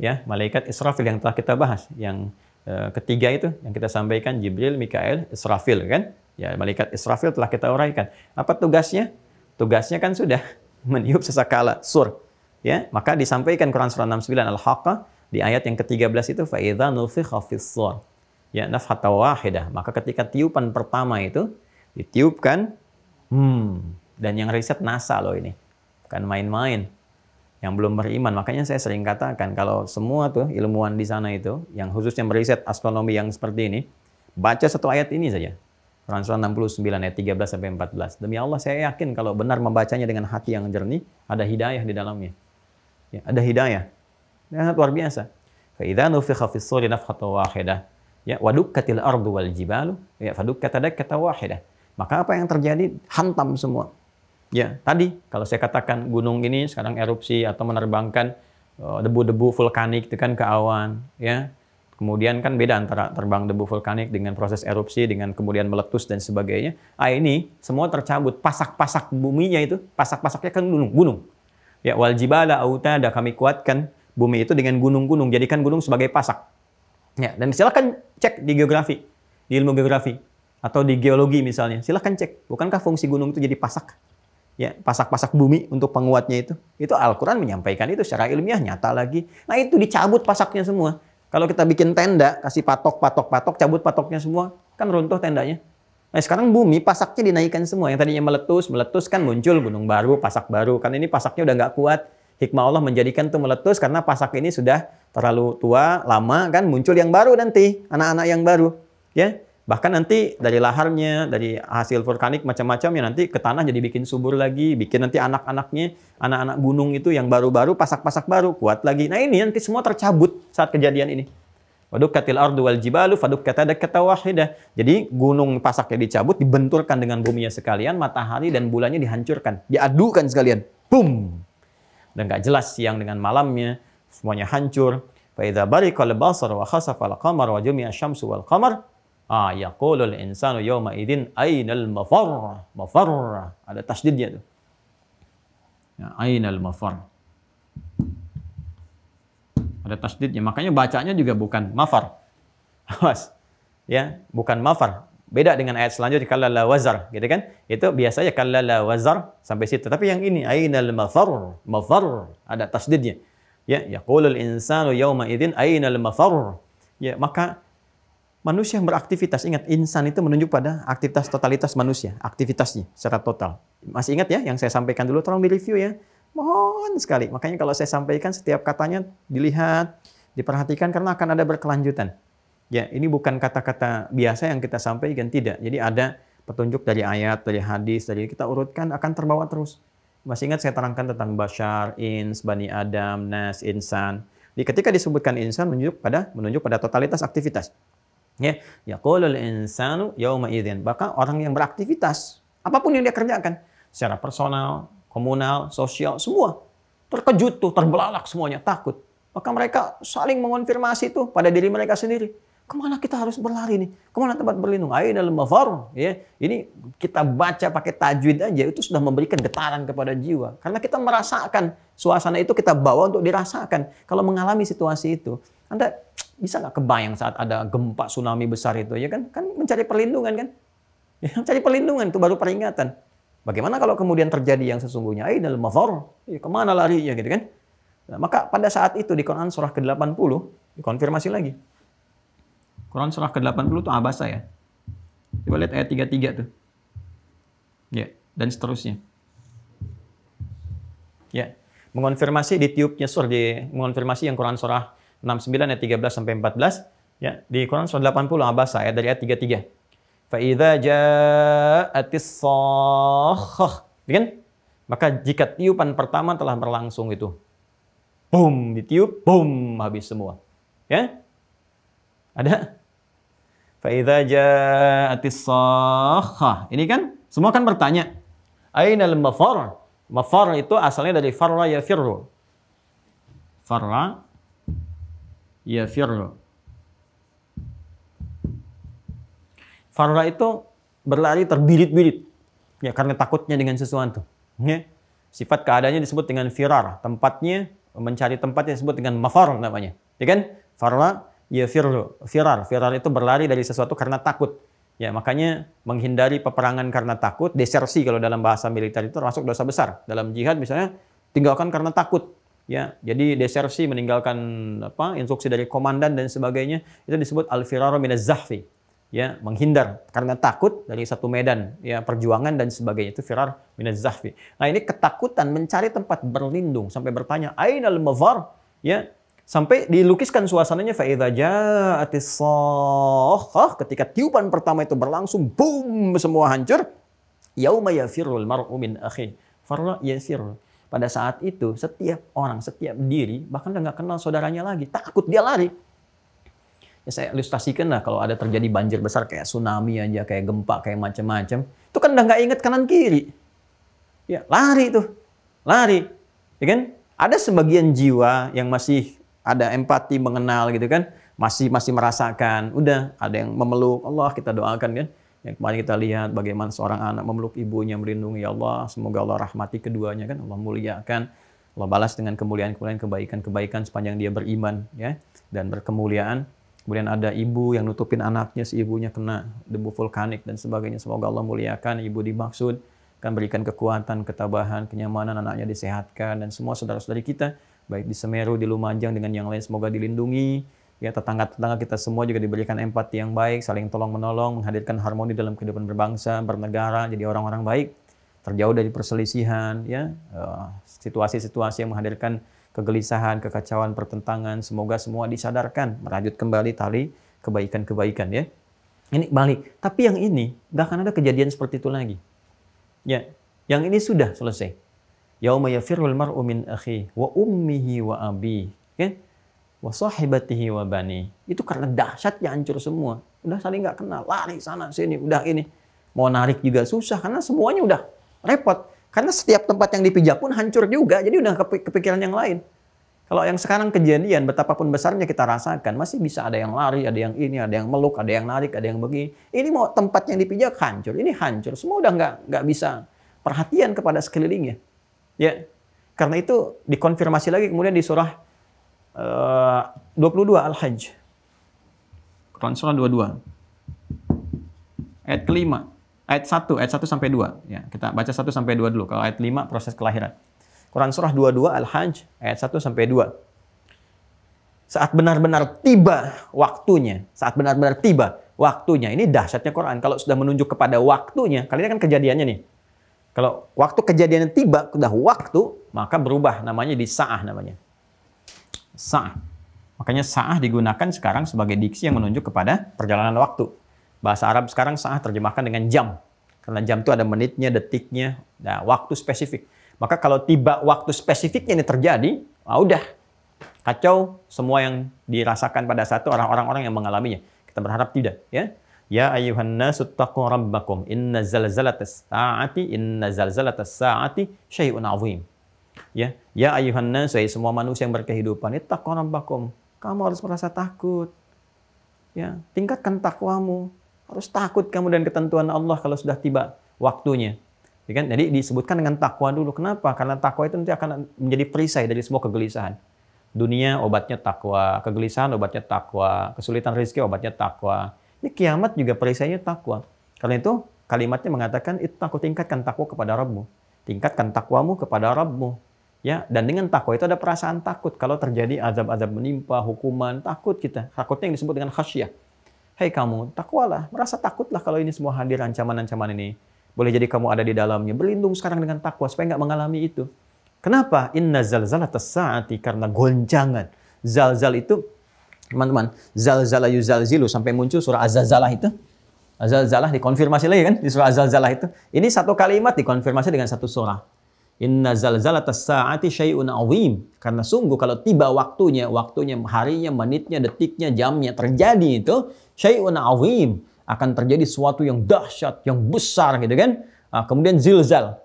Ya, malaikat Israfil yang telah kita bahas yang Eh, ketiga itu yang kita sampaikan Jibril, Mikael, Israfil kan? Ya, malaikat Israfil telah kita uraikan. Apa tugasnya? Tugasnya kan sudah meniup sesakala sur. Ya, maka disampaikan Quran surah 69 Al-Haqqah di ayat yang ke-13 itu fa idza nufikha fis-sur. Ya, nafhata wahidah. Maka ketika tiupan pertama itu ditiupkan hmm dan yang riset NASA loh ini. Bukan main-main yang belum beriman. Makanya saya sering katakan kalau semua tuh ilmuwan di sana itu yang khususnya meriset astronomi yang seperti ini, baca satu ayat ini saja. Quran surah 69 ayat 13 sampai 14. Demi Allah saya yakin kalau benar membacanya dengan hati yang jernih, ada hidayah di dalamnya. Ya, ada hidayah. Sangat luar biasa. Fa idza nufikha fis suri nafkhatan wahidah. Ya, wadukkatil ardu wal jibalu, ya fadukkat kata wahidah. Maka apa yang terjadi? Hantam semua. Ya, tadi kalau saya katakan gunung ini sekarang erupsi atau menerbangkan eh, debu-debu vulkanik itu kan ke awan, ya. Kemudian kan beda antara terbang debu vulkanik dengan proses erupsi dengan kemudian meletus dan sebagainya. Ah ini semua tercabut, pasak-pasak buminya itu, pasak-pasaknya kan gunung, gunung. Ya wal jibala autada kami kuatkan bumi itu dengan gunung-gunung, jadikan gunung sebagai pasak. Ya, dan silakan cek di geografi, di ilmu geografi atau di geologi misalnya. Silahkan cek, bukankah fungsi gunung itu jadi pasak? ya pasak-pasak bumi untuk penguatnya itu. Itu Al-Quran menyampaikan itu secara ilmiah nyata lagi. Nah itu dicabut pasaknya semua. Kalau kita bikin tenda, kasih patok, patok, patok, cabut patoknya semua, kan runtuh tendanya. Nah sekarang bumi pasaknya dinaikkan semua. Yang tadinya meletus, meletus kan muncul gunung baru, pasak baru. Kan ini pasaknya udah nggak kuat. Hikmah Allah menjadikan itu meletus karena pasak ini sudah terlalu tua, lama kan muncul yang baru nanti, anak-anak yang baru. Ya, Bahkan nanti dari laharnya, dari hasil vulkanik macam-macam ya nanti ke tanah jadi bikin subur lagi, bikin nanti anak-anaknya, anak-anak gunung itu yang baru-baru pasak-pasak baru kuat lagi. Nah ini nanti semua tercabut saat kejadian ini. waduk katil ardu wal jibalu faduk kata wahidah. Jadi gunung pasaknya dicabut, dibenturkan dengan buminya sekalian, matahari dan bulannya dihancurkan, diadukan sekalian. Boom! Dan gak jelas siang dengan malamnya, semuanya hancur. Fa'idha barikal basar wa khasafal qamar wa jumi'a syamsu wal qamar Ah, yaqulul insanu yawma idin aynal mafar. Mafar. Ada tasdidnya tuh. Ya, aynal mafar. Ada tasdidnya. Makanya bacanya juga bukan mafar. Awas. Ya, bukan mafar. Beda dengan ayat selanjutnya kalala wazar, gitu kan? Itu biasanya kalala wazar sampai situ. Tapi yang ini aynal mafar. Mafar. Ada tasdidnya. Ya, yaqulul insanu yawma idin aynal mafar. Ya, maka manusia yang beraktivitas, ingat insan itu menunjuk pada aktivitas totalitas manusia, aktivitasnya secara total. Masih ingat ya yang saya sampaikan dulu, tolong di review ya. Mohon sekali. Makanya kalau saya sampaikan setiap katanya dilihat, diperhatikan karena akan ada berkelanjutan. Ya, ini bukan kata-kata biasa yang kita sampaikan, tidak. Jadi ada petunjuk dari ayat, dari hadis, dari kita urutkan akan terbawa terus. Masih ingat saya terangkan tentang Bashar, Ins, Bani Adam, Nas, Insan. Jadi ketika disebutkan insan menunjuk pada menunjuk pada totalitas aktivitas. Ya, yaqulul insanu yauma idzin. Bahkan orang yang beraktivitas, apapun yang dia kerjakan, secara personal, komunal, sosial, semua terkejut tuh, terbelalak semuanya, takut. Maka mereka saling mengonfirmasi itu pada diri mereka sendiri. Kemana kita harus berlari nih? Kemana tempat berlindung? Ayo dalam mafar. Ya, ini kita baca pakai tajwid aja itu sudah memberikan getaran kepada jiwa. Karena kita merasakan Suasana itu kita bawa untuk dirasakan. Kalau mengalami situasi itu, Anda bisa nggak kebayang saat ada gempa tsunami besar itu ya kan? Kan mencari perlindungan kan? Ya, mencari perlindungan itu baru peringatan. Bagaimana kalau kemudian terjadi yang sesungguhnya? dalam mafar, ya, kemana larinya gitu kan? Nah, maka pada saat itu di Quran surah ke-80, dikonfirmasi lagi. Quran surah ke-80 itu Abasa ya. Coba lihat ayat 33 tuh. Ya, dan seterusnya. Ya mengonfirmasi di tiupnya sur di mengonfirmasi yang Quran surah 69 ayat 13 sampai 14 ya di Quran surah 80 Abasa ayat dari ayat 33 fa idza ja'atis sakhah gitu kan maka jika tiupan pertama telah berlangsung itu boom ditiup boom habis semua ya ada fa idza ja'atis sakhah ini kan semua kan bertanya aina ainal mafar Mafar itu asalnya dari farra firru. Farra firru. Farra itu berlari terbirit-birit. Ya karena takutnya dengan sesuatu. Ya. Sifat keadaannya disebut dengan firar. Tempatnya mencari tempat yang disebut dengan mafar namanya. Ya kan? Farra firru. Firar. Firar itu berlari dari sesuatu karena takut. Ya, makanya menghindari peperangan karena takut, desersi kalau dalam bahasa militer itu termasuk dosa besar. Dalam jihad misalnya tinggalkan karena takut. Ya, jadi desersi meninggalkan apa instruksi dari komandan dan sebagainya itu disebut al-firaru minaz zahfi. Ya, menghindar karena takut dari satu medan ya perjuangan dan sebagainya itu firar minaz zahfi. Nah, ini ketakutan mencari tempat berlindung sampai bertanya ainal mafar ya Sampai dilukiskan suasananya faidza ja'atis ketika tiupan pertama itu berlangsung boom semua hancur yauma yafirul mar'u min akhi farra yasir pada saat itu setiap orang setiap diri bahkan nggak kenal saudaranya lagi takut dia lari ya saya ilustrasikan lah kalau ada terjadi banjir besar kayak tsunami aja kayak gempa kayak macam-macam itu kan udah nggak inget kanan kiri ya lari tuh lari ya kan ada sebagian jiwa yang masih ada empati mengenal gitu kan masih masih merasakan udah ada yang memeluk Allah kita doakan kan yang kemarin kita lihat bagaimana seorang anak memeluk ibunya melindungi Allah semoga Allah rahmati keduanya kan Allah muliakan Allah balas dengan kemuliaan kemuliaan kebaikan kebaikan sepanjang dia beriman ya dan berkemuliaan kemudian ada ibu yang nutupin anaknya si ibunya kena debu vulkanik dan sebagainya semoga Allah muliakan ibu dimaksud kan berikan kekuatan ketabahan kenyamanan anaknya disehatkan dan semua saudara-saudari kita baik di Semeru, di Lumajang dengan yang lain semoga dilindungi. Ya tetangga-tetangga kita semua juga diberikan empati yang baik, saling tolong menolong, menghadirkan harmoni dalam kehidupan berbangsa, bernegara, jadi orang-orang baik, terjauh dari perselisihan, ya eh, situasi-situasi yang menghadirkan kegelisahan, kekacauan, pertentangan. Semoga semua disadarkan, merajut kembali tali kebaikan-kebaikan ya. Ini balik. Tapi yang ini nggak akan ada kejadian seperti itu lagi. Ya, yang ini sudah selesai. Yauma yafirul mar'u min akhi wa ummihi wa abi. oke? Kan? Wa sahibatihi wa bani. Itu karena dahsyatnya hancur semua. Udah saling nggak kenal, lari sana sini, udah ini. Mau narik juga susah karena semuanya udah repot. Karena setiap tempat yang dipijak pun hancur juga, jadi udah kepikiran yang lain. Kalau yang sekarang kejadian, betapapun besarnya kita rasakan, masih bisa ada yang lari, ada yang ini, ada yang meluk, ada yang narik, ada yang begini. Ini mau tempat yang dipijak hancur, ini hancur. Semua udah nggak nggak bisa perhatian kepada sekelilingnya. Ya. Karena itu dikonfirmasi lagi kemudian di surah eh, uh, 22 Al-Hajj. Quran surah 22. Ayat kelima. Ayat 1, ayat 1 sampai 2. Ya, kita baca 1 sampai 2 dulu. Kalau ayat 5 proses kelahiran. Quran surah 22 Al-Hajj ayat 1 sampai 2 saat benar-benar tiba waktunya, saat benar-benar tiba waktunya. Ini dahsyatnya Quran. Kalau sudah menunjuk kepada waktunya, kali ini kan kejadiannya nih. Kalau waktu kejadian tiba, sudah waktu, maka berubah namanya di sa'ah namanya. Sa'ah. Makanya sa'ah digunakan sekarang sebagai diksi yang menunjuk kepada perjalanan waktu. Bahasa Arab sekarang sa'ah terjemahkan dengan jam. Karena jam itu ada menitnya, detiknya, nah, waktu spesifik. Maka kalau tiba waktu spesifiknya ini terjadi, ah udah kacau semua yang dirasakan pada satu orang-orang yang mengalaminya. Kita berharap tidak, ya. Ya ayuhan nasu taqu rabbakum inna zalzalatas sa'ati inna zalzalatas sa'ati syai'un azim. Ya, ya ayuhan nasu ya semua manusia yang berkehidupan itu ittaqu rabbakum. Kamu harus merasa takut. Ya, tingkatkan takwamu. Harus takut kamu dan ketentuan Allah kalau sudah tiba waktunya. Ya kan? Jadi disebutkan dengan takwa dulu. Kenapa? Karena takwa itu nanti akan menjadi perisai dari semua kegelisahan. Dunia obatnya takwa, kegelisahan obatnya takwa, kesulitan rezeki obatnya takwa, ini kiamat juga perisainya takwa. Karena itu kalimatnya mengatakan itu takut tingkatkan takwa kepada Rabbmu. Tingkatkan takwamu kepada Rabbmu. Ya, dan dengan takwa itu ada perasaan takut kalau terjadi azab-azab menimpa, hukuman, takut kita. Takutnya yang disebut dengan khasyah. Hei kamu, takwalah, merasa takutlah kalau ini semua hadir ancaman-ancaman ini. Boleh jadi kamu ada di dalamnya. Berlindung sekarang dengan takwa supaya nggak mengalami itu. Kenapa? Inna zalzalat saati karena goncangan. Zalzal itu Teman-teman, zalzala yuzalzilu sampai muncul surah azal itu. azal dikonfirmasi lagi kan di surah az itu. Ini satu kalimat dikonfirmasi dengan satu surah. Inna zalzalatas sa'ati syai'un awim. Karena sungguh kalau tiba waktunya, waktunya, harinya, menitnya, detiknya, jamnya terjadi itu syai'un awim. Akan terjadi sesuatu yang dahsyat, yang besar gitu kan. Nah, kemudian zilzal.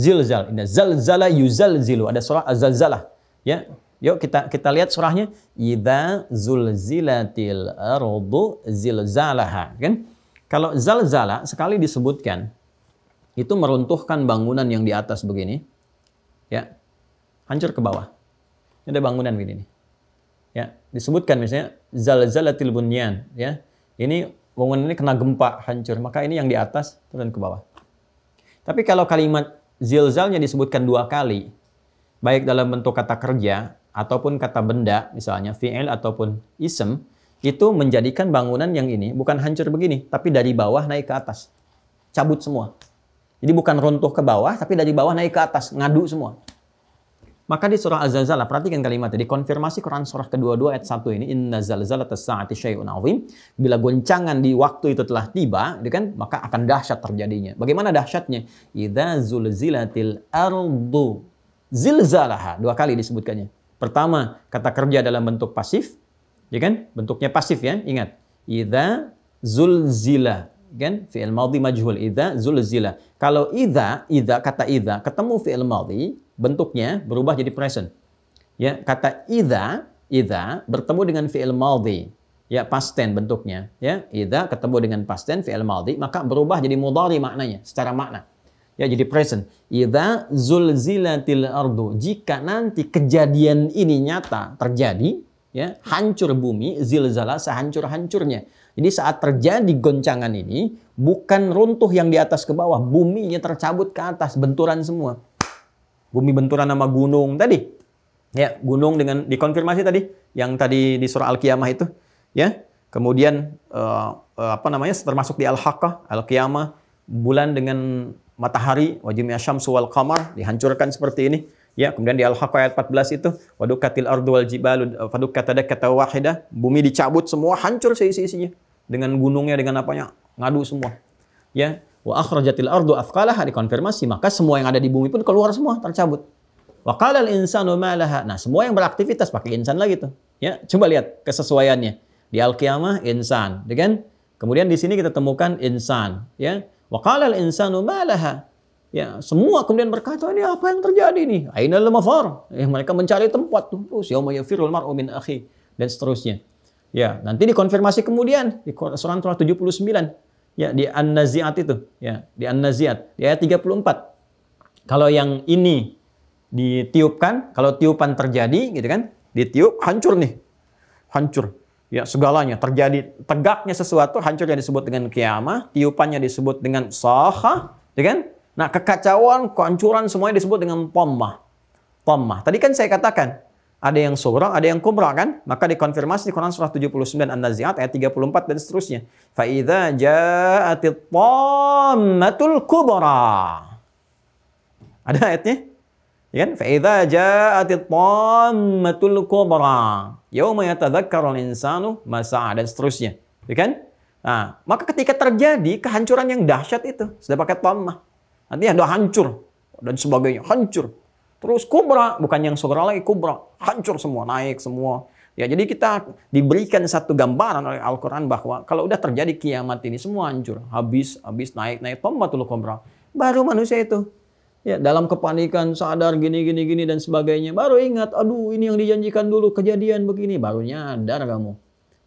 Zilzal. Inna zalzala yuzalzilu. Ada surah azal Ya, Yuk kita kita lihat surahnya idza zulzilatil ardu zilzalaha kan? Kalau zalzala sekali disebutkan itu meruntuhkan bangunan yang di atas begini ya. Hancur ke bawah. Ini ada bangunan begini nih. Ya, disebutkan misalnya zalzalatil bunyan ya. Ini bangunan ini kena gempa hancur, maka ini yang di atas turun ke bawah. Tapi kalau kalimat zilzalnya disebutkan dua kali, baik dalam bentuk kata kerja ataupun kata benda, misalnya fi'il ataupun isem itu menjadikan bangunan yang ini bukan hancur begini, tapi dari bawah naik ke atas. Cabut semua. Jadi bukan runtuh ke bawah, tapi dari bawah naik ke atas, ngadu semua. Maka di surah Az-Zalzalah, perhatikan kalimatnya, dikonfirmasi Quran surah ke dua ayat 1 ini, Inna zalzalata sa'ati syai'un awim. Bila goncangan di waktu itu telah tiba, gitu kan, maka akan dahsyat terjadinya. Bagaimana dahsyatnya? Idza zulzilatil ardu zilzalaha. Dua kali disebutkannya Pertama, kata kerja dalam bentuk pasif, ya kan? Bentuknya pasif ya, ingat. Idza zulzila, kan? Fi'il madhi majhul idza zulzila. Kalau idza, idza kata idza ketemu fi'il madhi, bentuknya berubah jadi present. Ya, kata idza, idza bertemu dengan fi'il madhi. Ya, past tense bentuknya, ya. Idza ketemu dengan past tense fi'il madhi, maka berubah jadi mudhari maknanya secara makna ya jadi present. Idza zulzilatil ardu. Jika nanti kejadian ini nyata terjadi, ya, hancur bumi zilzala sehancur-hancurnya. Jadi saat terjadi goncangan ini bukan runtuh yang di atas ke bawah, buminya tercabut ke atas, benturan semua. Bumi benturan nama gunung tadi. Ya, gunung dengan dikonfirmasi tadi yang tadi di surah Al-Qiyamah itu, ya. Kemudian uh, apa namanya? termasuk di Al-Haqqah, Al-Qiyamah, bulan dengan matahari, wajimia syamsu suwal kamar dihancurkan seperti ini. Ya, kemudian di Al-Haqqah ayat 14 itu wadukatil ardu wal jibalu eh, kata wahida bumi dicabut semua hancur seisi-isinya dengan gunungnya dengan apa apanya ngadu semua. Ya, wa akhrajatil ardu afqalah dikonfirmasi maka semua yang ada di bumi pun keluar semua tercabut. Wa al insanu malaha. Nah, semua yang beraktivitas pakai insan lagi tuh. Ya, coba lihat kesesuaiannya. Di al-qiyamah insan, dengan Kemudian di sini kita temukan insan, ya. Wa al-insanu ma laha? Ya, semua kemudian berkata, ini apa yang terjadi nih? Ainal mafar? Ya, mereka mencari tempat tuh. Terus yauma yafirul mar'u min akhi dan seterusnya. Ya, nanti dikonfirmasi kemudian di surah 79 ya di An-Naziat itu ya di An-Naziat di ayat 34 kalau yang ini ditiupkan kalau tiupan terjadi gitu kan ditiup hancur nih hancur ya segalanya terjadi tegaknya sesuatu hancurnya disebut dengan kiamah tiupannya disebut dengan saha ya kan nah kekacauan kehancuran semuanya disebut dengan tomah tomah tadi kan saya katakan ada yang surah, ada yang kubra kan? Maka dikonfirmasi di Quran surah 79 An-Nazi'at ayat 34 dan seterusnya. Fa'idha ja'atit tammatul kubra. Ada ayatnya? Ya kan? Fa'idha ja'atit tammatul kubra yauma yatadzakkarul insanu masa dan seterusnya. Ya kan? Nah, maka ketika terjadi kehancuran yang dahsyat itu, sudah pakai tamah. Nanti ada hancur dan sebagainya, hancur. Terus kubra, bukan yang segera lagi kubra, hancur semua, naik semua. Ya, jadi kita diberikan satu gambaran oleh Al-Quran bahwa kalau udah terjadi kiamat ini semua hancur, habis, habis naik, naik, tomatul kubra. Baru manusia itu ya dalam kepanikan sadar gini gini gini dan sebagainya baru ingat aduh ini yang dijanjikan dulu kejadian begini baru nyadar kamu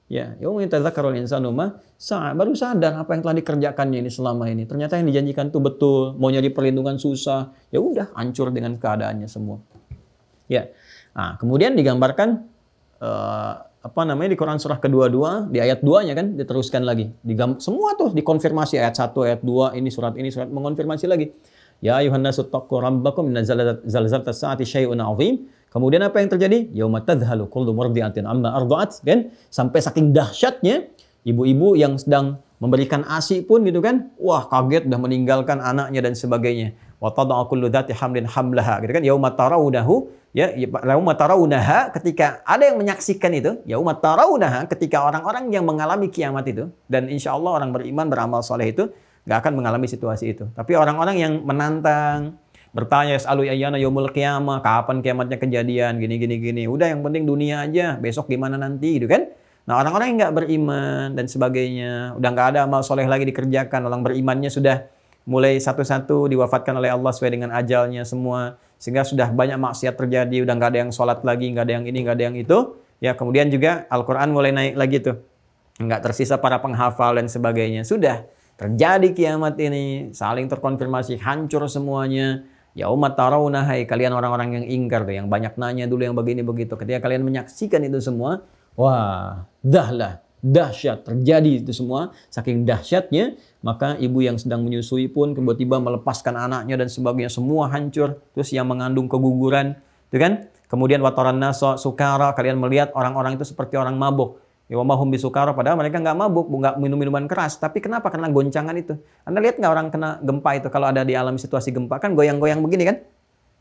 ya yang tadzakkarul insanu ma saat baru sadar apa yang telah dikerjakannya ini selama ini ternyata yang dijanjikan itu betul mau nyari perlindungan susah ya udah hancur dengan keadaannya semua ya nah, kemudian digambarkan uh, apa namanya di Quran surah kedua 22 di ayat 2-nya kan diteruskan lagi Digam semua tuh dikonfirmasi ayat 1 ayat 2 ini surat ini surat mengonfirmasi lagi Ya ayuhan nasu taqu rabbakum inna as saati syai'un 'adzim. Kemudian apa yang terjadi? Yauma tadhhalu kullu murdi'atin amma ardhat, kan? Sampai saking dahsyatnya ibu-ibu yang sedang memberikan ASI pun gitu kan, wah kaget udah meninggalkan anaknya dan sebagainya. Wa tad'u kullu dhati hamlin hamlaha, gitu kan? Yauma tarawnahu ya yauma tarawnaha ketika ada yang menyaksikan itu yauma tarawnaha ketika orang-orang yang mengalami kiamat itu dan insya Allah orang beriman beramal soleh itu nggak akan mengalami situasi itu. Tapi orang-orang yang menantang, bertanya selalu ayana yomul kiamat, kapan kiamatnya kejadian, gini gini gini. Udah yang penting dunia aja, besok gimana nanti gitu kan? Nah orang-orang yang nggak beriman dan sebagainya, udah nggak ada amal soleh lagi dikerjakan, orang berimannya sudah mulai satu-satu diwafatkan oleh Allah sesuai dengan ajalnya semua sehingga sudah banyak maksiat terjadi udah nggak ada yang sholat lagi nggak ada yang ini nggak ada yang itu ya kemudian juga Al-Quran mulai naik lagi tuh nggak tersisa para penghafal dan sebagainya sudah terjadi kiamat ini, saling terkonfirmasi hancur semuanya. Ya umat tarawna hai kalian orang-orang yang ingkar tuh, yang banyak nanya dulu yang begini begitu. Ketika kalian menyaksikan itu semua, wah, dahlah, dahsyat terjadi itu semua saking dahsyatnya maka ibu yang sedang menyusui pun tiba-tiba melepaskan anaknya dan sebagainya semua hancur terus yang mengandung keguguran itu kan kemudian wataran nasa sukara kalian melihat orang-orang itu seperti orang mabuk Ya bisukara padahal mereka nggak mabuk, nggak minum minuman keras. Tapi kenapa? Karena goncangan itu. Anda lihat nggak orang kena gempa itu kalau ada di alam situasi gempa kan goyang-goyang begini kan?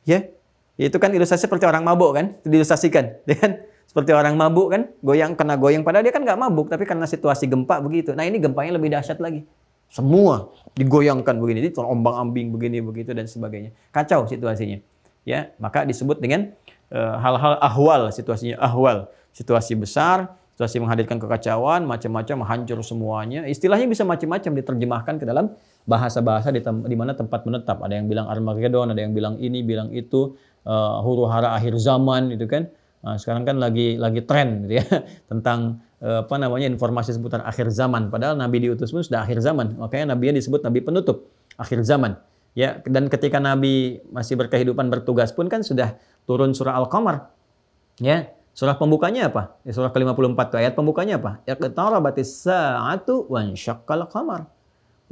Ya, yeah. itu kan ilustrasi seperti orang mabuk kan? Itu diilustrasikan, ya kan? Seperti orang mabuk kan, goyang kena goyang. Padahal dia kan nggak mabuk, tapi karena situasi gempa begitu. Nah ini gempanya lebih dahsyat lagi. Semua digoyangkan begini, itu ombang-ambing begini begitu dan sebagainya. Kacau situasinya. Ya, maka disebut dengan eh, hal-hal uh, hal -hal ahwal situasinya ahwal situasi besar situasi menghadirkan kekacauan, macam-macam, hancur semuanya. Istilahnya bisa macam-macam diterjemahkan ke dalam bahasa-bahasa di, tem di mana tempat menetap. Ada yang bilang Armageddon, ada yang bilang ini, bilang itu, uh, huru hara akhir zaman gitu kan. Nah, sekarang kan lagi lagi tren gitu ya tentang uh, apa namanya informasi seputar akhir zaman. Padahal Nabi diutus pun sudah akhir zaman. Makanya Nabi disebut Nabi penutup akhir zaman. Ya, dan ketika Nabi masih berkehidupan bertugas pun kan sudah turun surah Al-Qamar. Ya, Surah pembukanya apa? Ya, surah ke-54 ayat pembukanya apa? Ya Iqtarabatis sa'atu wan syaqqal qamar.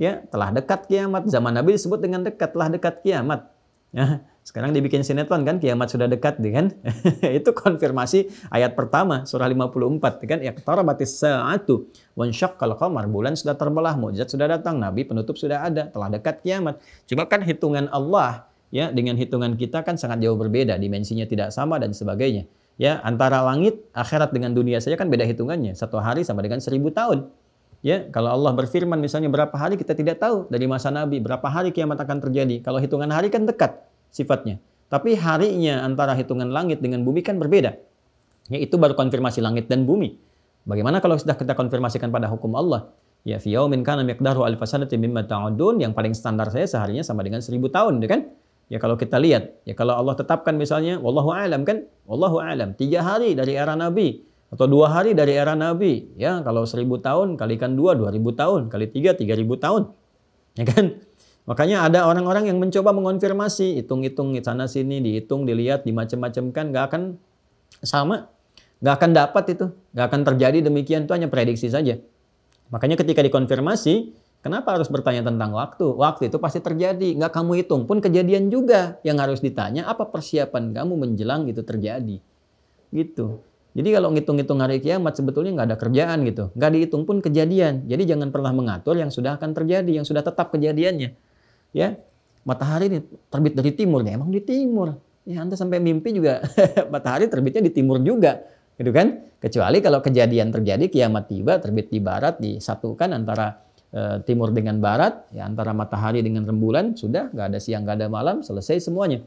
Ya, telah dekat kiamat. Zaman Nabi disebut dengan dekat, telah dekat kiamat. Ya, sekarang dibikin sinetron kan kiamat sudah dekat kan? Itu konfirmasi ayat pertama surah 54 kan iqtarabatis sa'atu wan syaqqal qamar. Bulan sudah terbelah, mukjizat sudah datang, nabi penutup sudah ada, telah dekat kiamat. Cuma kan hitungan Allah ya dengan hitungan kita kan sangat jauh berbeda, dimensinya tidak sama dan sebagainya. Ya, antara langit akhirat dengan dunia saja kan beda hitungannya. Satu hari sama dengan seribu tahun. Ya, kalau Allah berfirman misalnya berapa hari kita tidak tahu dari masa Nabi berapa hari kiamat akan terjadi. Kalau hitungan hari kan dekat sifatnya. Tapi harinya antara hitungan langit dengan bumi kan berbeda. Ya, itu baru konfirmasi langit dan bumi. Bagaimana kalau sudah kita konfirmasikan pada hukum Allah? Ya fi yaumin kana miqdaru alfasanati mimma ta'udun yang paling standar saya seharinya sama dengan seribu tahun, ya kan? Ya kalau kita lihat, ya kalau Allah tetapkan misalnya, wallahu alam kan, wallahu alam, tiga hari dari era Nabi atau dua hari dari era Nabi, ya kalau seribu tahun kalikan dua, dua ribu tahun, kali tiga, tiga ribu tahun, ya kan? Makanya ada orang-orang yang mencoba mengonfirmasi, hitung-hitung di sana sini, dihitung, dilihat, dimacam-macamkan, nggak akan sama, nggak akan dapat itu, nggak akan terjadi demikian itu hanya prediksi saja. Makanya ketika dikonfirmasi, Kenapa harus bertanya tentang waktu? Waktu itu pasti terjadi. Nggak kamu hitung pun kejadian juga yang harus ditanya apa persiapan kamu menjelang itu terjadi. Gitu. Jadi kalau ngitung-ngitung hari kiamat sebetulnya nggak ada kerjaan gitu. Nggak dihitung pun kejadian. Jadi jangan pernah mengatur yang sudah akan terjadi, yang sudah tetap kejadiannya. Ya, matahari ini terbit dari timur. Ya, emang di timur. Ya, Anda sampai mimpi juga matahari terbitnya di timur juga. Gitu kan? Kecuali kalau kejadian terjadi, kiamat tiba, terbit di barat, disatukan antara Eh, timur dengan barat, ya antara matahari dengan rembulan, sudah nggak ada siang, nggak ada malam, selesai semuanya.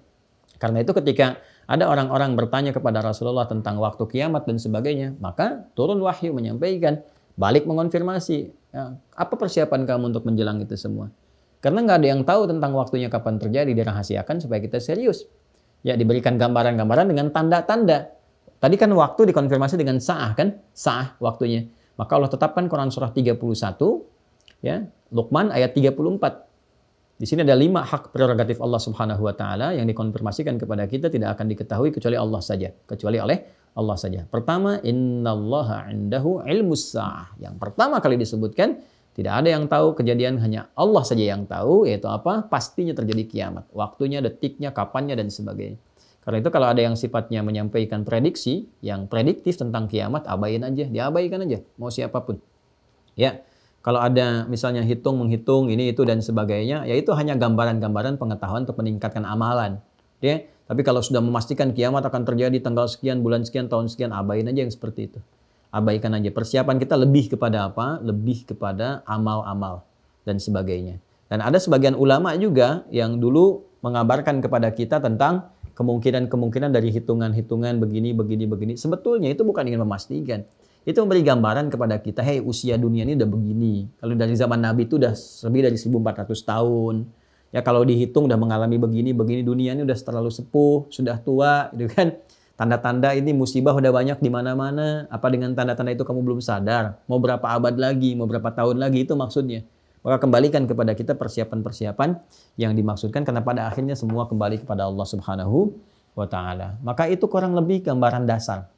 Karena itu ketika ada orang-orang bertanya kepada Rasulullah tentang waktu kiamat dan sebagainya, maka turun wahyu menyampaikan, balik mengonfirmasi, ya, apa persiapan kamu untuk menjelang itu semua? Karena nggak ada yang tahu tentang waktunya kapan terjadi, dirahasiakan supaya kita serius. Ya diberikan gambaran-gambaran dengan tanda-tanda. Tadi kan waktu dikonfirmasi dengan sah kan? sah waktunya. Maka Allah tetapkan Quran surah 31 Ya, Luqman ayat 34. Di sini ada lima hak prerogatif Allah Subhanahu wa taala yang dikonfirmasikan kepada kita tidak akan diketahui kecuali Allah saja, kecuali oleh Allah saja. Pertama, innallaha indahu ilmus Sah. Yang pertama kali disebutkan tidak ada yang tahu kejadian hanya Allah saja yang tahu yaitu apa pastinya terjadi kiamat, waktunya, detiknya, kapannya dan sebagainya. Karena itu kalau ada yang sifatnya menyampaikan prediksi yang prediktif tentang kiamat abaikan aja, diabaikan aja mau siapapun. Ya. Kalau ada misalnya hitung menghitung ini itu dan sebagainya, ya itu hanya gambaran-gambaran pengetahuan untuk meningkatkan amalan. Ya, tapi kalau sudah memastikan kiamat akan terjadi tanggal sekian, bulan sekian, tahun sekian, abain aja yang seperti itu. Abaikan aja. Persiapan kita lebih kepada apa? Lebih kepada amal-amal dan sebagainya. Dan ada sebagian ulama juga yang dulu mengabarkan kepada kita tentang kemungkinan-kemungkinan dari hitungan-hitungan begini, begini, begini. Sebetulnya itu bukan ingin memastikan, itu memberi gambaran kepada kita, hey usia dunia ini udah begini. Kalau dari zaman Nabi itu udah lebih dari 1400 tahun. Ya kalau dihitung udah mengalami begini, begini dunia ini udah terlalu sepuh, sudah tua gitu kan. Tanda-tanda ini musibah udah banyak di mana-mana. Apa dengan tanda-tanda itu kamu belum sadar? Mau berapa abad lagi, mau berapa tahun lagi itu maksudnya. Maka kembalikan kepada kita persiapan-persiapan yang dimaksudkan karena pada akhirnya semua kembali kepada Allah Subhanahu wa taala. Maka itu kurang lebih gambaran dasar.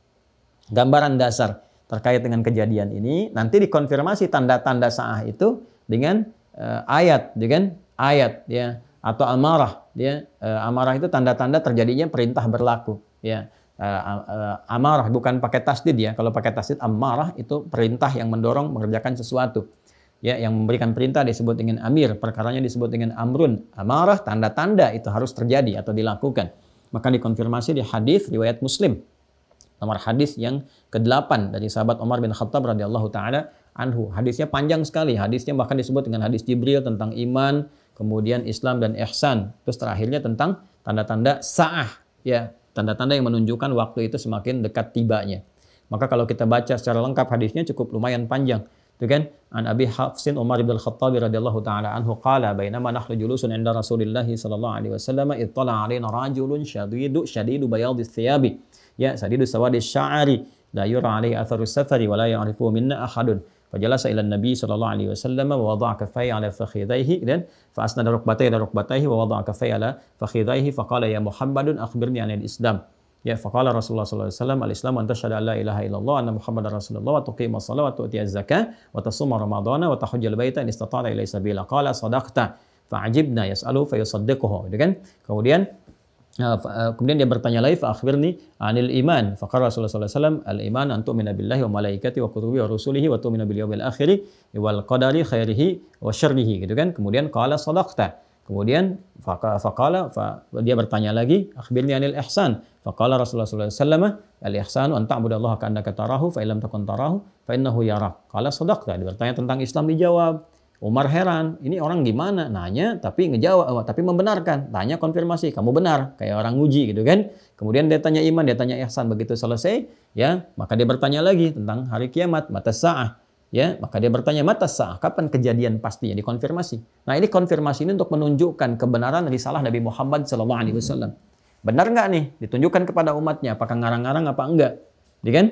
Gambaran dasar terkait dengan kejadian ini nanti dikonfirmasi tanda-tanda sah itu dengan uh, ayat dengan ayat ya atau amarah ya uh, amarah itu tanda-tanda terjadinya perintah berlaku ya uh, uh, amarah bukan pakai tasdid ya kalau pakai tasdid amarah itu perintah yang mendorong mengerjakan sesuatu ya yang memberikan perintah disebut dengan amir perkaranya disebut dengan amrun amarah tanda-tanda itu harus terjadi atau dilakukan maka dikonfirmasi di hadis riwayat muslim Nomor hadis yang ke-8 dari sahabat Umar bin Khattab radhiyallahu taala anhu. Hadisnya panjang sekali, hadisnya bahkan disebut dengan hadis Jibril tentang iman, kemudian Islam dan ihsan. Terus terakhirnya tentang tanda-tanda sa'ah, ya, tanda-tanda yang menunjukkan waktu itu semakin dekat tibanya. Maka kalau kita baca secara lengkap hadisnya cukup lumayan panjang. Itu kan An Abi Hafsin Umar bin khattab radhiyallahu taala anhu qala bainama nahnu julusun 'inda Rasulillah sallallahu alaihi wasallam ittala alaina rajulun syadidu syadidu bayadhi thiyabi يسرد سواد الشعر لا يرى عليه أثر السفر ولا يعرفه منا أحد فجلس إلى النبي صلى الله عليه وسلم ووضع كفيه على فخذيه إذن فأسند ركبتيه إلى ركبتيه ووضع كفيه على فخذيه فقال يا محمد أخبرني عن الإسلام يا فقال رسول الله صلى الله عليه وسلم الإسلام أن تشهد أن لا إله إلا الله أن محمد رسول الله وتقيم الصلاة وتؤتي الزكاة وتصوم رمضان وتحج البيت إن استطعت إليه سبيلا قال صدقت فعجبنا يسأله فيصدقه kan kemudian Ah, ah, kemudian dia bertanya lagi akhirni anil iman Fakar Rasulullah SAW al iman antum minabillahi wa malaikati wa kutubi wa rusulihi wa tu'minu bil akhiri wal qadari khairihi wa syarrihi gitu kan kemudian kala sadaqta kemudian faqala dia bertanya lagi akhbirni anil ihsan Fakala Rasulullah SAW al ihsan an ta'budallaha ka'annaka tarahu fa ilam takun tarahu fa innahu yarak qala sadaqta dia bertanya tentang Islam dijawab Umar heran, ini orang gimana? Nanya tapi ngejawab, eh, tapi membenarkan. Tanya konfirmasi, kamu benar. Kayak orang nguji gitu kan. Kemudian dia tanya iman, dia tanya ihsan. Begitu selesai, ya maka dia bertanya lagi tentang hari kiamat, mata sa'ah. Ya, maka dia bertanya mata sa'ah, kapan kejadian pastinya dikonfirmasi. Nah, ini konfirmasi ini untuk menunjukkan kebenaran risalah Nabi Muhammad sallallahu alaihi wasallam. Benar nggak nih ditunjukkan kepada umatnya apakah ngarang-ngarang apa enggak? Ya kan?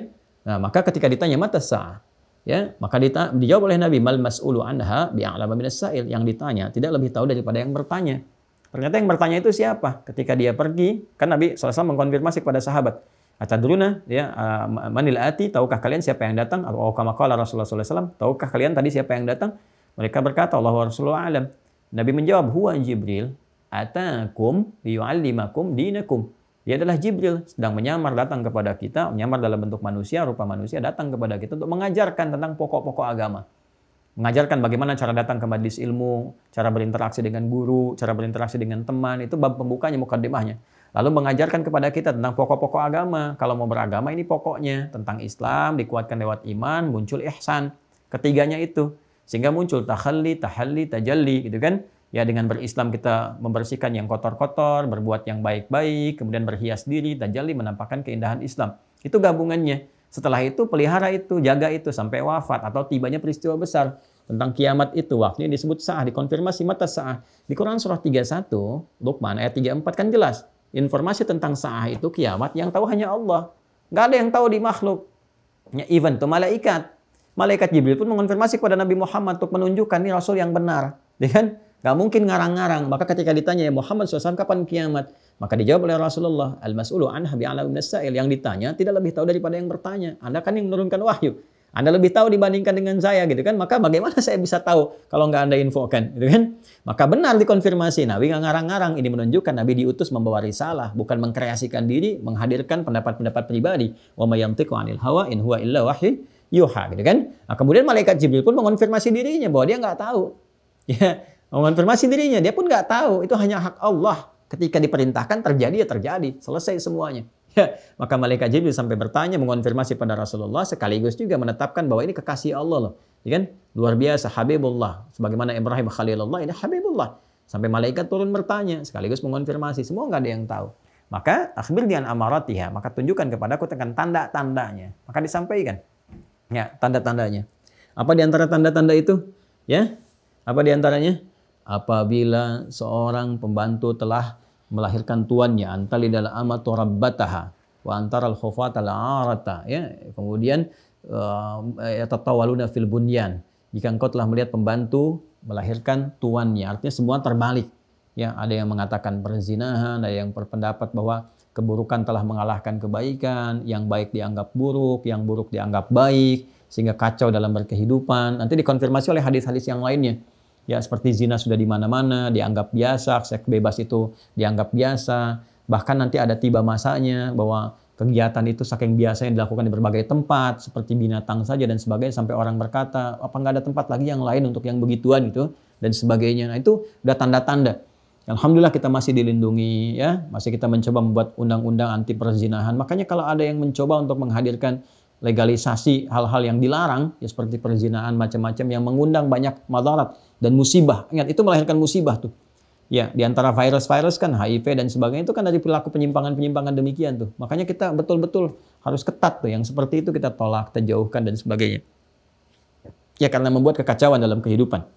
Nah, maka ketika ditanya mata sa'ah, ya maka dita dijawab oleh Nabi mal mas'ulu anha bi'alama minas sa'il yang ditanya tidak lebih tahu daripada yang bertanya ternyata yang bertanya itu siapa ketika dia pergi kan Nabi SAW mengkonfirmasi kepada sahabat Atadruna ya manil ati tahukah kalian siapa yang datang atau oh, kama qala Rasulullah SAW tahukah kalian tadi siapa yang datang mereka berkata Allah wa Rasulullah alam Nabi menjawab huwa Jibril atakum liyuallimakum dinakum dia adalah Jibril, sedang menyamar datang kepada kita, menyamar dalam bentuk manusia, rupa manusia, datang kepada kita untuk mengajarkan tentang pokok-pokok agama. Mengajarkan bagaimana cara datang ke majelis ilmu, cara berinteraksi dengan guru, cara berinteraksi dengan teman, itu bab pembukanya, mukadimahnya. Lalu mengajarkan kepada kita tentang pokok-pokok agama. Kalau mau beragama ini pokoknya. Tentang Islam, dikuatkan lewat iman, muncul ihsan. Ketiganya itu. Sehingga muncul tahalli, tahalli, tajalli gitu kan Ya dengan berislam kita membersihkan yang kotor-kotor, berbuat yang baik-baik, kemudian berhias diri, tajali menampakkan keindahan Islam. Itu gabungannya. Setelah itu pelihara itu, jaga itu sampai wafat atau tibanya peristiwa besar tentang kiamat itu. ini disebut sah, dikonfirmasi mata sah. Di Quran surah 31, Luqman ayat 34 kan jelas. Informasi tentang sah itu kiamat yang tahu hanya Allah. gak ada yang tahu di makhluk. Ya, even tuh malaikat. Malaikat Jibril pun mengonfirmasi kepada Nabi Muhammad untuk menunjukkan ini Rasul yang benar. Ya kan? Gak mungkin ngarang-ngarang. Maka ketika ditanya ya Muhammad SAW kapan kiamat? Maka dijawab oleh Rasulullah, Al-Mas'ulu anha bi'ala ibn sa'il. Yang ditanya tidak lebih tahu daripada yang bertanya. Anda kan yang menurunkan wahyu. Anda lebih tahu dibandingkan dengan saya gitu kan. Maka bagaimana saya bisa tahu kalau nggak Anda infokan gitu kan. Maka benar dikonfirmasi. Nabi nggak ngarang-ngarang. Ini menunjukkan Nabi diutus membawa risalah. Bukan mengkreasikan diri, menghadirkan pendapat-pendapat pribadi. Wa mayantiku anil hawa in huwa illa wahyu yuha gitu kan. Nah, kemudian malaikat Jibril pun mengonfirmasi dirinya bahwa dia nggak tahu. Ya, mengonfirmasi dirinya. Dia pun nggak tahu. Itu hanya hak Allah. Ketika diperintahkan terjadi ya terjadi. Selesai semuanya. Ya, maka malaikat Jibril sampai bertanya mengonfirmasi pada Rasulullah sekaligus juga menetapkan bahwa ini kekasih Allah loh. Ya kan? Luar biasa Habibullah. Sebagaimana Ibrahim Khalilullah ini Habibullah. Sampai malaikat turun bertanya sekaligus mengonfirmasi. Semua nggak ada yang tahu. Maka akhbir dian amaratiha, maka tunjukkan kepadaku dengan tanda-tandanya. Maka disampaikan. Ya, tanda-tandanya. Apa di antara tanda-tanda itu? Ya. Apa di antaranya? apabila seorang pembantu telah melahirkan tuannya antali dalam amatu rabbataha wa khofat al arata ya kemudian eh, ya tatawaluna fil bunyan jika engkau telah melihat pembantu melahirkan tuannya artinya semua terbalik ya ada yang mengatakan perzinahan ada yang berpendapat bahwa keburukan telah mengalahkan kebaikan yang baik dianggap buruk yang buruk dianggap baik sehingga kacau dalam berkehidupan nanti dikonfirmasi oleh hadis-hadis yang lainnya ya seperti zina sudah di mana-mana dianggap biasa seks bebas itu dianggap biasa bahkan nanti ada tiba masanya bahwa kegiatan itu saking biasa yang dilakukan di berbagai tempat seperti binatang saja dan sebagainya sampai orang berkata apa nggak ada tempat lagi yang lain untuk yang begituan gitu dan sebagainya nah itu udah tanda-tanda Alhamdulillah kita masih dilindungi ya masih kita mencoba membuat undang-undang anti perzinahan makanya kalau ada yang mencoba untuk menghadirkan legalisasi hal-hal yang dilarang ya seperti perzinahan macam-macam yang mengundang banyak madarat dan musibah. Ingat itu melahirkan musibah tuh. Ya, di antara virus-virus kan HIV dan sebagainya itu kan dari perilaku penyimpangan-penyimpangan demikian tuh. Makanya kita betul-betul harus ketat tuh yang seperti itu kita tolak, kita jauhkan dan sebagainya. Ya karena membuat kekacauan dalam kehidupan.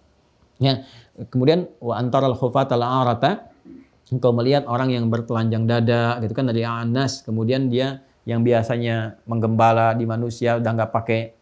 Ya, kemudian wa antara al al arata engkau melihat orang yang bertelanjang dada gitu kan dari anas kemudian dia yang biasanya menggembala di manusia udah nggak pakai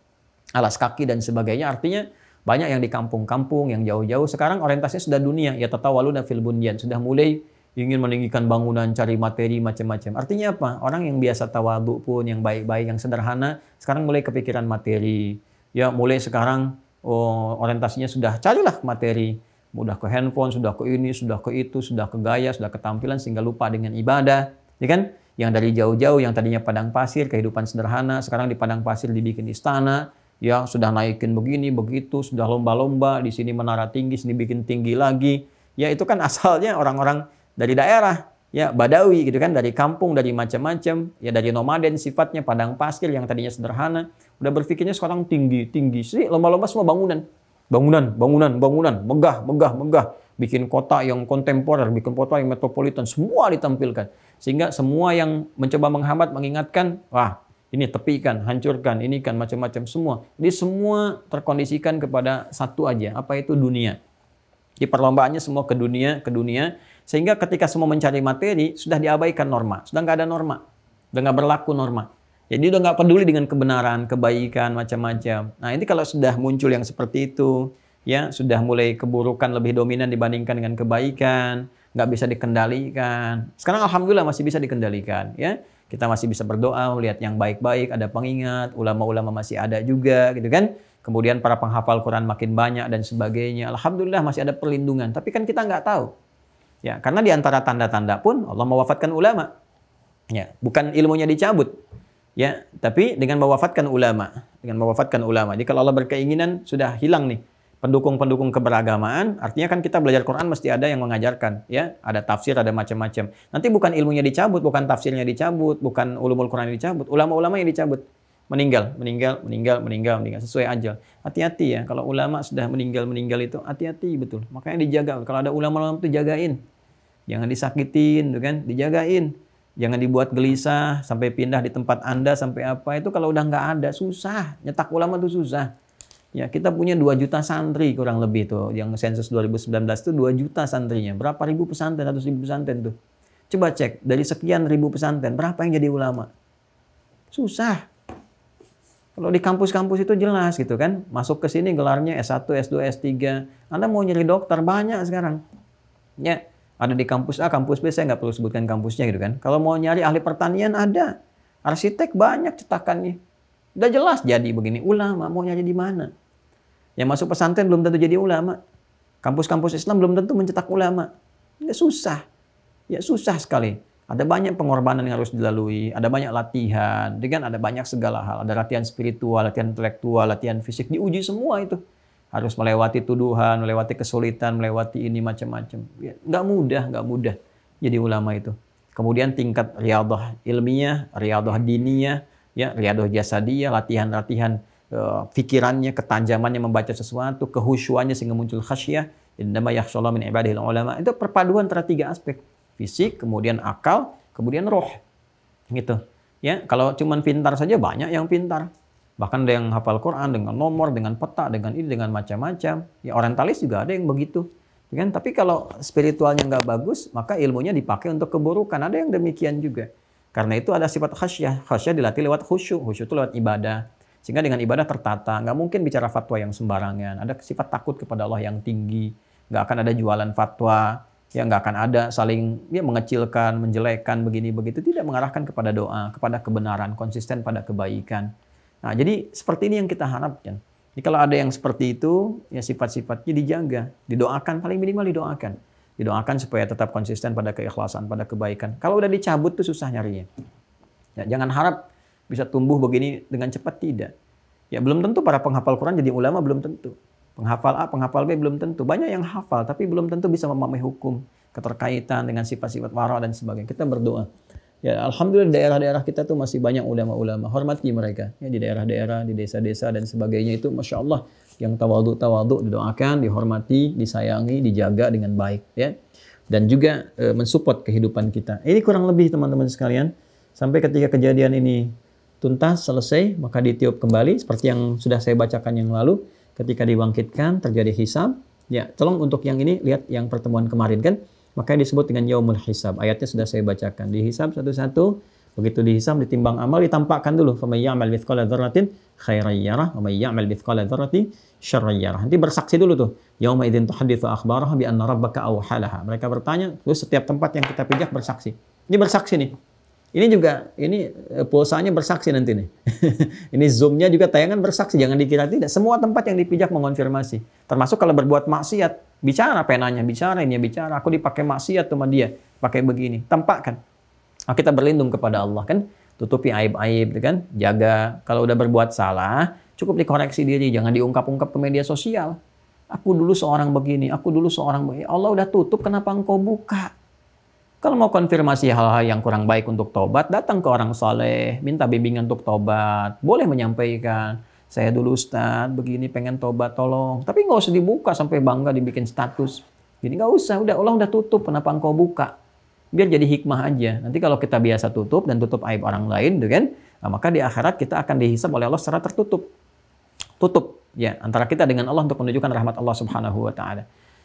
alas kaki dan sebagainya artinya banyak yang di kampung-kampung, yang jauh-jauh. Sekarang orientasinya sudah dunia. Ya dan fil bunyan. Sudah mulai ingin meninggikan bangunan, cari materi, macam-macam. Artinya apa? Orang yang biasa tawadu pun, yang baik-baik, yang sederhana, sekarang mulai kepikiran materi. Ya mulai sekarang oh, orientasinya sudah carilah materi. Mudah ke handphone, sudah ke ini, sudah ke itu, sudah ke gaya, sudah ke tampilan, sehingga lupa dengan ibadah. Ya kan? Yang dari jauh-jauh, yang tadinya padang pasir, kehidupan sederhana, sekarang di padang pasir dibikin istana, ya sudah naikin begini begitu sudah lomba-lomba di sini menara tinggi sini bikin tinggi lagi ya itu kan asalnya orang-orang dari daerah ya badawi gitu kan dari kampung dari macam-macam ya dari nomaden sifatnya padang pasir yang tadinya sederhana udah berpikirnya sekarang tinggi tinggi sih lomba-lomba semua bangunan bangunan bangunan bangunan megah megah megah bikin kota yang kontemporer bikin kota yang metropolitan semua ditampilkan sehingga semua yang mencoba menghambat mengingatkan wah ini tepi tepikan, hancurkan, ini kan macam-macam semua. Jadi semua terkondisikan kepada satu aja, apa itu dunia. Di perlombaannya semua ke dunia, ke dunia, sehingga ketika semua mencari materi sudah diabaikan norma, sudah nggak ada norma, sudah nggak berlaku norma. Jadi udah nggak peduli dengan kebenaran, kebaikan, macam-macam. Nah ini kalau sudah muncul yang seperti itu, ya sudah mulai keburukan lebih dominan dibandingkan dengan kebaikan, nggak bisa dikendalikan. Sekarang alhamdulillah masih bisa dikendalikan, ya kita masih bisa berdoa, melihat yang baik-baik, ada pengingat, ulama-ulama masih ada juga gitu kan. Kemudian para penghafal Quran makin banyak dan sebagainya. Alhamdulillah masih ada perlindungan. Tapi kan kita nggak tahu. Ya, karena diantara tanda-tanda pun Allah mewafatkan ulama. Ya, bukan ilmunya dicabut. Ya, tapi dengan mewafatkan ulama, dengan mewafatkan ulama. Jadi kalau Allah berkeinginan sudah hilang nih pendukung-pendukung keberagamaan, artinya kan kita belajar Quran mesti ada yang mengajarkan, ya, ada tafsir, ada macam-macam. Nanti bukan ilmunya dicabut, bukan tafsirnya dicabut, bukan ulumul Quran yang dicabut, ulama-ulama yang dicabut. Meninggal, meninggal, meninggal, meninggal, meninggal sesuai ajal. Hati-hati ya, kalau ulama sudah meninggal, meninggal itu hati-hati betul. Makanya dijaga. Kalau ada ulama-ulama itu jagain. Jangan disakitin, tuh gitu kan? Dijagain. Jangan dibuat gelisah sampai pindah di tempat Anda sampai apa itu kalau udah nggak ada susah. Nyetak ulama itu susah. Ya, kita punya 2 juta santri kurang lebih tuh. Yang sensus 2019 itu 2 juta santrinya. Berapa ribu pesantren, ratus ribu pesantren tuh. Coba cek, dari sekian ribu pesantren, berapa yang jadi ulama? Susah. Kalau di kampus-kampus itu jelas gitu kan. Masuk ke sini gelarnya S1, S2, S3. Anda mau nyari dokter, banyak sekarang. Ya, ada di kampus A, kampus B, saya nggak perlu sebutkan kampusnya gitu kan. Kalau mau nyari ahli pertanian ada. Arsitek banyak cetakannya Udah jelas jadi begini ulama, maunya jadi mana? Yang masuk pesantren belum tentu jadi ulama. Kampus-kampus Islam belum tentu mencetak ulama. Ya susah. Ya susah sekali. Ada banyak pengorbanan yang harus dilalui, ada banyak latihan, dengan ada banyak segala hal. Ada latihan spiritual, latihan intelektual, latihan fisik, diuji semua itu. Harus melewati tuduhan, melewati kesulitan, melewati ini macam-macam. Ya, nggak mudah, nggak mudah jadi ulama itu. Kemudian tingkat riadah ilmiah, riadah diniah, ya riadoh jasa dia, latihan-latihan pikirannya, eh, ketanjamannya membaca sesuatu, kehusuannya sehingga muncul khasyah, innama yakhshallahu min ibadihi ulama. Itu perpaduan antara tiga aspek, fisik, kemudian akal, kemudian roh. Gitu. Ya, kalau cuman pintar saja banyak yang pintar. Bahkan ada yang hafal Quran dengan nomor, dengan peta, dengan ini, dengan macam-macam. Ya orientalis juga ada yang begitu. Ya kan? Tapi kalau spiritualnya nggak bagus, maka ilmunya dipakai untuk keburukan. Ada yang demikian juga. Karena itu ada sifat khasyah. Khasyah dilatih lewat khusyuk. Khusyuk itu lewat ibadah. Sehingga dengan ibadah tertata. Nggak mungkin bicara fatwa yang sembarangan. Ada sifat takut kepada Allah yang tinggi. Nggak akan ada jualan fatwa. Ya nggak akan ada saling ya, mengecilkan, menjelekan, begini begitu. Tidak mengarahkan kepada doa, kepada kebenaran, konsisten pada kebaikan. Nah jadi seperti ini yang kita harapkan. Jadi kalau ada yang seperti itu, ya sifat-sifatnya dijaga. Didoakan, paling minimal didoakan. Didoakan supaya tetap konsisten pada keikhlasan, pada kebaikan. Kalau udah dicabut tuh susah nyarinya. Ya, jangan harap bisa tumbuh begini dengan cepat tidak. Ya belum tentu para penghafal Quran jadi ulama belum tentu. Penghafal A, penghafal B belum tentu. Banyak yang hafal tapi belum tentu bisa memahami hukum, keterkaitan dengan sifat-sifat wara dan sebagainya. Kita berdoa. Ya, alhamdulillah daerah-daerah kita tuh masih banyak ulama-ulama. Hormati mereka. Ya, di daerah-daerah, di desa-desa dan sebagainya itu, masya Allah yang tawaduk tawaduk didoakan, dihormati, disayangi, dijaga dengan baik ya. Dan juga e, mensupport kehidupan kita. Ini kurang lebih teman-teman sekalian sampai ketika kejadian ini tuntas selesai maka ditiup kembali seperti yang sudah saya bacakan yang lalu ketika dibangkitkan terjadi hisab ya tolong untuk yang ini lihat yang pertemuan kemarin kan makanya disebut dengan yaumul hisab ayatnya sudah saya bacakan dihisab satu-satu Begitu dihisab, ditimbang amal, ditampakkan dulu. فَمَنْ mithqala مِثْقَالَ ذَرَّةٍ خَيْرًا يَرَهُ وَمَنْ يَعْمَلْ مِثْقَالَ ذَرَّةٍ شَرًّا يَرَهُ Nanti bersaksi dulu tuh. يَوْمَ إِذٍ تُحَدِّثُ bi anna rabbaka awhalaha. Mereka bertanya, terus setiap tempat yang kita pijak bersaksi. Ini bersaksi nih. Ini juga, ini eh, pulsanya bersaksi nanti nih. ini zoomnya juga tayangan bersaksi, jangan dikira tidak. Semua tempat yang dipijak mengonfirmasi. Termasuk kalau berbuat maksiat, bicara penanya, bicara ini bicara. Aku dipakai maksiat sama dia, pakai begini. Tampakkan. Ah, kita berlindung kepada Allah kan tutupi aib-aib gitu kan jaga kalau udah berbuat salah cukup dikoreksi diri jangan diungkap-ungkap ke media sosial aku dulu seorang begini aku dulu seorang begini ya Allah udah tutup kenapa engkau buka kalau mau konfirmasi hal-hal yang kurang baik untuk tobat datang ke orang saleh minta bimbingan untuk tobat boleh menyampaikan saya dulu Ustadz begini pengen tobat tolong tapi nggak usah dibuka sampai bangga dibikin status jadi nggak usah udah Allah udah tutup kenapa engkau buka biar jadi hikmah aja. Nanti kalau kita biasa tutup dan tutup aib orang lain, gitu kan? Nah, maka di akhirat kita akan dihisab oleh Allah secara tertutup. Tutup ya antara kita dengan Allah untuk menunjukkan rahmat Allah Subhanahu wa taala.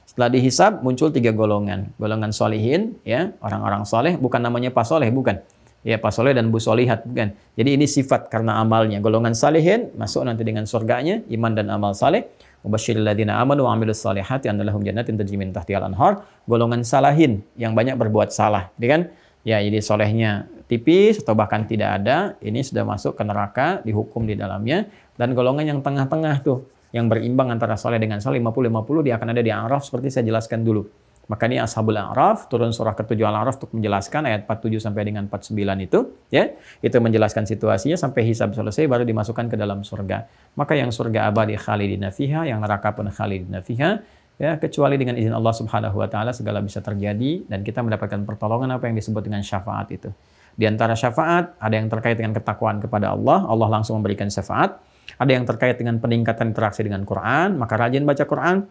Setelah dihisab muncul tiga golongan. Golongan salihin, ya orang-orang soleh, bukan namanya pas soleh, bukan. Ya pas soleh dan bu solihat, bukan. Jadi ini sifat karena amalnya. Golongan salihin masuk nanti dengan surganya, iman dan amal saleh. Mubashiril amanu wa amilus salihati annalahum jannatin tajimin tahtial anhar. Golongan salahin yang banyak berbuat salah. Jadi ya kan ya jadi solehnya tipis atau bahkan tidak ada, ini sudah masuk ke neraka, dihukum di dalamnya. Dan golongan yang tengah-tengah tuh, yang berimbang antara soleh dengan soleh 50-50, dia akan ada di Araf seperti saya jelaskan dulu. Maka ini Ashabul A'raf turun surah ke-7 Al-A'raf untuk menjelaskan ayat 47 sampai dengan 49 itu, ya. Itu menjelaskan situasinya sampai hisab selesai baru dimasukkan ke dalam surga. Maka yang surga abadi khalidina fiha, yang neraka pun khalidina fiha, ya kecuali dengan izin Allah Subhanahu wa taala segala bisa terjadi dan kita mendapatkan pertolongan apa yang disebut dengan syafaat itu. Di antara syafaat ada yang terkait dengan ketakwaan kepada Allah, Allah langsung memberikan syafaat. Ada yang terkait dengan peningkatan interaksi dengan Quran, maka rajin baca Quran,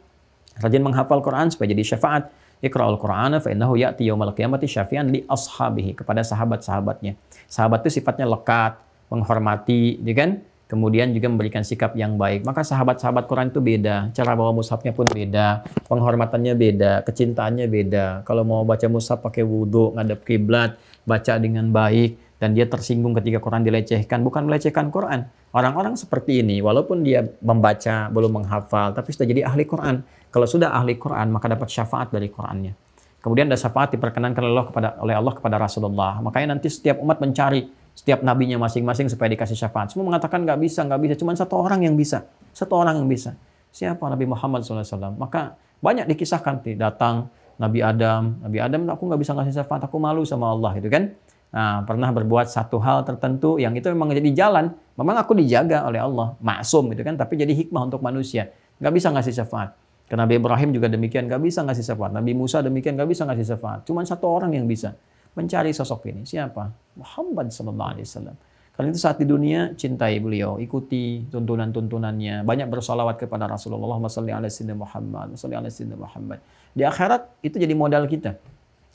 rajin menghafal Quran supaya jadi syafaat Iqra'ul Qur'ana fa'innahu ya'ti yawmal qiyamati syafi'an li ashabihi kepada sahabat-sahabatnya. Sahabat itu sifatnya lekat, menghormati, ya kan? Kemudian juga memberikan sikap yang baik. Maka sahabat-sahabat Quran itu beda. Cara bawa mushafnya pun beda. Penghormatannya beda. Kecintaannya beda. Kalau mau baca mushaf pakai wudhu, ngadap kiblat, baca dengan baik. Dan dia tersinggung ketika Quran dilecehkan. Bukan melecehkan Quran. Orang-orang seperti ini, walaupun dia membaca, belum menghafal, tapi sudah jadi ahli Quran. Kalau sudah ahli Quran, maka dapat syafaat dari Qurannya. Kemudian ada syafaat diperkenankan Allah kepada oleh Allah kepada Rasulullah. Makanya nanti setiap umat mencari setiap nabinya masing-masing supaya dikasih syafaat. Semua mengatakan nggak bisa, nggak bisa. Cuma satu orang yang bisa, satu orang yang bisa. Siapa Nabi Muhammad SAW? Maka banyak dikisahkan datang Nabi Adam, Nabi Adam aku nggak bisa ngasih syafaat, aku malu sama Allah gitu kan. Nah, pernah berbuat satu hal tertentu yang itu memang jadi jalan, memang aku dijaga oleh Allah, maksum gitu kan, tapi jadi hikmah untuk manusia. Nggak bisa ngasih syafaat. Karena Nabi Ibrahim juga demikian nggak bisa ngasih syafaat. Nabi Musa demikian nggak bisa ngasih syafaat. Cuma satu orang yang bisa mencari sosok ini. Siapa? Muhammad Sallallahu Alaihi Wasallam. Kali itu saat di dunia cintai beliau, ikuti tuntunan-tuntunannya, banyak bersalawat kepada Rasulullah Sallallahu Alaihi Muhammad, Sallallahu Alaihi Muhammad. Di akhirat itu jadi modal kita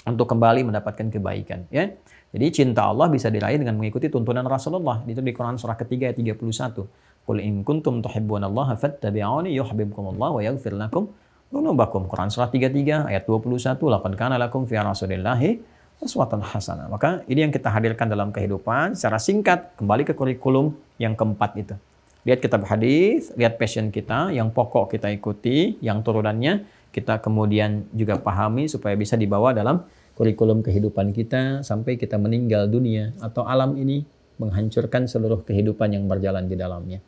untuk kembali mendapatkan kebaikan. Ya, jadi cinta Allah bisa diraih dengan mengikuti tuntunan Rasulullah. Itu di Quran surah ketiga ayat 31. Qul in kuntum tuhibbunallaha fattabi'uni yuhibbukumullahu wa yaghfir lakum dzunubakum. Quran surah 33 ayat 21 laqad kana lakum fi rasulillahi uswatun hasanah. Maka ini yang kita hadirkan dalam kehidupan secara singkat kembali ke kurikulum yang keempat itu. Lihat kitab hadis, lihat passion kita, yang pokok kita ikuti, yang turunannya kita kemudian juga pahami supaya bisa dibawa dalam kurikulum kehidupan kita sampai kita meninggal dunia atau alam ini menghancurkan seluruh kehidupan yang berjalan di dalamnya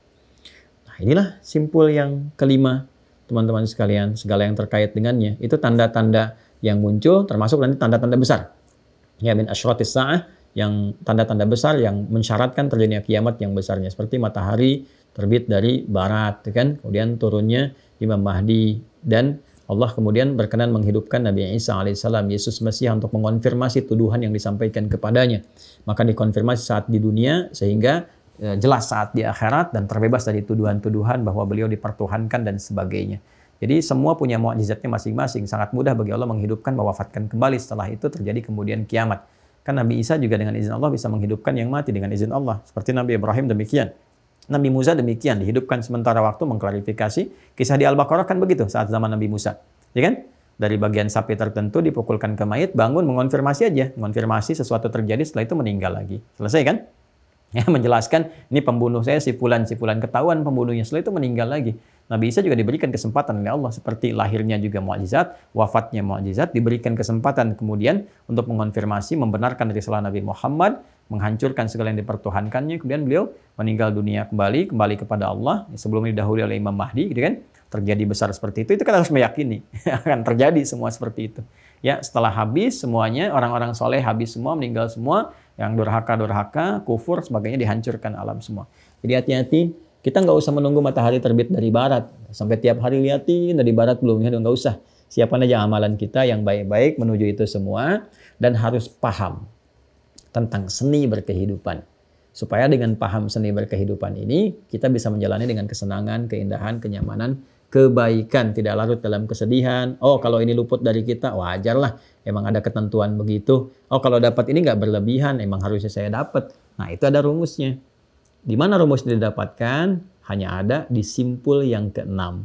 inilah simpul yang kelima, teman-teman sekalian, segala yang terkait dengannya. Itu tanda-tanda yang muncul, termasuk nanti tanda-tanda besar. Ya, min asyratis sa'ah, yang tanda-tanda besar yang mensyaratkan terjadinya kiamat yang besarnya seperti matahari terbit dari barat ya kan kemudian turunnya Imam Mahdi dan Allah kemudian berkenan menghidupkan Nabi Isa alaihissalam Yesus Mesih untuk mengonfirmasi tuduhan yang disampaikan kepadanya maka dikonfirmasi saat di dunia sehingga Ya, jelas saat di akhirat dan terbebas dari tuduhan-tuduhan bahwa beliau dipertuhankan dan sebagainya. Jadi semua punya mukjizatnya masing-masing. Sangat mudah bagi Allah menghidupkan, mewafatkan kembali. Setelah itu terjadi kemudian kiamat. Kan Nabi Isa juga dengan izin Allah bisa menghidupkan yang mati dengan izin Allah. Seperti Nabi Ibrahim demikian. Nabi Musa demikian, dihidupkan sementara waktu mengklarifikasi. Kisah di Al-Baqarah kan begitu saat zaman Nabi Musa. Ya kan? Dari bagian sapi tertentu dipukulkan ke mayat, bangun mengonfirmasi aja. Mengonfirmasi sesuatu terjadi setelah itu meninggal lagi. Selesai kan? Ya, menjelaskan ini pembunuh saya si fulan si fulan ketahuan pembunuhnya setelah itu meninggal lagi. Nabi Isa juga diberikan kesempatan oleh Allah seperti lahirnya juga mukjizat, wafatnya mukjizat diberikan kesempatan kemudian untuk mengonfirmasi membenarkan dari risalah Nabi Muhammad, menghancurkan segala yang dipertuhankannya, kemudian beliau meninggal dunia kembali kembali kepada Allah ya, sebelum didahului oleh Imam Mahdi gitu kan terjadi besar seperti itu, itu kan harus meyakini akan terjadi semua seperti itu. Ya, setelah habis semuanya orang-orang soleh habis semua meninggal semua, yang durhaka durhaka, kufur sebagainya dihancurkan alam semua. Jadi hati-hati, kita nggak usah menunggu matahari terbit dari barat sampai tiap hari liatin dari barat belum ya nggak usah. Siapkan aja amalan kita yang baik-baik menuju itu semua dan harus paham tentang seni berkehidupan. Supaya dengan paham seni berkehidupan ini kita bisa menjalani dengan kesenangan, keindahan, kenyamanan kebaikan, tidak larut dalam kesedihan. Oh, kalau ini luput dari kita, wajarlah. Emang ada ketentuan begitu. Oh, kalau dapat ini nggak berlebihan, emang harusnya saya dapat. Nah, itu ada rumusnya. Di mana rumus didapatkan? Hanya ada di simpul yang keenam.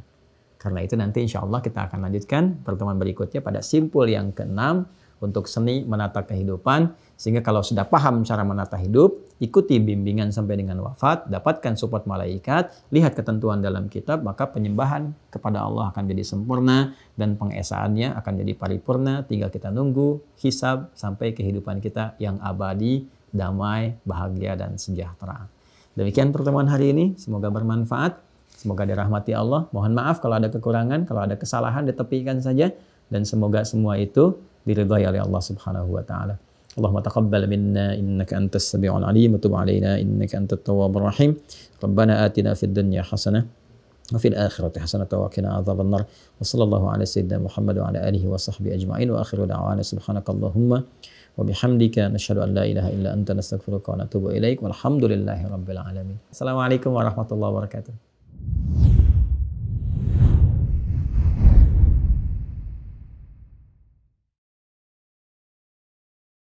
Karena itu nanti insya Allah kita akan lanjutkan pertemuan berikutnya pada simpul yang keenam untuk seni menata kehidupan sehingga kalau sudah paham cara menata hidup, ikuti bimbingan sampai dengan wafat, dapatkan support malaikat, lihat ketentuan dalam kitab, maka penyembahan kepada Allah akan jadi sempurna dan pengesaannya akan jadi paripurna. Tinggal kita nunggu hisab sampai kehidupan kita yang abadi, damai, bahagia, dan sejahtera. Demikian pertemuan hari ini, semoga bermanfaat. Semoga dirahmati Allah. Mohon maaf kalau ada kekurangan, kalau ada kesalahan ditepikan saja dan semoga semua itu diridhai oleh Allah Subhanahu wa taala. اللهم تقبل منا إنك أنت السميع العليم وتب علينا إنك أنت التواب الرحيم ربنا آتنا في الدنيا حسنة وفي الآخرة حسنة وقنا عذاب النار وصلى الله على سيدنا محمد وعلى آله وصحبه أجمعين وآخر دعوانا سبحانك اللهم وبحمدك نشهد أن لا إله إلا أنت نستغفرك ونتوب إليك والحمد لله رب العالمين السلام عليكم ورحمة الله وبركاته